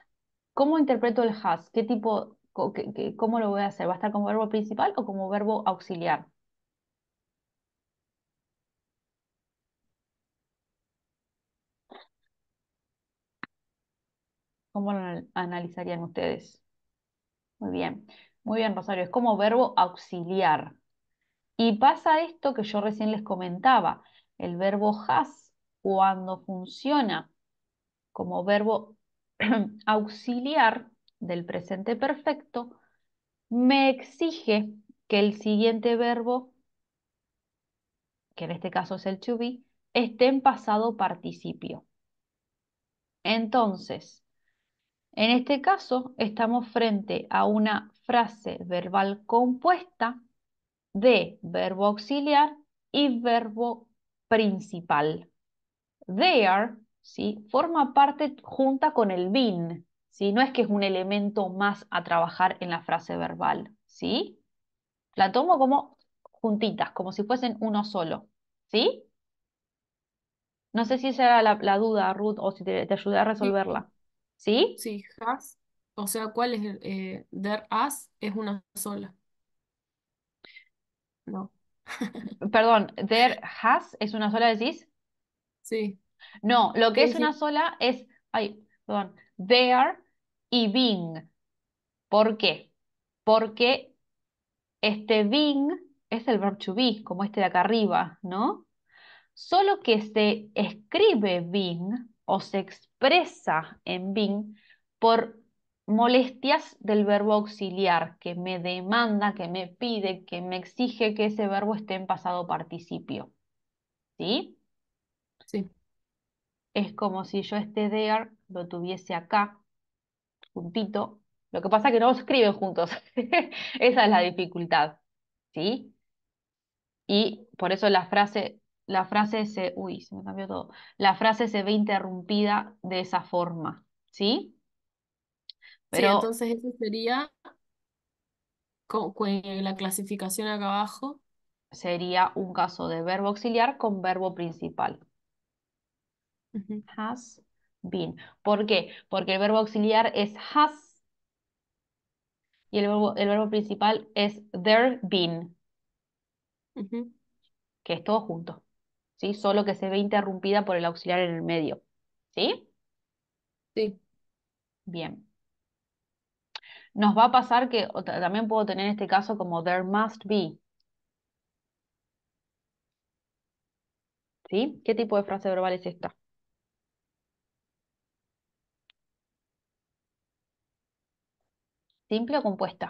¿Cómo interpreto el has? ¿Qué tipo, cómo lo voy a hacer? ¿Va a estar como verbo principal o como verbo auxiliar? ¿Cómo lo analizarían ustedes? Muy bien, muy bien, Rosario. Es como verbo auxiliar. Y pasa esto que yo recién les comentaba. El verbo has, cuando funciona como verbo auxiliar del presente perfecto, me exige que el siguiente verbo, que en este caso es el to be, esté en pasado participio. Entonces, en este caso, estamos frente a una frase verbal compuesta de verbo auxiliar y verbo principal. are, ¿sí? forma parte junta con el been. ¿sí? No es que es un elemento más a trabajar en la frase verbal. ¿sí? La tomo como juntitas, como si fuesen uno solo. ¿Sí? No sé si esa era la, duda, Ruth, o si te ayudé a resolverla. ¿Sí? Sí, has, o sea, ¿cuál es? el- Eh, there as es una sola. No. Perdón, there has es una sola, decís. Sí. No, lo que es una sola es, ay, perdón, there y being. ¿Por qué? Porque este being es el verbo to be, como este de acá arriba, ¿no? Solo que se escribe being o se expresa en Bing por molestias del verbo auxiliar que me demanda, que me pide, que me exige que ese verbo esté en pasado participio. ¿Sí? Sí. Es como si yo este there lo tuviese acá, juntito. Lo que pasa es que no escriben juntos. Esa es la dificultad. ¿Sí? Y por eso la frase la frase se, uy, se todo, la frase se ve interrumpida de esa forma, ¿sí? Pero, entonces eso sería con, la clasificación acá abajo. Sería un caso de verbo auxiliar con verbo principal. Has been. ¿Por qué? Porque el verbo auxiliar es has y el verbo, el verbo principal es there been. Que es todo junto. Solo que se ve interrumpida por el auxiliar en el medio, ¿sí? Sí. Bien. Nos va a pasar que también puedo tener este caso como there must be. ¿Sí? ¿Qué tipo de frase verbal es esta? ¿Simple o compuesta?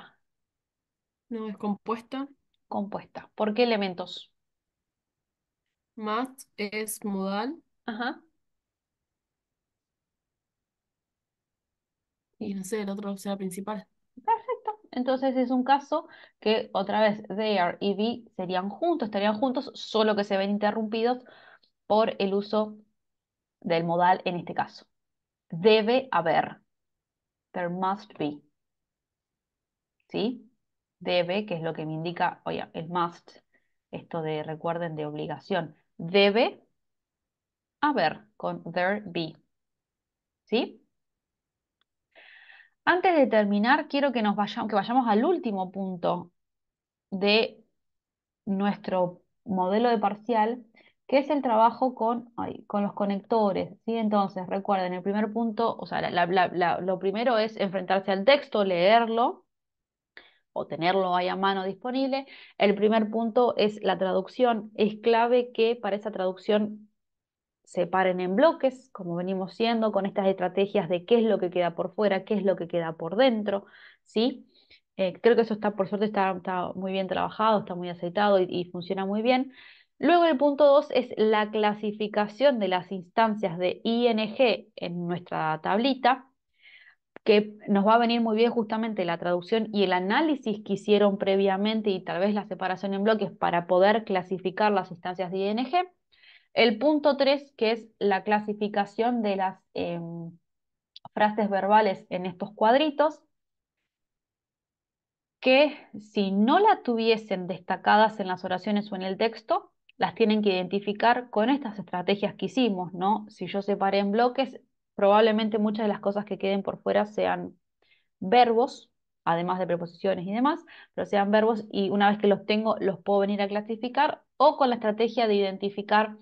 No, es compuesta. Compuesta. ¿Por qué elementos? Must es modal Ajá. y no sé, el otro sea principal. Perfecto. Entonces es un caso que otra vez there y be serían juntos, estarían juntos, solo que se ven interrumpidos por el uso del modal en este caso. Debe haber. There must be. ¿Sí? Debe, que es lo que me indica, oye, el must, esto de recuerden de obligación debe haber, con there be. ¿Sí? Antes de terminar, quiero que, vayamos, que vayamos al último punto de nuestro modelo de parcial, que es el trabajo con, los conectores. Entonces, recuerden, el primer punto, o sea, lo primero es enfrentarse al texto, leerlo, o tenerlo ahí a mano disponible. El primer punto es la traducción. Es clave que para esa traducción se paren en bloques, como venimos siendo, con estas estrategias de qué es lo que queda por fuera, qué es lo que queda por dentro, ¿sí? Eh, creo que eso está, por suerte, está, muy bien trabajado, está muy aceitado y, y funciona muy bien. Luego el punto 2 es la clasificación de las instancias de ING en nuestra tablita que nos va a venir muy bien justamente la traducción y el análisis que hicieron previamente y tal vez la separación en bloques para poder clasificar las instancias de ING. El punto 3, que es la clasificación de las em, frases verbales en estos cuadritos, que si no la tuviesen destacadas en las oraciones o en el texto, las tienen que identificar con estas estrategias que hicimos, ¿no? Si yo separé en bloques, probablemente muchas de las cosas que queden por fuera sean verbos, además de preposiciones y demás, pero sean verbos y una vez que los tengo los puedo venir a clasificar o con la estrategia de identificar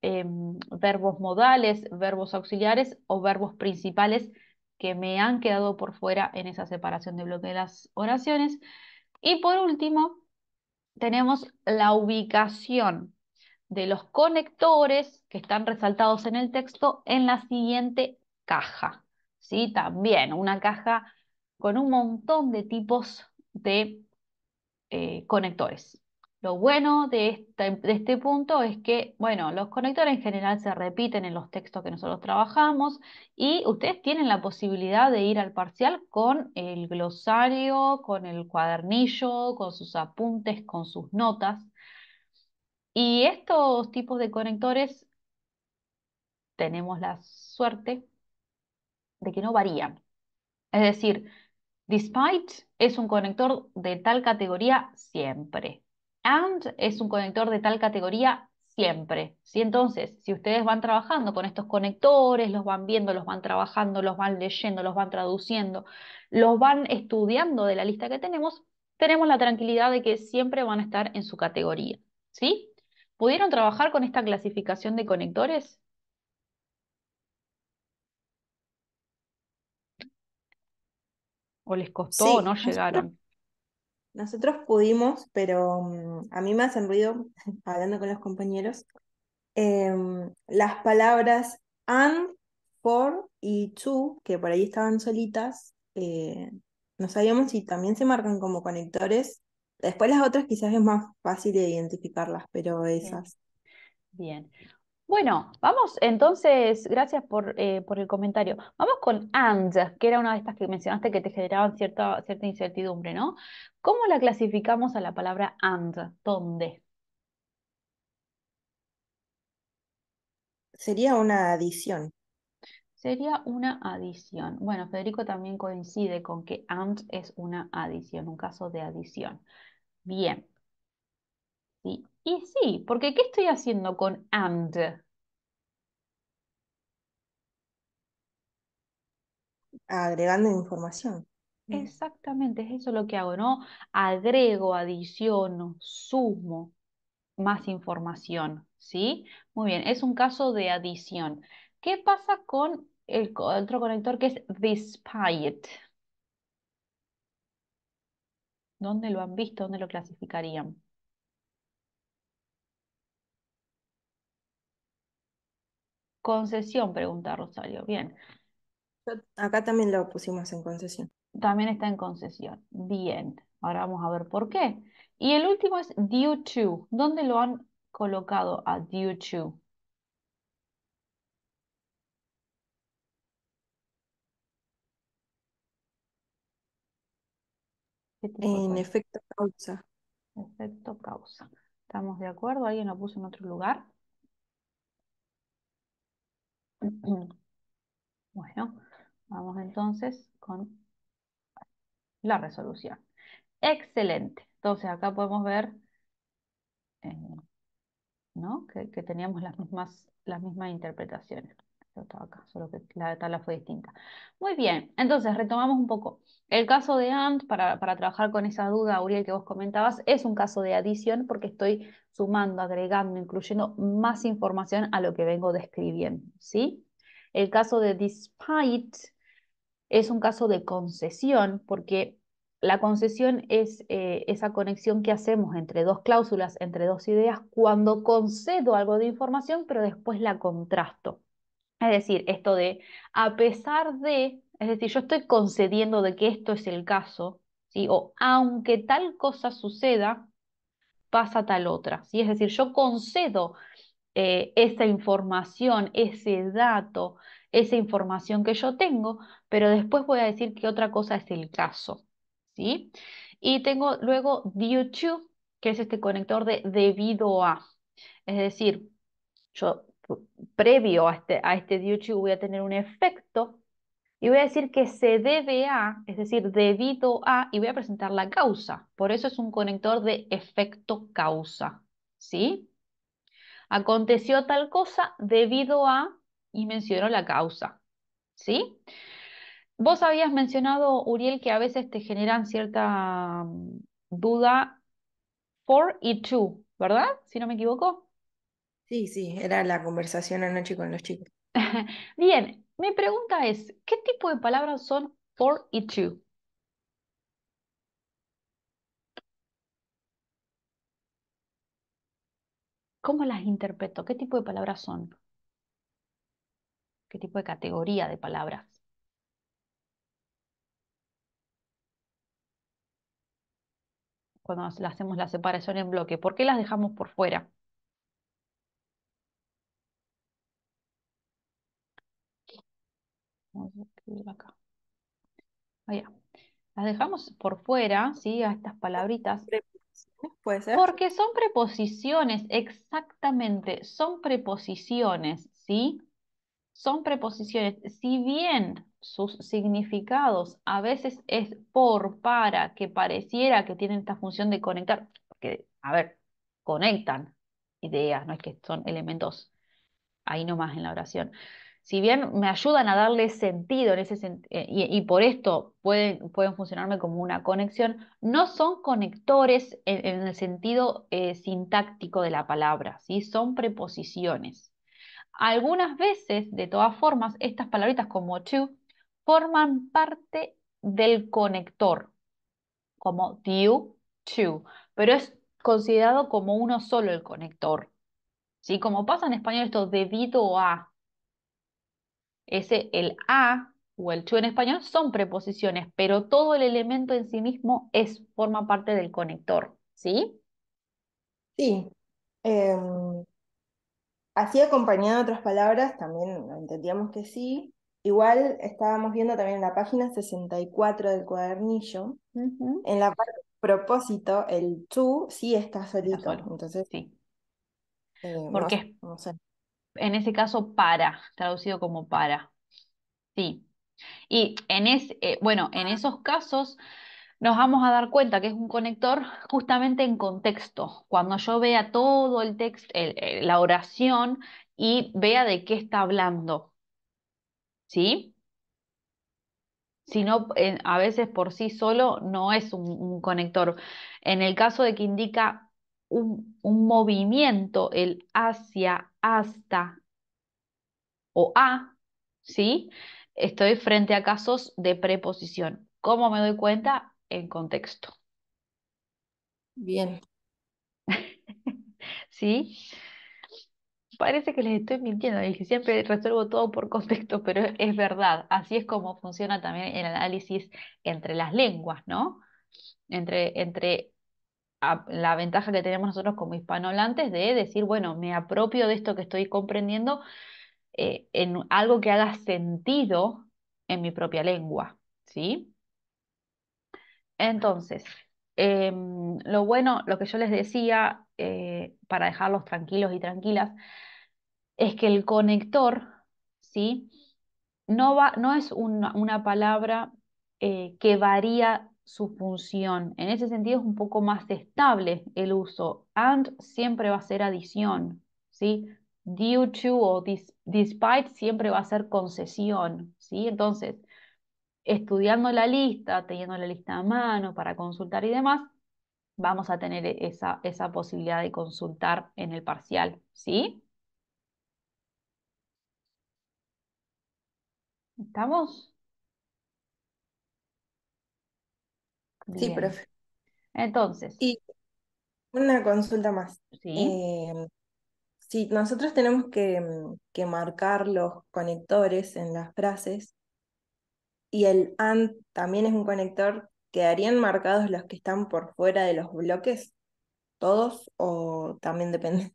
em, verbos modales, verbos auxiliares o verbos principales que me han quedado por fuera en esa separación de bloque de las oraciones. Y por último, tenemos la ubicación de los conectores que están resaltados en el texto en la siguiente caja. También una caja con un montón de tipos de eh, conectores. Lo bueno de este, de este, punto es que, bueno, los conectores en general se repiten en los textos que nosotros trabajamos y ustedes tienen la posibilidad de ir al parcial con el glosario, con el cuadernillo, con sus apuntes, con sus notas. Y estos tipos de conectores tenemos la suerte de que no varían. Es decir, despite es un conector de tal categoría siempre. And es un conector de tal categoría siempre. Entonces, si ustedes van trabajando con estos conectores, los van viendo, los van trabajando, los van leyendo, los van traduciendo, los van estudiando de la lista que tenemos, tenemos la tranquilidad de que siempre van a estar en su categoría. ¿Sí? ¿Pudieron trabajar con esta clasificación de conectores? ¿O les costó o no llegaron? Nosotros, pudimos, pero mm, a mí me hacen ruido, hablando con los compañeros, em, las palabras and, for y to, que por ahí estaban solitas, eh, no sabíamos si también se marcan como conectores Después las otras quizás es más fácil de identificarlas, pero esas. Bien. Bueno, vamos entonces, gracias por, eh, el comentario. Vamos con AND, que era una de estas que mencionaste que te generaban cierta, cierta incertidumbre, ¿no? ¿Cómo la clasificamos a la palabra AND? ¿Dónde? Sería una adición. Sería una adición. Bueno, Federico también coincide con que AND es una adición, un caso de adición. Bien. Sí. Y sí, porque ¿qué estoy haciendo con and? Agregando información. Exactamente, es eso lo que hago, ¿no? Agrego, adiciono, sumo más información, ¿sí? Muy bien, es un caso de adición. ¿Qué pasa con el otro conector que es despite? ¿Dónde lo han visto? ¿Dónde lo clasificarían? Concesión, pregunta Rosario. Bien. Acá también lo pusimos en concesión. También está en concesión. Bien. Ahora vamos a ver por qué. Y el último es due to. ¿Dónde lo han colocado a due to? En efecto causa. Efecto causa. ¿Estamos de acuerdo? ¿Alguien lo puso en otro lugar? Bueno, vamos entonces con la resolución. Excelente. Entonces acá podemos ver eh, que, que, teníamos las mismas, las mismas interpretaciones solo que la tabla fue distinta. Muy bien, entonces retomamos un poco. El caso de AND, para, trabajar con esa duda, Uriel, que vos comentabas, es un caso de adición porque estoy sumando, agregando, incluyendo más información a lo que vengo describiendo, ¿sí? El caso de despite es un caso de concesión porque la concesión es eh, esa conexión que hacemos entre dos cláusulas, entre dos ideas, cuando concedo algo de información, pero después la contrasto. Es decir, esto de, a pesar de, es decir, yo estoy concediendo de que esto es el caso, ¿sí? o aunque tal cosa suceda, pasa tal otra. ¿sí? Es decir, yo concedo eh, esa información, ese dato, esa información que yo tengo, pero después voy a decir que otra cosa es el caso. ¿sí? Y tengo luego due to, que es este conector de debido a. Es decir, yo previo a este, a este voy a tener un efecto y voy a decir que se debe a, es decir, debido a, y voy a presentar la causa. Por eso es un conector de efecto-causa. ¿Sí? Aconteció tal cosa debido a, y menciono la causa. ¿Sí? Vos habías mencionado, Uriel, que a veces te generan cierta mm, duda for y to, ¿verdad? Si no me equivoco. Sí, sí, era la conversación anoche con los chicos. Bien, mi pregunta es, ¿qué tipo de palabras son for y to? ¿Cómo las interpreto? ¿Qué tipo de palabras son? ¿Qué tipo de categoría de palabras? Cuando hacemos la separación en bloque, ¿por qué las dejamos por fuera? Ah, Las dejamos por fuera, ¿sí? A estas palabritas. Puede ser. Porque son preposiciones, exactamente, son preposiciones, ¿sí? Son preposiciones. Si bien sus significados a veces es por, para, que pareciera que tienen esta función de conectar, porque, a ver, conectan ideas, no es que son elementos ahí nomás en la oración si bien me ayudan a darle sentido en ese eh, y, por esto pueden, pueden, funcionarme como una conexión, no son conectores en, el sentido eh, sintáctico de la palabra, ¿sí? son preposiciones. Algunas veces, de todas formas, estas palabritas como to forman parte del conector, como to, to, pero es considerado como uno solo el conector. ¿sí? Como pasa en español esto debido a, ese, el a o el CHU en español son preposiciones, pero todo el elemento en sí mismo es, forma parte del conector, ¿sí? Sí. Em, así acompañado de otras palabras, también entendíamos que sí. Igual estábamos viendo también en la página 64 del cuadernillo, en la parte propósito, el CHU sí está solito. Entonces, sí. Eh, ¿Por qué? no sé en ese caso para, traducido como para. Sí. Y en eh, bueno, en ah. esos casos nos vamos a dar cuenta que es un conector justamente en contexto. Cuando yo vea todo el texto, la oración y vea de qué está hablando. ¿Sí? Si no, eh, a veces por sí solo no es un, conector. En el caso de que indica un, un movimiento, el hacia, hasta o a, ¿sí? Estoy frente a casos de preposición. ¿Cómo me doy cuenta? En contexto. Bien. ¿Sí? Parece que les estoy mintiendo dije, siempre resuelvo todo por contexto, pero es verdad. Así es como funciona también el análisis entre las lenguas, ¿no? Entre, entre la ventaja que tenemos nosotros como hispanohablantes de decir, bueno, me apropio de esto que estoy comprendiendo eh, en algo que haga sentido en mi propia lengua, ¿sí? Entonces, em, lo bueno, lo que yo les decía, eh, para dejarlos tranquilos y tranquilas, es que el conector, ¿sí? No, va, no es una, palabra eh, que varía su función. En ese sentido es un poco más estable el uso. And siempre va a ser adición, ¿sí? Due to o despite siempre va a ser concesión, ¿sí? Entonces, estudiando la lista, teniendo la lista a mano para consultar y demás, vamos a tener e-, esa, esa posibilidad de consultar en el parcial, ¿sí? ¿Estamos? Sí, profe. Entonces, Y una consulta más. sí, eh, si nosotros tenemos mm, que, marcar los conectores en las frases y el AND también es un conector, ¿quedarían marcados los que están por fuera de los bloques? ¿Todos o también depende?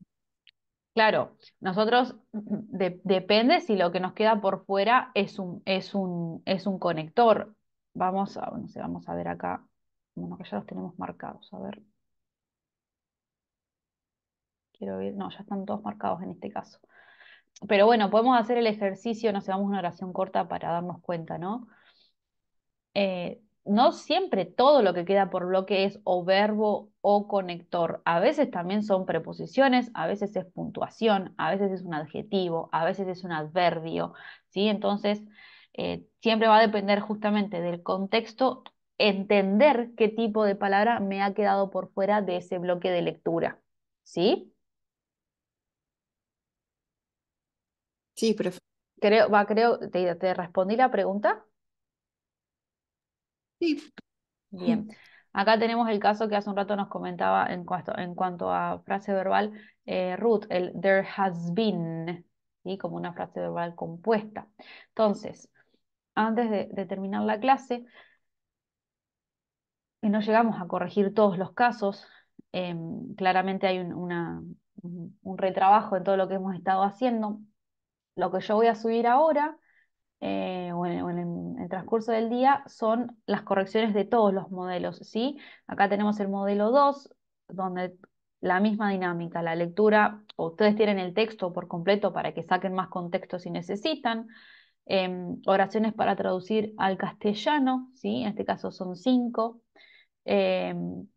claro, nosotros mm, depende si lo que nos queda por fuera es un, es un, es un conector. Vamos a, no sé, vamos a ver acá. Bueno, que ya los tenemos marcados. A ver. Quiero ver. No, ya están todos marcados en este caso. Pero bueno, podemos hacer el ejercicio, no sé, vamos a una oración corta para darnos cuenta, ¿no? Eh, no siempre todo lo que queda por bloque es o verbo o conector. A veces también son preposiciones, a veces es puntuación, a veces es un adjetivo, a veces es un adverbio, ¿sí? Entonces, eh, siempre va a depender justamente del contexto entender qué tipo de palabra me ha quedado por fuera de ese bloque de lectura. ¿Sí? Sí, profe. Creo, va, creo, ¿te, te respondí la pregunta? Sí. Bien. Acá tenemos el caso que hace un rato nos comentaba en cuanto, a frase verbal, root, eh, Ruth, el there has been, como una frase verbal compuesta. Entonces, antes de terminar la clase, y no llegamos a corregir todos los casos. Em, claramente hay un, retrabajo en todo lo que hemos estado haciendo. Lo que yo voy a subir ahora eh, o, en, el, transcurso del día son las correcciones de todos los modelos. ¿sí? Acá tenemos el modelo 2, donde la misma dinámica, la lectura, ustedes tienen el texto por completo para que saquen más contexto si necesitan. Em, oraciones para traducir al castellano, ¿sí? en este caso son 5. Eh,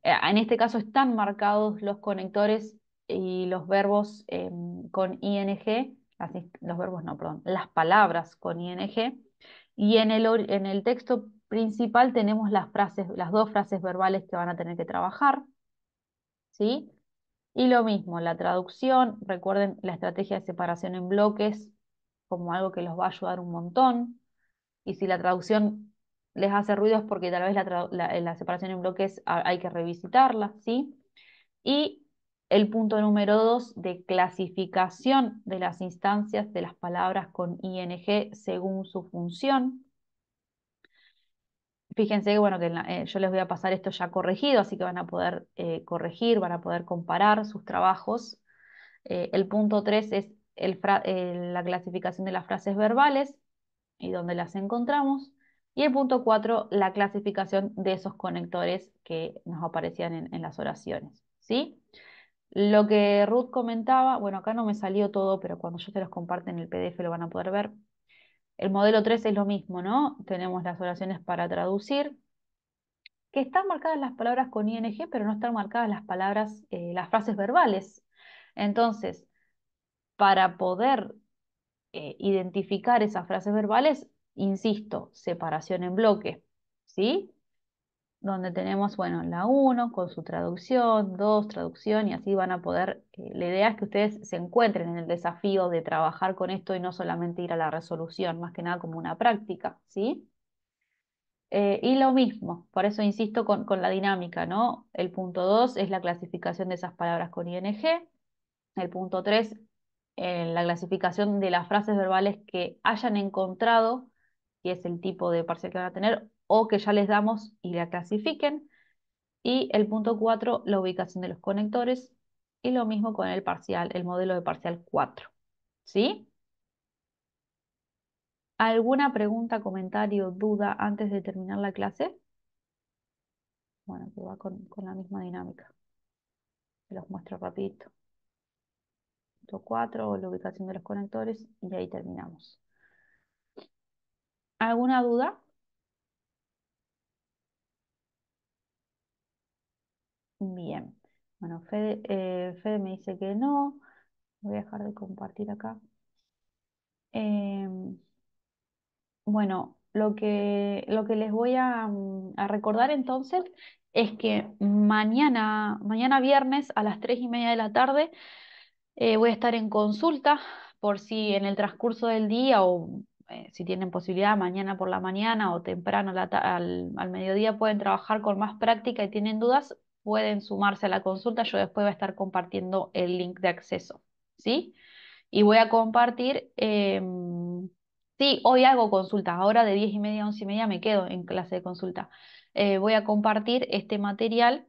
en este caso están marcados los conectores y los verbos eh, con ing, los verbos no, perdón, las palabras con ing. Y en el, en el texto principal tenemos las frases, las dos frases verbales que van a tener que trabajar. ¿Sí? Y lo mismo, la traducción, recuerden la estrategia de separación en bloques como algo que los va a ayudar un montón. Y si la traducción les hace ruidos porque tal vez la, eh, separación en bloques hay que revisitarla, ¿sí? Y el punto número dos de clasificación de las instancias de las palabras con ing según su función. Fíjense que, bueno, que eh, yo les voy a pasar esto ya corregido, así que van a poder eh, corregir, van a poder comparar sus trabajos. el punto 3 es la clasificación de las frases verbales y dónde las encontramos. Y el punto 4, la clasificación de esos conectores que nos aparecían en, las oraciones. ¿sí? Lo que Ruth comentaba, bueno, acá no me salió todo, pero cuando yo te los comparte en el PDF lo van a poder ver. El modelo 3 es lo mismo, ¿no? Tenemos las oraciones para traducir, que están marcadas las palabras con ING, pero no están marcadas las palabras, eh, las frases verbales. Entonces, para poder eh, identificar esas frases verbales, insisto, separación en bloque, ¿sí? Donde tenemos, bueno, la 1 con su traducción, 2 traducción, y así van a poder, eh, la idea es que ustedes se encuentren en el desafío de trabajar con esto y no solamente ir a la resolución, más que nada como una práctica, ¿sí? Eh, y lo mismo, por eso insisto con, la dinámica, ¿no? El punto 2 es la clasificación de esas palabras con ING, el punto 3 eh, la clasificación de las frases verbales que hayan encontrado que es el tipo de parcial que van a tener, o que ya les damos y la clasifiquen. Y el punto 4, la ubicación de los conectores. Y lo mismo con el parcial, el modelo de parcial 4. ¿Sí? ¿Alguna pregunta, comentario, duda antes de terminar la clase? Bueno, que va con, la misma dinámica. Se los muestro rapidito. Punto 4, la ubicación de los conectores y ahí terminamos. ¿Alguna duda? Bien. Bueno, Fede, eh, me dice que no. Voy a dejar de compartir acá. Em, bueno, lo que, lo que les voy mm, a, recordar entonces es que mañana, mañana viernes a las tres y media de la tarde eh, voy a estar en consulta por si en el transcurso del día o eh, si tienen posibilidad, mañana por la mañana o temprano al, mediodía pueden trabajar con más práctica y tienen dudas, pueden sumarse a la consulta. Yo después voy a estar compartiendo el link de acceso, ¿sí? Y voy a compartir, em, sí, hoy hago consulta, ahora de 10 y media a 11 y media me quedo en clase de consulta. Eh, voy a compartir este material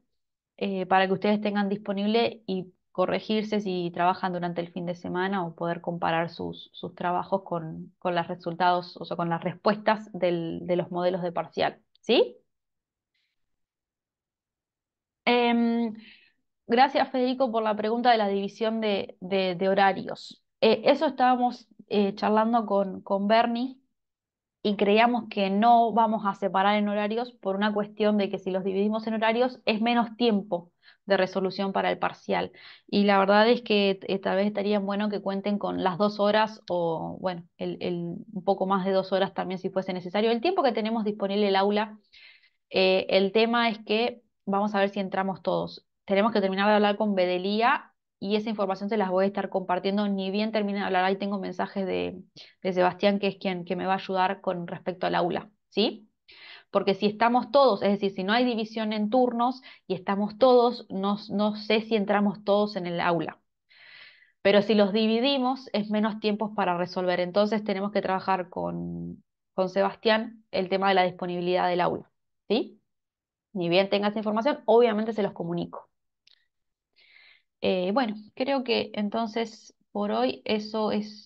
eh, para que ustedes tengan disponible y corregirse si trabajan durante el fin de semana o poder comparar sus, sus trabajos con, con los resultados, o sea, con las respuestas de los modelos de parcial. ¿Sí? Em, gracias, Federico, por la pregunta de la división de, horarios. Eh, eso estábamos eh, charlando con, con Bernie y creíamos que no vamos a separar en horarios por una cuestión de que si los dividimos en horarios es menos tiempo de resolución para el parcial. Y la verdad es que eh, tal vez estaría bueno que cuenten con las dos horas o, bueno, un poco más de dos horas también si fuese necesario. El tiempo que tenemos disponible el aula, eh, el tema es que vamos a ver si entramos todos. Tenemos que terminar de hablar con Bedelía y esa información se las voy a estar compartiendo. Ni bien termine de hablar, ahí tengo mensajes de, de Sebastián, que es quien que me va a ayudar con respecto al aula. ¿Sí? porque si estamos todos, es decir, si no hay división en turnos y estamos todos, no, sé si entramos todos en el aula. Pero si los dividimos, es menos tiempo para resolver. Entonces tenemos que trabajar con, Sebastián el tema de la disponibilidad del aula. ¿Sí? Ni bien tenga esa información, obviamente se los comunico. Eh, bueno, creo que entonces por hoy eso es